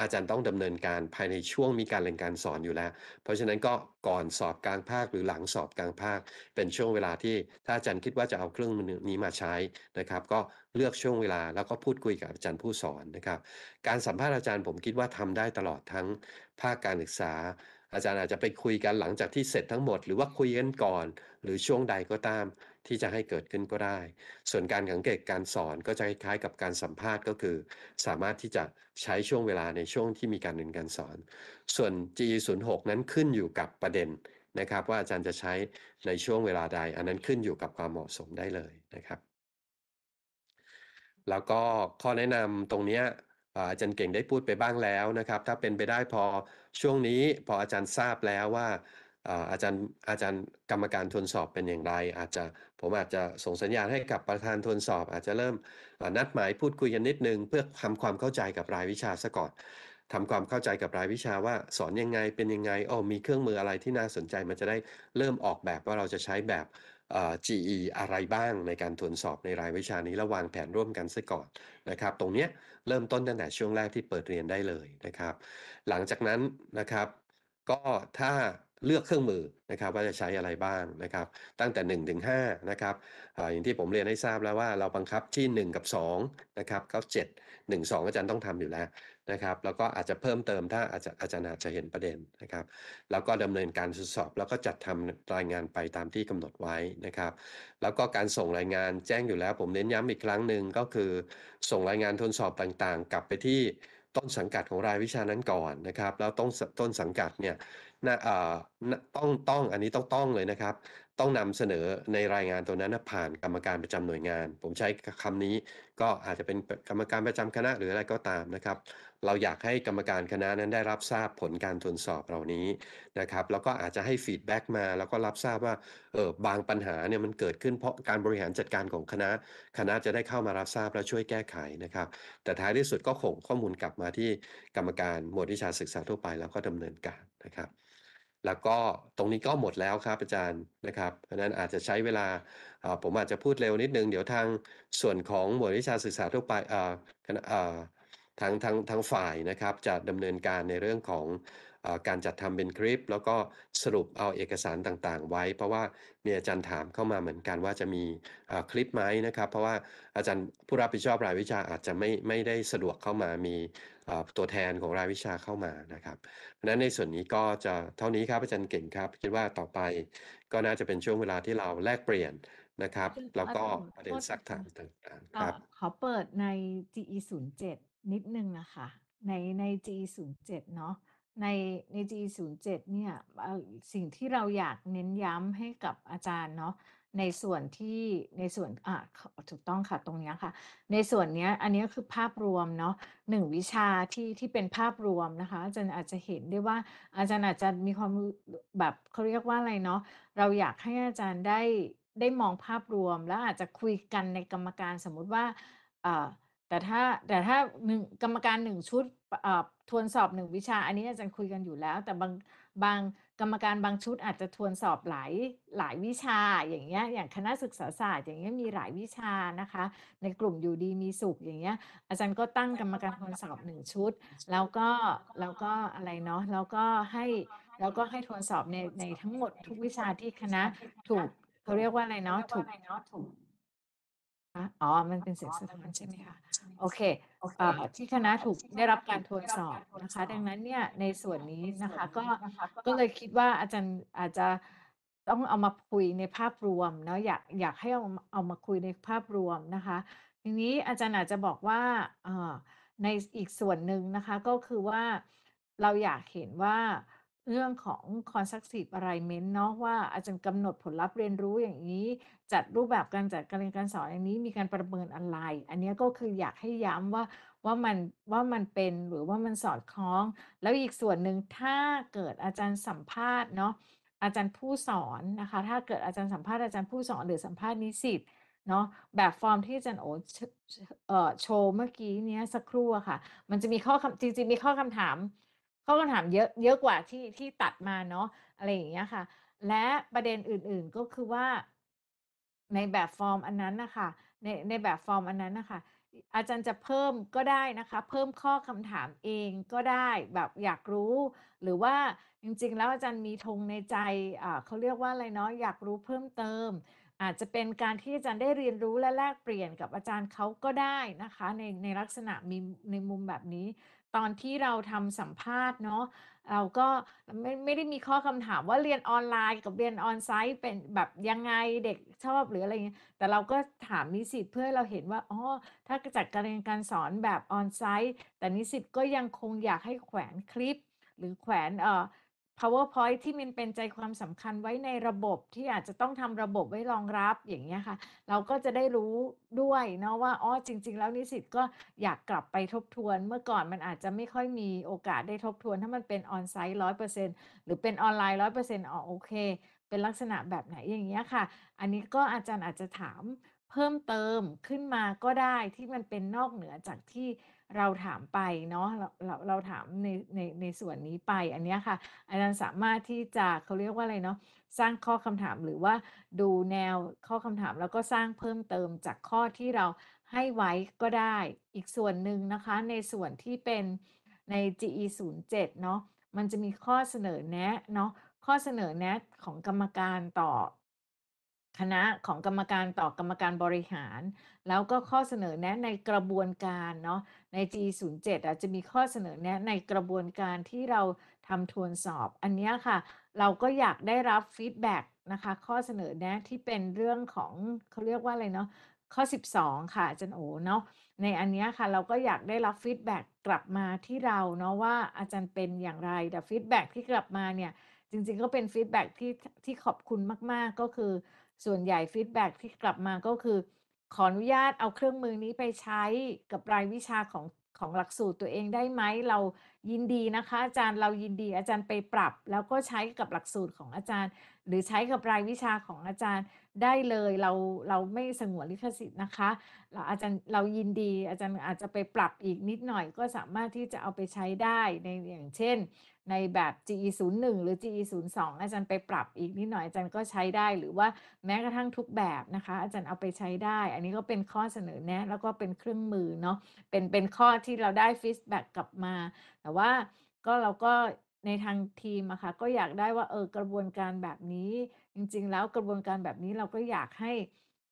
อาจารย์ต้องดำเนินการภายในช่วงมีการเรียนการสอนอยู่แล้ว เพราะฉะนั้นก็ก่อนสอบกลางภาคหรือหลังสอบกลางภาค เป็นช่วงเวลาที่ถ้าอาจารย์คิดว่าจะเอาเครื่องมือนี้มาใช้นะครับ ก็เลือกช่วงเวลาแล้วก็พูดคุยกับอาจารย์ผู้สอนนะครับ การสัมภาษณ์อาจารย์ผมคิดว่าทำได้ตลอดทั้งภาคการศึกษา อาจารย์อาจจะไปคุยกันหลังจากที่เสร็จทั้งหมดหรือว่าคุยกันก่อน หรือช่วงใดก็ตามที่จะให้เกิดขึ้นก็ได้ ส่วนการสังเกตการสอนก็จะคล้ายกับการสัมภาษณ์ก็คือ สามารถที่จะใช้ช่วงเวลาในช่วงที่มีการเรียนการสอน ส่วน G06 นั้นขึ้นอยู่กับประเด็นนะครับ ว่าอาจารย์จะใช้ในช่วงเวลาใด อันนั้นขึ้นอยู่กับความเหมาะสมได้เลยนะครับ แล้วก็ข้อแนะนำตรงนี้อาจารย์เก่งได้พูดไปบ้างแล้วนะครับ ถ้าเป็นไปได้พอช่วงนี้ พออาจารย์ทราบแล้วว่าอาจารย์อาจารย์กรรมการทวนสอบเป็นอย่างไรอาจจะผมอาจจะส่งสัญญาณให้กับประธานทวนสอบอาจจะเริ่มนัดหมายพูดคุยกันนิดนึงเพื่อทำความเข้าใจกับรายวิชาซะก่อนทำความเข้าใจกับรายวิชาว่า สอนยังไงเป็นยังไงอ๋อมีเครื่องมืออะไรที่น่าสนใจมันจะได้เริ่มออกแบบว่าเราจะใช้แบบ GE อะไรบ้างในการทวนสอบในรายวิชานี้ระวางแผนร่วมกันซะก่อนนะครับ ตรงนี้เริ่มต้นตั้งแต่ช่วงแรกที่เปิดเรียนได้เลยนะครับ หลังจากนั้นนะครับก็ถ้าเลือกเครื่องมือนะครับว่าจะใช้อะไรบ้างนะครับ ตั้งแต่1ถึง5นะครับอย่างที่ผมเรียนให้ทราบแล้วว่า เราบังคับที่ 1 กับ2นะครับก็7 1 2 อาจารย์ต้องทำอยู่แล้วนะครับ แล้วก็อาจจะเพิ่มเติมถ้าอาจจะอาจารย์อาจจะเห็นประเด็นนะครับ แล้วก็ดำเนินการทดสอบแล้วก็จัดทำรายงานไปตามที่กำหนดไว้นะครับ แล้วก็การส่งรายงานแจ้งอยู่แล้ว ผมเน้นย้ำอีกครั้งหนึ่งก็คือส่งรายงานทดสอบต่างๆ กลับไปที่ต้นสังกัดของรายวิชานั้นก่อนนะครับ แล้วต้นต้นสังกัดเนี่ยนะเอ่อต้องต้อง อันนี้ต้องต้องเลยนะครับ ต้องนำเสนอในรายงานตัวนั้นผ่านกรรมการประจำหน่วยงาน ผมใช้คำนี้ก็อาจจะเป็นกรรมการประจำคณะหรืออะไรก็ตามนะครับ เราอยากให้กรรมการคณะนั้นได้รับทราบผลการตรวจสอบเหล่านี้นะครับ แล้วก็อาจจะให้ฟีดแบ็กมา แล้วก็รับทราบว่าเออบางปัญหาเนี่ยมันเกิดขึ้นเพราะการบริหารจัดการของคณะคณะจะได้เข้ามารับทราบและช่วยแก้ไขนะครับ แต่ท้ายที่สุดก็่งข้อมูลกลับมาที่กรรมการหมวดวิชาศึกษาทั่วไปแล้วก็ดำเนินการนะครับแล้วก็ตรงนี้ก็หมดแล้วครับอาจารย์นะครับ เพราะนั้นอาจจะใช้เวลาผมอาจจะพูดเร็วนิดนึงเดี๋ยวทางส่วนของหมวดวิชาศึกษาทั่วไปทางทางทางฝ่ายนะครับจะดำเนินการในเรื่องของอการจัดทำเป็นคลิป แล้วก็สรุปเอาเอกสารต่าง ๆ ไว้ เพราะว่ามีอาจารย์ถามเข้ามาเหมือนกัน ว่าจะมีคลิปไหมนะครับ เพราะว่าอาจารย์ผู้รับผิดชอบรายวิชาอาจจะไม่ไม่ได้สะดวกเข้ามามีตัวแทนของรายวิชาเข้ามานะครับเพราะนั้นในส่วนนี้ก็จะเท่านี้ครับอาจารย์เก่งครับ คิดว่าต่อไป ก็น่าจะเป็นช่วงเวลาที่เราแลกเปลี่ยนนะครับ แล้วก็ประเด็นสักถามต่างๆครับขอเปิดใน GE 0 7นิดนึงนะคะ ในใน GE 0 7เนาะในใน g 0 7เนี่ยสิ่งที่เราอยากเน้นย้ำให้กับอาจารย์เนาะในส่วนที่ในส่วนอ่าถูกต้องค่ะตรงเนี้ยค่ะ ในส่วนเนี้ยอันนี้คือภาพรวมเนาะหนึ่งวิชาที่ที่เป็นภาพรวมนะคะ อาจารย์อาจจะเห็นได้ว่าอาจารย์อาจจะมีความแบบเขาเรียกว่าอะไรเนาะเราอยากให้อาจารย์ได้ได้มองภาพรวมแล้วอาจจะคุยกันในกรรมการสมมุติว่าอ่าแต่ถ้าแต่ถ้าหนึ่งกรรมการหนึ่งชุดทวนสอบหนึ่งวิชาอันนี้อาจารย์คุยกันอยู่แล้วแต่บางบางกรรมการบางชุดอาจจะทวนสอบหลายหลายวิชาอย่างเงี้ยอย่างคณะศึกษาศาสตร์อย่างเงี้ยมีหลายวิชานะคะ ในกลุ่มอยู่ดีมีสุขอย่างเงี้ยอาจารย์ก็ตั้งกรรมการทวนสอบหนึ่งชุด แล้วก็แล้วก็อะไรเนาะแล้วก็ให้แล้วก็ให้ทวนสอบในในทั้งหมดทุกวิชาที่คณะถูกเขาเรียกว่าอะไรเนาะถูกอ๋อ มันเป็นเสียงสะท้อนใช่ไหมคะโอเค ที่คณะถูกได้รับการตรวจสอบนะคะ ดังนั้นเนี่ยในส่วนนี้นะคะ ก็ ก็เลยคิดว่าอาจารย์อาจจะต้องเอามาคุยในภาพรวมเนาะอยากอยากให้เอาเอามาคุยในภาพรวมนะคะ ทีนี้อาจารย์อาจจะบอกว่าในอีกส่วนหนึ่งนะคะก็คือว่าเราอยากเห็นว่าเรื่องของ constructive alignment เนาะว่าอาจารย์กำหนดผลลัพธ์เรียนรู้อย่างนี้จัดรูปแบบการจัดการเรียนการสอนอย่างนี้มีการประเมินอะไรอันนี้ก็คืออยากให้ย้ำว่าว่ามันว่ามันเป็นหรือว่ามันสอดคล้อง แล้วอีกส่วนหนึ่งถ้าเกิดอาจารย์สัมภาษณ์เนาะอาจารย์ผู้สอนนะคะถ้าเกิดอาจารย์สัมภาษณ์อาจารย์ผู้สอนหรือสัมภาษณ์นิสิตเนาะแบบฟอร์มที่อาจารย์โอโชว์เมื่อกี้เนี้ยสักครู่อะค่ะมันจะมีข้อจริงๆมีข้อคำถามข้อคำถามเยอะเยอะกว่าที่ที่ตัดมาเนาะอะไรอย่างเงี้ยค่ะและประเด็นอื่น ๆก็คือว่า ในแบบฟอร์มอันนั้นนะคะในในแบบฟอร์มอันนั้นนะคะอาจารย์จะเพิ่มก็ได้นะคะ เพิ่มข้อคำถามเองก็ได้แบบอยากรู้ หรือว่าจริงๆ แล้วอาจารย์มีธงในใจเขาเรียกว่าอะไรเนาะอยากรู้เพิ่มเติม อาจจะเป็นการที่อาจารย์ได้เรียนรู้และแลกเปลี่ยนกับอาจารย์เขาก็ได้นะคะ ในในลักษณะมีในมุมแบบนี้ตอนที่เราทำสัมภาษณ์เนาะเราก็ไม่ไม่ได้มีข้อคำถามว่าเรียนออนไลน์กับเรียนออนไซต์เป็นแบบยังไงเด็กชอบหรืออะไรเงี้ยแต่เราก็ถามนิสิตเพื่อเราเห็นว่าอ๋อถ้าจัดการเรียนการสอนแบบออนไซต์ แต่นิสิตก็ยังคงอยากให้แขวนคลิปหรือแขวนเอ่อ PowerPoint ที่มันเป็นใจความสำคัญไว้ในระบบที่อาจจะต้องทำระบบไว้รองรับอย่างเงี้ยค่ะ เราก็จะได้รู้ด้วยเนาะว่าอ๋อจริง ๆ แล้วนิสิตก็อยากกลับไปทบทวนเมื่อก่อนมันอาจจะไม่ค่อยมีโอกาสได้ทบทวนถ้ามันเป็นออนไซต์ร้อยเปอร์เซ็นต์หรือเป็นออนไลน์ร้อยเปอร์เซ็นต์อ๋อโอเค เป็นลักษณะแบบไหนอย่างเงี้ยค่ะอันนี้ก็อาจารย์อาจจะถามเพิ่มเติมขึ้นมาก็ได้ที่มันเป็นนอกเหนือจากที่เราถามไปเนาะเราเราเราถามในในในส่วนนี้ไป อันเนี้ยค่ะอาจารย์สามารถที่จะเขาเรียกว่าอะไรเนาะ สร้างข้อคำถามหรือว่าดูแนวข้อคำถามแล้วก็สร้างเพิ่มเติมจากข้อที่เราให้ไว้ก็ได้ อีกส่วนหนึ่งนะคะ ในส่วนที่เป็นใน GE 0 7เนาะ มันจะมีข้อเสนอแนะเนาะ ข้อเสนอแนะของกรรมการต่อ คณะของกรรมการต่อกรรมการบริหาร แล้วก็ข้อเสนอแนะในกระบวนการเนาะใน G07 อาจจะมีข้อเสนอแนะในกระบวนการที่เราทำทวนสอบ อันนี้ค่ะ เราก็อยากได้รับฟีดแบ c กนะคะข้อเสนอแนะที่เป็นเรื่องของเขาเรียกว่าอะไรเนาะข้อ 12 ค่ะ อาจารย์โอเนาะในอันนี้ค่ะเราก็อยากได้รับฟีดแบ c กกลับมาที่เราเนาะว่าอาจารย์เป็นอย่างไรแต่ฟีดแบ c กที่กลับมาเนี่ย จริง ๆก็เป็นฟีดแบ c กที่ที่ขอบคุณมากๆก็คือ ส่วนใหญ่ฟีดแบ c กที่กลับมาก็คือขออนุญาตเอาเครื่องมือนี้ไปใช้กับรายวิชาของของหลักสูตรตัวเองได้ไหมเรายินดีนะคะ อาจารย์เรายินดีอาจารย์ไปปรับแล้วก็ใช้กับหลักสูตรของอาจารย์ หรือใช้กับรายวิชาของอาจารย์ได้เลยเราเราไม่สงวนลิขสิทธิ์นะคะเราอาจารย์เรายินดีอาจารย์อาจจะไปปรับอีกนิดหน่อยก็สามารถที่จะเอาไปใช้ได้ในอย่างเช่นในแบบ GE 0 1หรือ GE 0 2อาจารย์ไปปรับอีกนิดหน่อย อาจารย์ก็ใช้ได้หรือว่าแม้กระทั่งทุกแบบนะคะ อาจารย์เอาไปใช้ได้อันนี้ก็เป็นข้อเสนอแนะแล้วก็เป็นเครื่องมือเนาะเป็นเป็นข้อที่เราได้ฟีดแบ็กกลับมา แต่ว่าก็เราก็ในทางทีมอะคะ่ะก็อยากได้ว่าเออกระบวนการแบบนี้ จริง ๆ แล้วกระบวนการแบบนี้เราก็อยากให้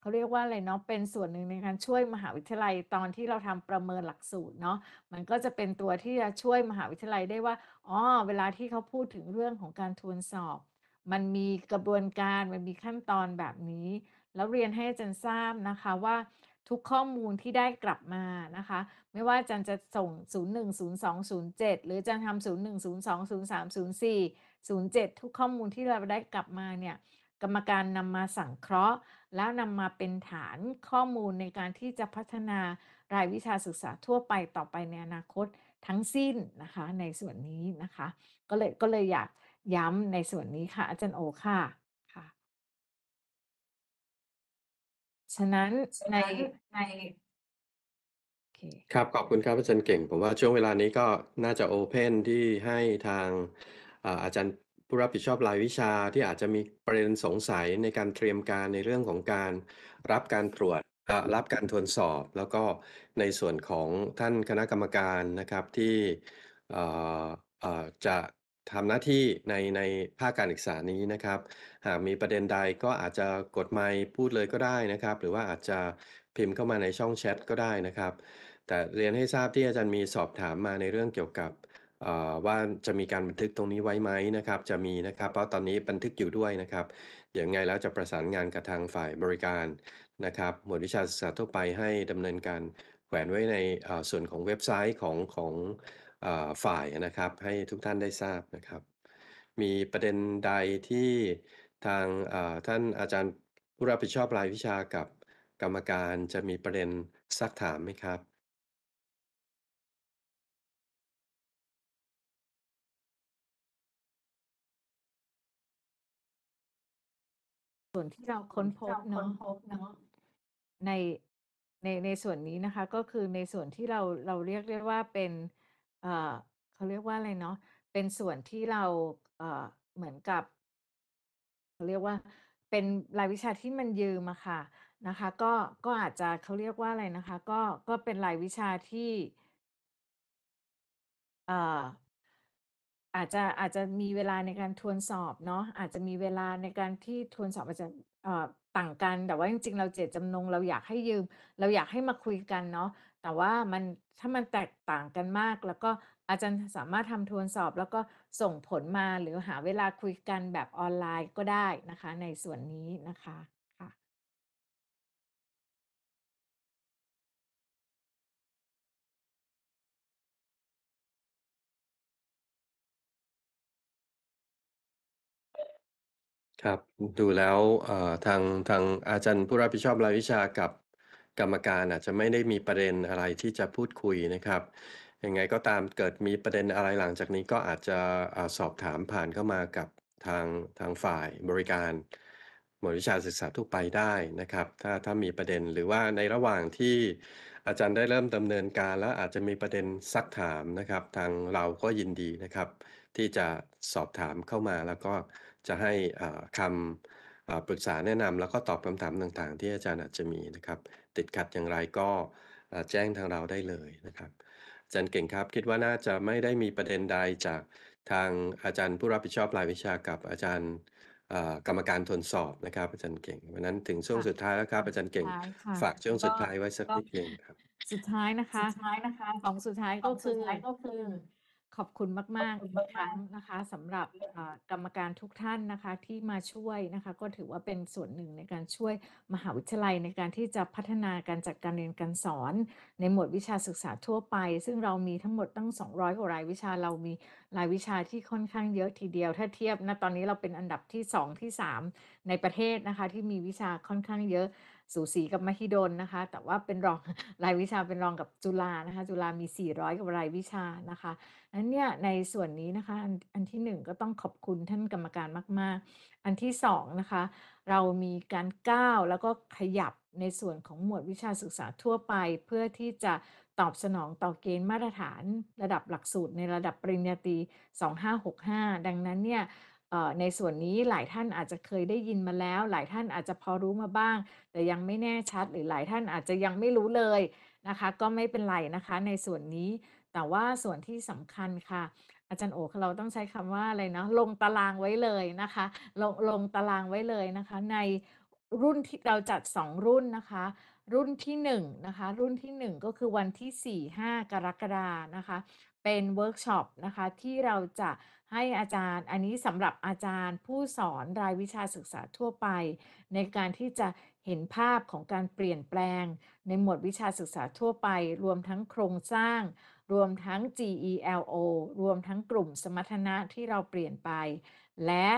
เขาเรียกว่าอะไรเนาะ เป็นส่วนหนึ่งในการช่วยมหาวิทยาลัยตอนที่เราทำประเมินหลักสูตรเนาะ มันก็จะเป็นตัวที่จะช่วยมหาวิทยาลัยได้ว่า อ๋อ เวลาที่เขาพูดถึงเรื่องของการทวนสอบ มันมีกระบวนการ มันมีขั้นตอนแบบนี้ แล้วเรียนให้อาจารย์ทราบนะคะว่า ทุกข้อมูลที่ได้กลับมานะคะ ไม่ว่าจันจะส่ง 010207 หรือจะททำ01020304 07 ทุกข้อมูลที่เราได้กลับมาเนี่ย กรรมการนำมาสังเคราะห์แล้วนำมาเป็นฐานข้อมูลในการที่จะพัฒนารายวิชาศึกษาทั่วไปต่อไปในอนาคตทั้งสิ้นนะคะในส่วนนี้นะคะ ก็เลยก็เลยอยากย้ำในส่วนนี้ค่ะ อาจารย์โอค่ะ ค่ะ ฉะนั้นในในครับขอบคุณครับ อาจารย์เก่งผมว่าช่วงเวลานี้ก็น่าจะโอเพนที่ให้ทางอาจารย์ผู้รับผิดชอบรายวิชาที่อาจจะมีประเด็นสงสัยในการเตรียมการในเรื่องของการรับการตรวจรับการทวนสอบ แล้วก็ในส่วนของท่านคณะกรรมการนะครับที่จะทำหน้าที่ในในภาคการศึกษานี้นะครับ หากมีประเด็นใดก็อาจจะกดไมค์พูดเลยก็ได้นะครับหรือว่าอาจจะพิมพ์เข้ามาในช่องแชทก็ได้นะครับ แต่เรียนให้ทราบที่อาจารย์มีสอบถามมาในเรื่องเกี่ยวกับว่าจะมีการบันทึกตรงนี้ไว้ไหมนะครับจะมีนะครับ เพราะตอนนี้บันทึกอยู่ด้วยนะครับเดี๋ยวไงแล้วจะประสานงานกับทางฝ่ายบริการนะครับหมวดวิชาศึกษาทั่วไปให้ดำเนินการแขวนไว้ในส่วนของเว็บไซต์ของของฝ่ายนะครับ ให้ทุกท่านได้ทราบนะครับ มีประเด็นใดที่ทางท่านอาจารย์ผู้รับผิดชอบรายวิชากับกรรมการจะมีประเด็นซักถามไหมครับส่วนที่เราค้นพบเนาะในในในส่วนนี้นะคะ ก็คือในส่วนที่เราเราเรียก เรียกว่าเป็นเอ่อเขาเรียกว่าอะไรเนาะเป็นส่วนที่เราเอ่อเหมือนกับเขาเรียกว่า เป็นรายวิชาที่มันยืมอะค่ะ นะคะ ก็ก็อาจจะเขาเรียกว่าอะไรนะคะ ก็ก็เป็นรายวิชาที่เอ่ออาจจะอาจจะมีเวลาในการทวนสอบเนาะอาจจะมีเวลาในการที่ทวนสอบอาจจะต่างกัน แต่ว่าจริงๆเราเจตจำนงเราอยากให้ยืม เราอยากให้มาคุยกันเนาะแต่ว่ามันถ้ามันแตกต่างกันมาก แล้วก็อาจารย์สามารถทำทวนสอบแล้วก็ส่งผลมาหรือหาเวลาคุยกันแบบออนไลน์ก็ได้นะคะ ในส่วนนี้นะคะครับดูแล้วทางทางอาจารย์ผู้รับผิดชอบรายวิชากับกรรมการอาจจะไม่ได้มีประเด็นอะไรที่จะพูดคุยนะครับยังไงก็ตามเกิดมีประเด็นอะไรหลังจากนี้ก็อาจจะอสอบถามผ่านเข้ามากับทางทางฝ่ายบริการหมวดวิชาศึกษาทั่วไปได้นะครับ ถ้าถ้ามีประเด็นหรือว่าในระหว่างที่อาจารย์ได้เริ่มดำเนินการ แล้วอาจจะมีประเด็นซักถามนะครับ ทางเราก็ยินดีนะครับ ที่จะสอบถามเข้ามาแล้วก็จะให้คำปรึกษาแนะนำแล้วก็ตอบคำถามต่าง ๆ ที่อาจารย์อาจจะมีนะครับ ติดขัดอย่างไรก็แจ้งทางเราได้เลยนะครับอาจารย์เก่งครับคิดว่าน่าจะไม่ได้มีประเด็นใดจากทางอาจารย์ผู้รับผิดชอบรายวิชากับอาจารย์กรรมการทนสอบนะครับ อาจารย์เก่งวันนั้นถึงช่วงสุดท้ายแล้วครับ อาจารย์เก่งฝากช่วงสุดท้ายไว้สักนิดเียงครับสุดท้ายนะคะสุดท้ายนะคะของสุดท้ายก็คือขอบคุณมากๆอีกครั้งนะคะสำหรับกรรมการทุกท่านนะคะที่มาช่วยนะคะก็ถือว่าเป็นส่วนหนึ่งในการช่วยมหาวิทยาลัยในการที่จะพัฒนาการจัดการเรียนการสอนในหมวดวิชาศึกษาทั่วไป ซึ่งเรามีทั้งหมดตั้ง 200กว่ารายวิชาเรามีรายวิชาที่ค่อนข้างเยอะทีเดียว ถ้าเทียบนะตอนนี้เราเป็นอันดับที่ 2 ที่ 3 ในประเทศนะคะที่มีวิชาค่อนข้างเยอะสูสีกับมหิดลนะคะ แต่ว่าเป็นรองรายวิชาเป็นรองกับจุฬานะคะจุฬามี 400 กับรายวิชานะคะนั้นเนี่ยในส่วนนี้นะคะอันอันที่ 1 ก็ต้องขอบคุณท่านกรรมการมาก ๆ อันที่ 2 นะคะ เรามีการก้าวแล้วก็ขยับในส่วนของหมวดวิชาศึกษาทั่วไปเพื่อที่จะตอบสนองต่อเกณฑ์มาตรฐานระดับหลักสูตรในระดับปริญญาตรี 2565 ดังนั้นเนี่ยในส่วนนี้หลายท่านอาจจะเคยได้ยินมาแล้ว หลายท่านอาจจะพอรู้มาบ้าง แต่ยังไม่แน่ชัดหรือหลายท่านอาจจะยังไม่รู้เลยนะคะ ก็ไม่เป็นไรนะคะในส่วนนี้แต่ว่าส่วนที่สำคัญค่ะ อาจารย์โอเราต้องใช้คำว่าอะไรเนาะลงตารางไว้เลยนะคะลงลงตารางไว้เลยนะคะ ในรุ่นที่เราจัด 2 รุ่นนะคะ รุ่นที่1นะคะ รุ่นที่1ก็คือวันที่4-5กรกฎานะคะ เป็นเวิร์กช็อปนะคะที่เราจะให้อาจารย์ อันนี้สำหรับอาจารย์ผู้สอนรายวิชาศึกษาทั่วไป ในการที่จะเห็นภาพของการเปลี่ยนแปลง ในหมวดวิชาศึกษาทั่วไป รวมทั้งโครงสร้าง รวมทั้ง GELO รวมทั้งกลุ่มสมรรถนะที่เราเปลี่ยนไป และ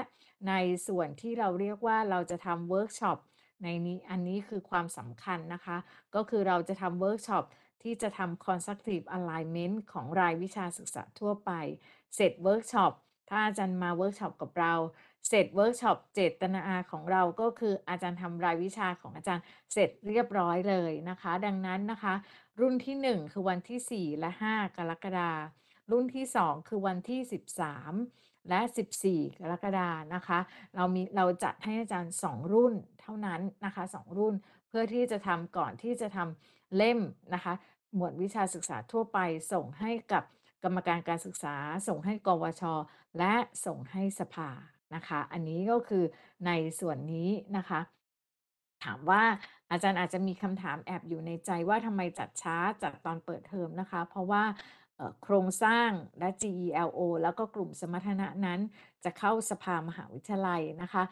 ในส่วนที่เราเรียกว่าเราจะทำเวิร์กช็อปในนี้อันนี้คือความสำคัญนะคะ ก็คือเราจะทำเวิร์กช็อปที่จะทำ constructive alignment ของรายวิชาศึกษาทั่วไปเสร็จเวิร์กช็อปถ้าอาจารย์มา เวิร์กช็อปกับเราเสร็จเวิร์กช็อปเจตนาของเราก็คืออาจารย์ทำรายวิชาของอาจารย์เสร็จเรียบร้อยเลยนะคะ ดังนั้นนะคะ รุ่นที่ 1 คือวันที่ 4 และ 5 กรกฎาคมรุ่นที่ 2 คือวันที่ 13 และ 14 กรกฎานะคะ เรามีเราจัดให้อาจารย์ 2 รุ่นเท่านั้นนะคะ 2 รุ่นเพื่อที่จะทำก่อนที่จะทำเล่มนะคะ หมวดวิชาศึกษาทั่วไปส่งให้กับกรรมการการศึกษาส่งให้กวช และส่งให้สภานะคะ อันนี้ก็คือในส่วนนี้นะคะถามว่าอาจารย์อาจจะมีคำถามแอบอยู่ในใจว่าทำไมจัดช้าจัดตอนเปิดเทอมนะคะ เพราะว่าโครงสร้างและ GELO แล้วก็กลุ่มสมรรถนะนั้น จะเข้าสภามหาวิทยาลัยนะคะ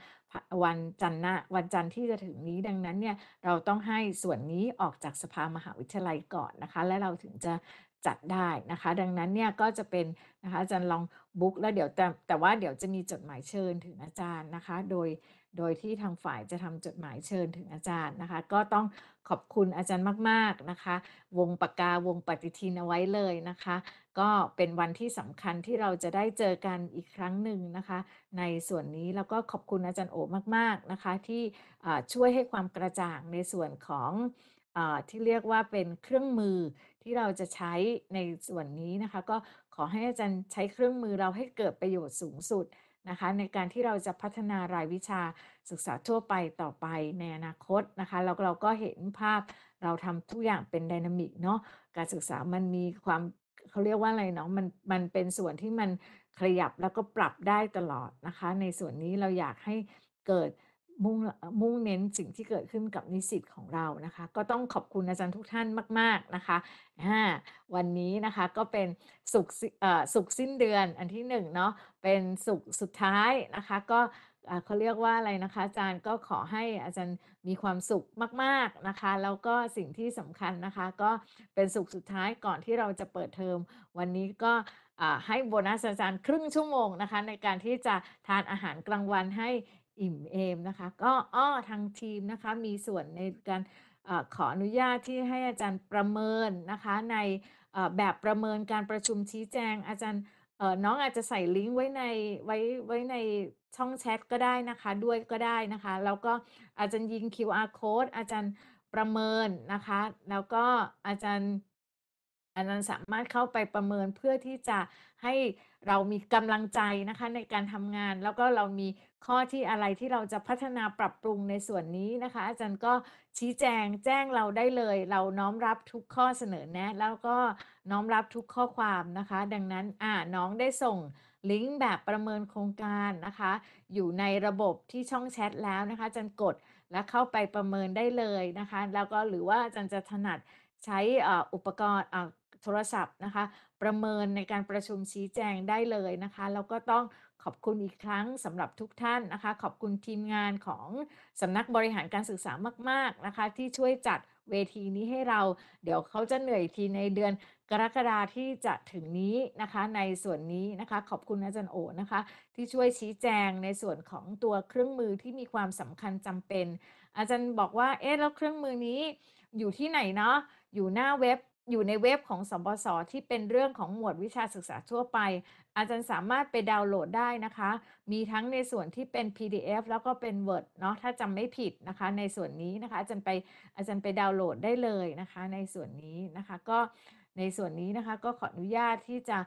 วันจันทร์วันจันทร์ที่จะถึงนี้ดังนั้นเนี่ยเราต้องให้ส่วนนี้ออกจากสภามหาวิทยาลัยก่อนนะคะและเราถึงจะจัดได้นะคะดังนั้นเนี่ยก็จะเป็นนะคะอาจารย์ลองบุ๊กแล้วเดี๋ยวแต่แต่ว่าเดี๋ยวจะมีจดหมายเชิญถึงอาจารย์นะคะ โดยโดยที่ทางฝ่ายจะทำจดหมายเชิญถึงอาจารย์นะคะ ก็ต้องขอบคุณอาจารย์มากๆนะคะวงปากกาวงปฏิทินเอาไว้เลยนะคะ ก็เป็นวันที่สำคัญที่เราจะได้เจอกันอีกครั้งหนึ่งนะคะในส่วนนี้แล้วก็ขอบคุณอาจารย์โอมากๆนะคะที่ช่วยให้ความกระจ่างในส่วนของที่เรียกว่าเป็นเครื่องมือที่เราจะใช้ในส่วนนี้นะคะก็ขอให้อาจารย์ใช้เครื่องมือเราให้เกิดประโยชน์สูงสุดนะคะในการที่เราจะพัฒนารายวิชาศึกษาทั่วไปต่อไปในอนาคตนะคะแล้วเราก็เห็นภาพเราทำทุกอย่างเป็นดินามิกเนาะการศึกษามันมีความเขาเรียกว่าอะไรเนาะมันมันเป็นส่วนที่มัน ขยับแล้วก็ปรับได้ตลอดนะคะในส่วนนี้เราอยากให้เกิดมุ่งมุ่งเน้นสิ่งที่เกิดขึ้นกับนิสิตของเรานะคะ ก็ต้องขอบคุณอาจารย์ทุกท่านมาก ๆ นะคะวันนี้นะคะก็เป็นสุขสุขสิ้นเดือนอันที่หนึ่งเนาะเป็นสุขสุดท้ายนะคะก็เขาเรียกว่าอะไรนะคะ อาจารย์ก็ขอให้อาจารย์มีความสุขมาก ๆ นะคะ แล้วก็สิ่งที่สำคัญนะคะ ก็เป็นสุขสุดท้ายก่อนที่เราจะเปิดเทอมวันนี้ก็ให้โบนัสอาจารย์ครึ่งชั่วโมงนะคะในการที่จะทานอาหารกลางวันให้อิ่มเอมนะคะก็อ้อทางทีมนะคะมีส่วนในการขออนุญาตที่ให้อาจารย์ประเมินนะคะในแบบประเมินการประชุมชี้แจง อาจารย์น้องอาจจะใส่ลิงก์ไว้ ในไว้ไว้ในช่องแชทก็ได้นะคะด้วยก็ได้นะคะ แล้วก็อาจารย์ยิง QR code อาจารย์ประเมินนะคะ แล้วก็อาจารย์อันารย์สามารถเข้าไปประเมินเพื่อที่จะให้เรามีกำลังใจนะคะในการทำงานแล้วก็เรามีข้อที่อะไรที่เราจะพัฒนาปรับปรุงในส่วนนี้นะคะ อาจารย์ก็ชี้แจงแจ้งเราได้เลย เราน้อมรับทุกข้อเสนอแนะแล้วก็น้อมรับทุกข้อความนะคะ ดังนั้น อ่าน้องได้ส่งลิงก์แบบประเมินโครงการนะคะ อยู่ในระบบที่ช่องแชทแล้วนะคะอาจารย์กดและเข้าไปประเมินได้เลยนะคะ แล้วก็หรือว่าอาจารย์จะถนัดใช้อุปกรณ์โทรศัพท์นะคะ ประเมินในการประชุมชี้แจงได้เลยนะคะแล้วก็ต้องขอบคุณอีกครั้งสำหรับทุกท่านนะคะ ขอบคุณทีมงานของสำนักบริหารการศึกษามาก ๆนะคะ ที่ช่วยจัดเวทีนี้ให้เรา เดี๋ยวเขาจะเหนื่อยทีในเดือนกรกฎาที่จะถึงนี้นะคะ ในส่วนนี้นะคะ ขอบคุณอาจารย์โอนะคะ ที่ช่วยชี้แจงในส่วนของตัวเครื่องมือที่มีความสำคัญจำเป็น อาจารย์บอกว่าเอ๊ะแล้วเครื่องมือนี้อยู่ที่ไหนเนาะอยู่หน้าเว็บอยู่ในเว็บของสบศที่เป็นเรื่องของหมวดวิชาศึกษาทั่วไปอาจารย์สามารถไปดาวน์โหลดได้นะคะ มีทั้งในส่วนที่เป็น PDF แล้วก็เป็น Word เนาะ ถ้าจำไม่ผิดนะคะ ในส่วนนี้นะคะ อาจารย์ไป อาจารย์ไปดาวน์โหลดได้เลยนะคะ ในส่วนนี้นะคะ ก็ในส่วนนี้นะคะก็ขออนุญาตที่จะ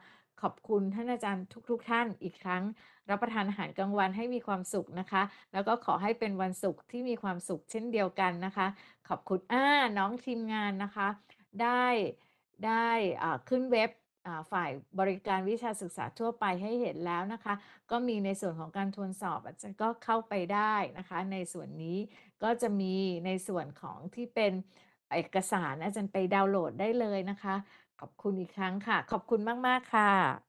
ขอบคุณท่านอาจารย์ทุกๆทท่านอีกครั้งรับประทานอาหารกลางวันให้มีความสุขนะคะ แล้วก็ขอให้เป็นวันศุกร์ที่มีความสุข เช่นเดียวกันนะคะ ขอบคุณอ่าน้องทีมงานนะคะ ได้ได้ขึ้นเว็บฝ่ายบริการวิชาศึกษาทั่วไปให้เห็นแล้วนะคะ ก็มีในส่วนของการทวนสอบอาจารย์ก็เข้าไปได้นะคะ ในส่วนนี้ก็จะมีในส่วนของที่เป็นเอกสารอาจารย์ไปดาวน์โหลดได้เลยนะคะ ขอบคุณอีกครั้งค่ะ ขอบคุณมาก ๆ ค่ะ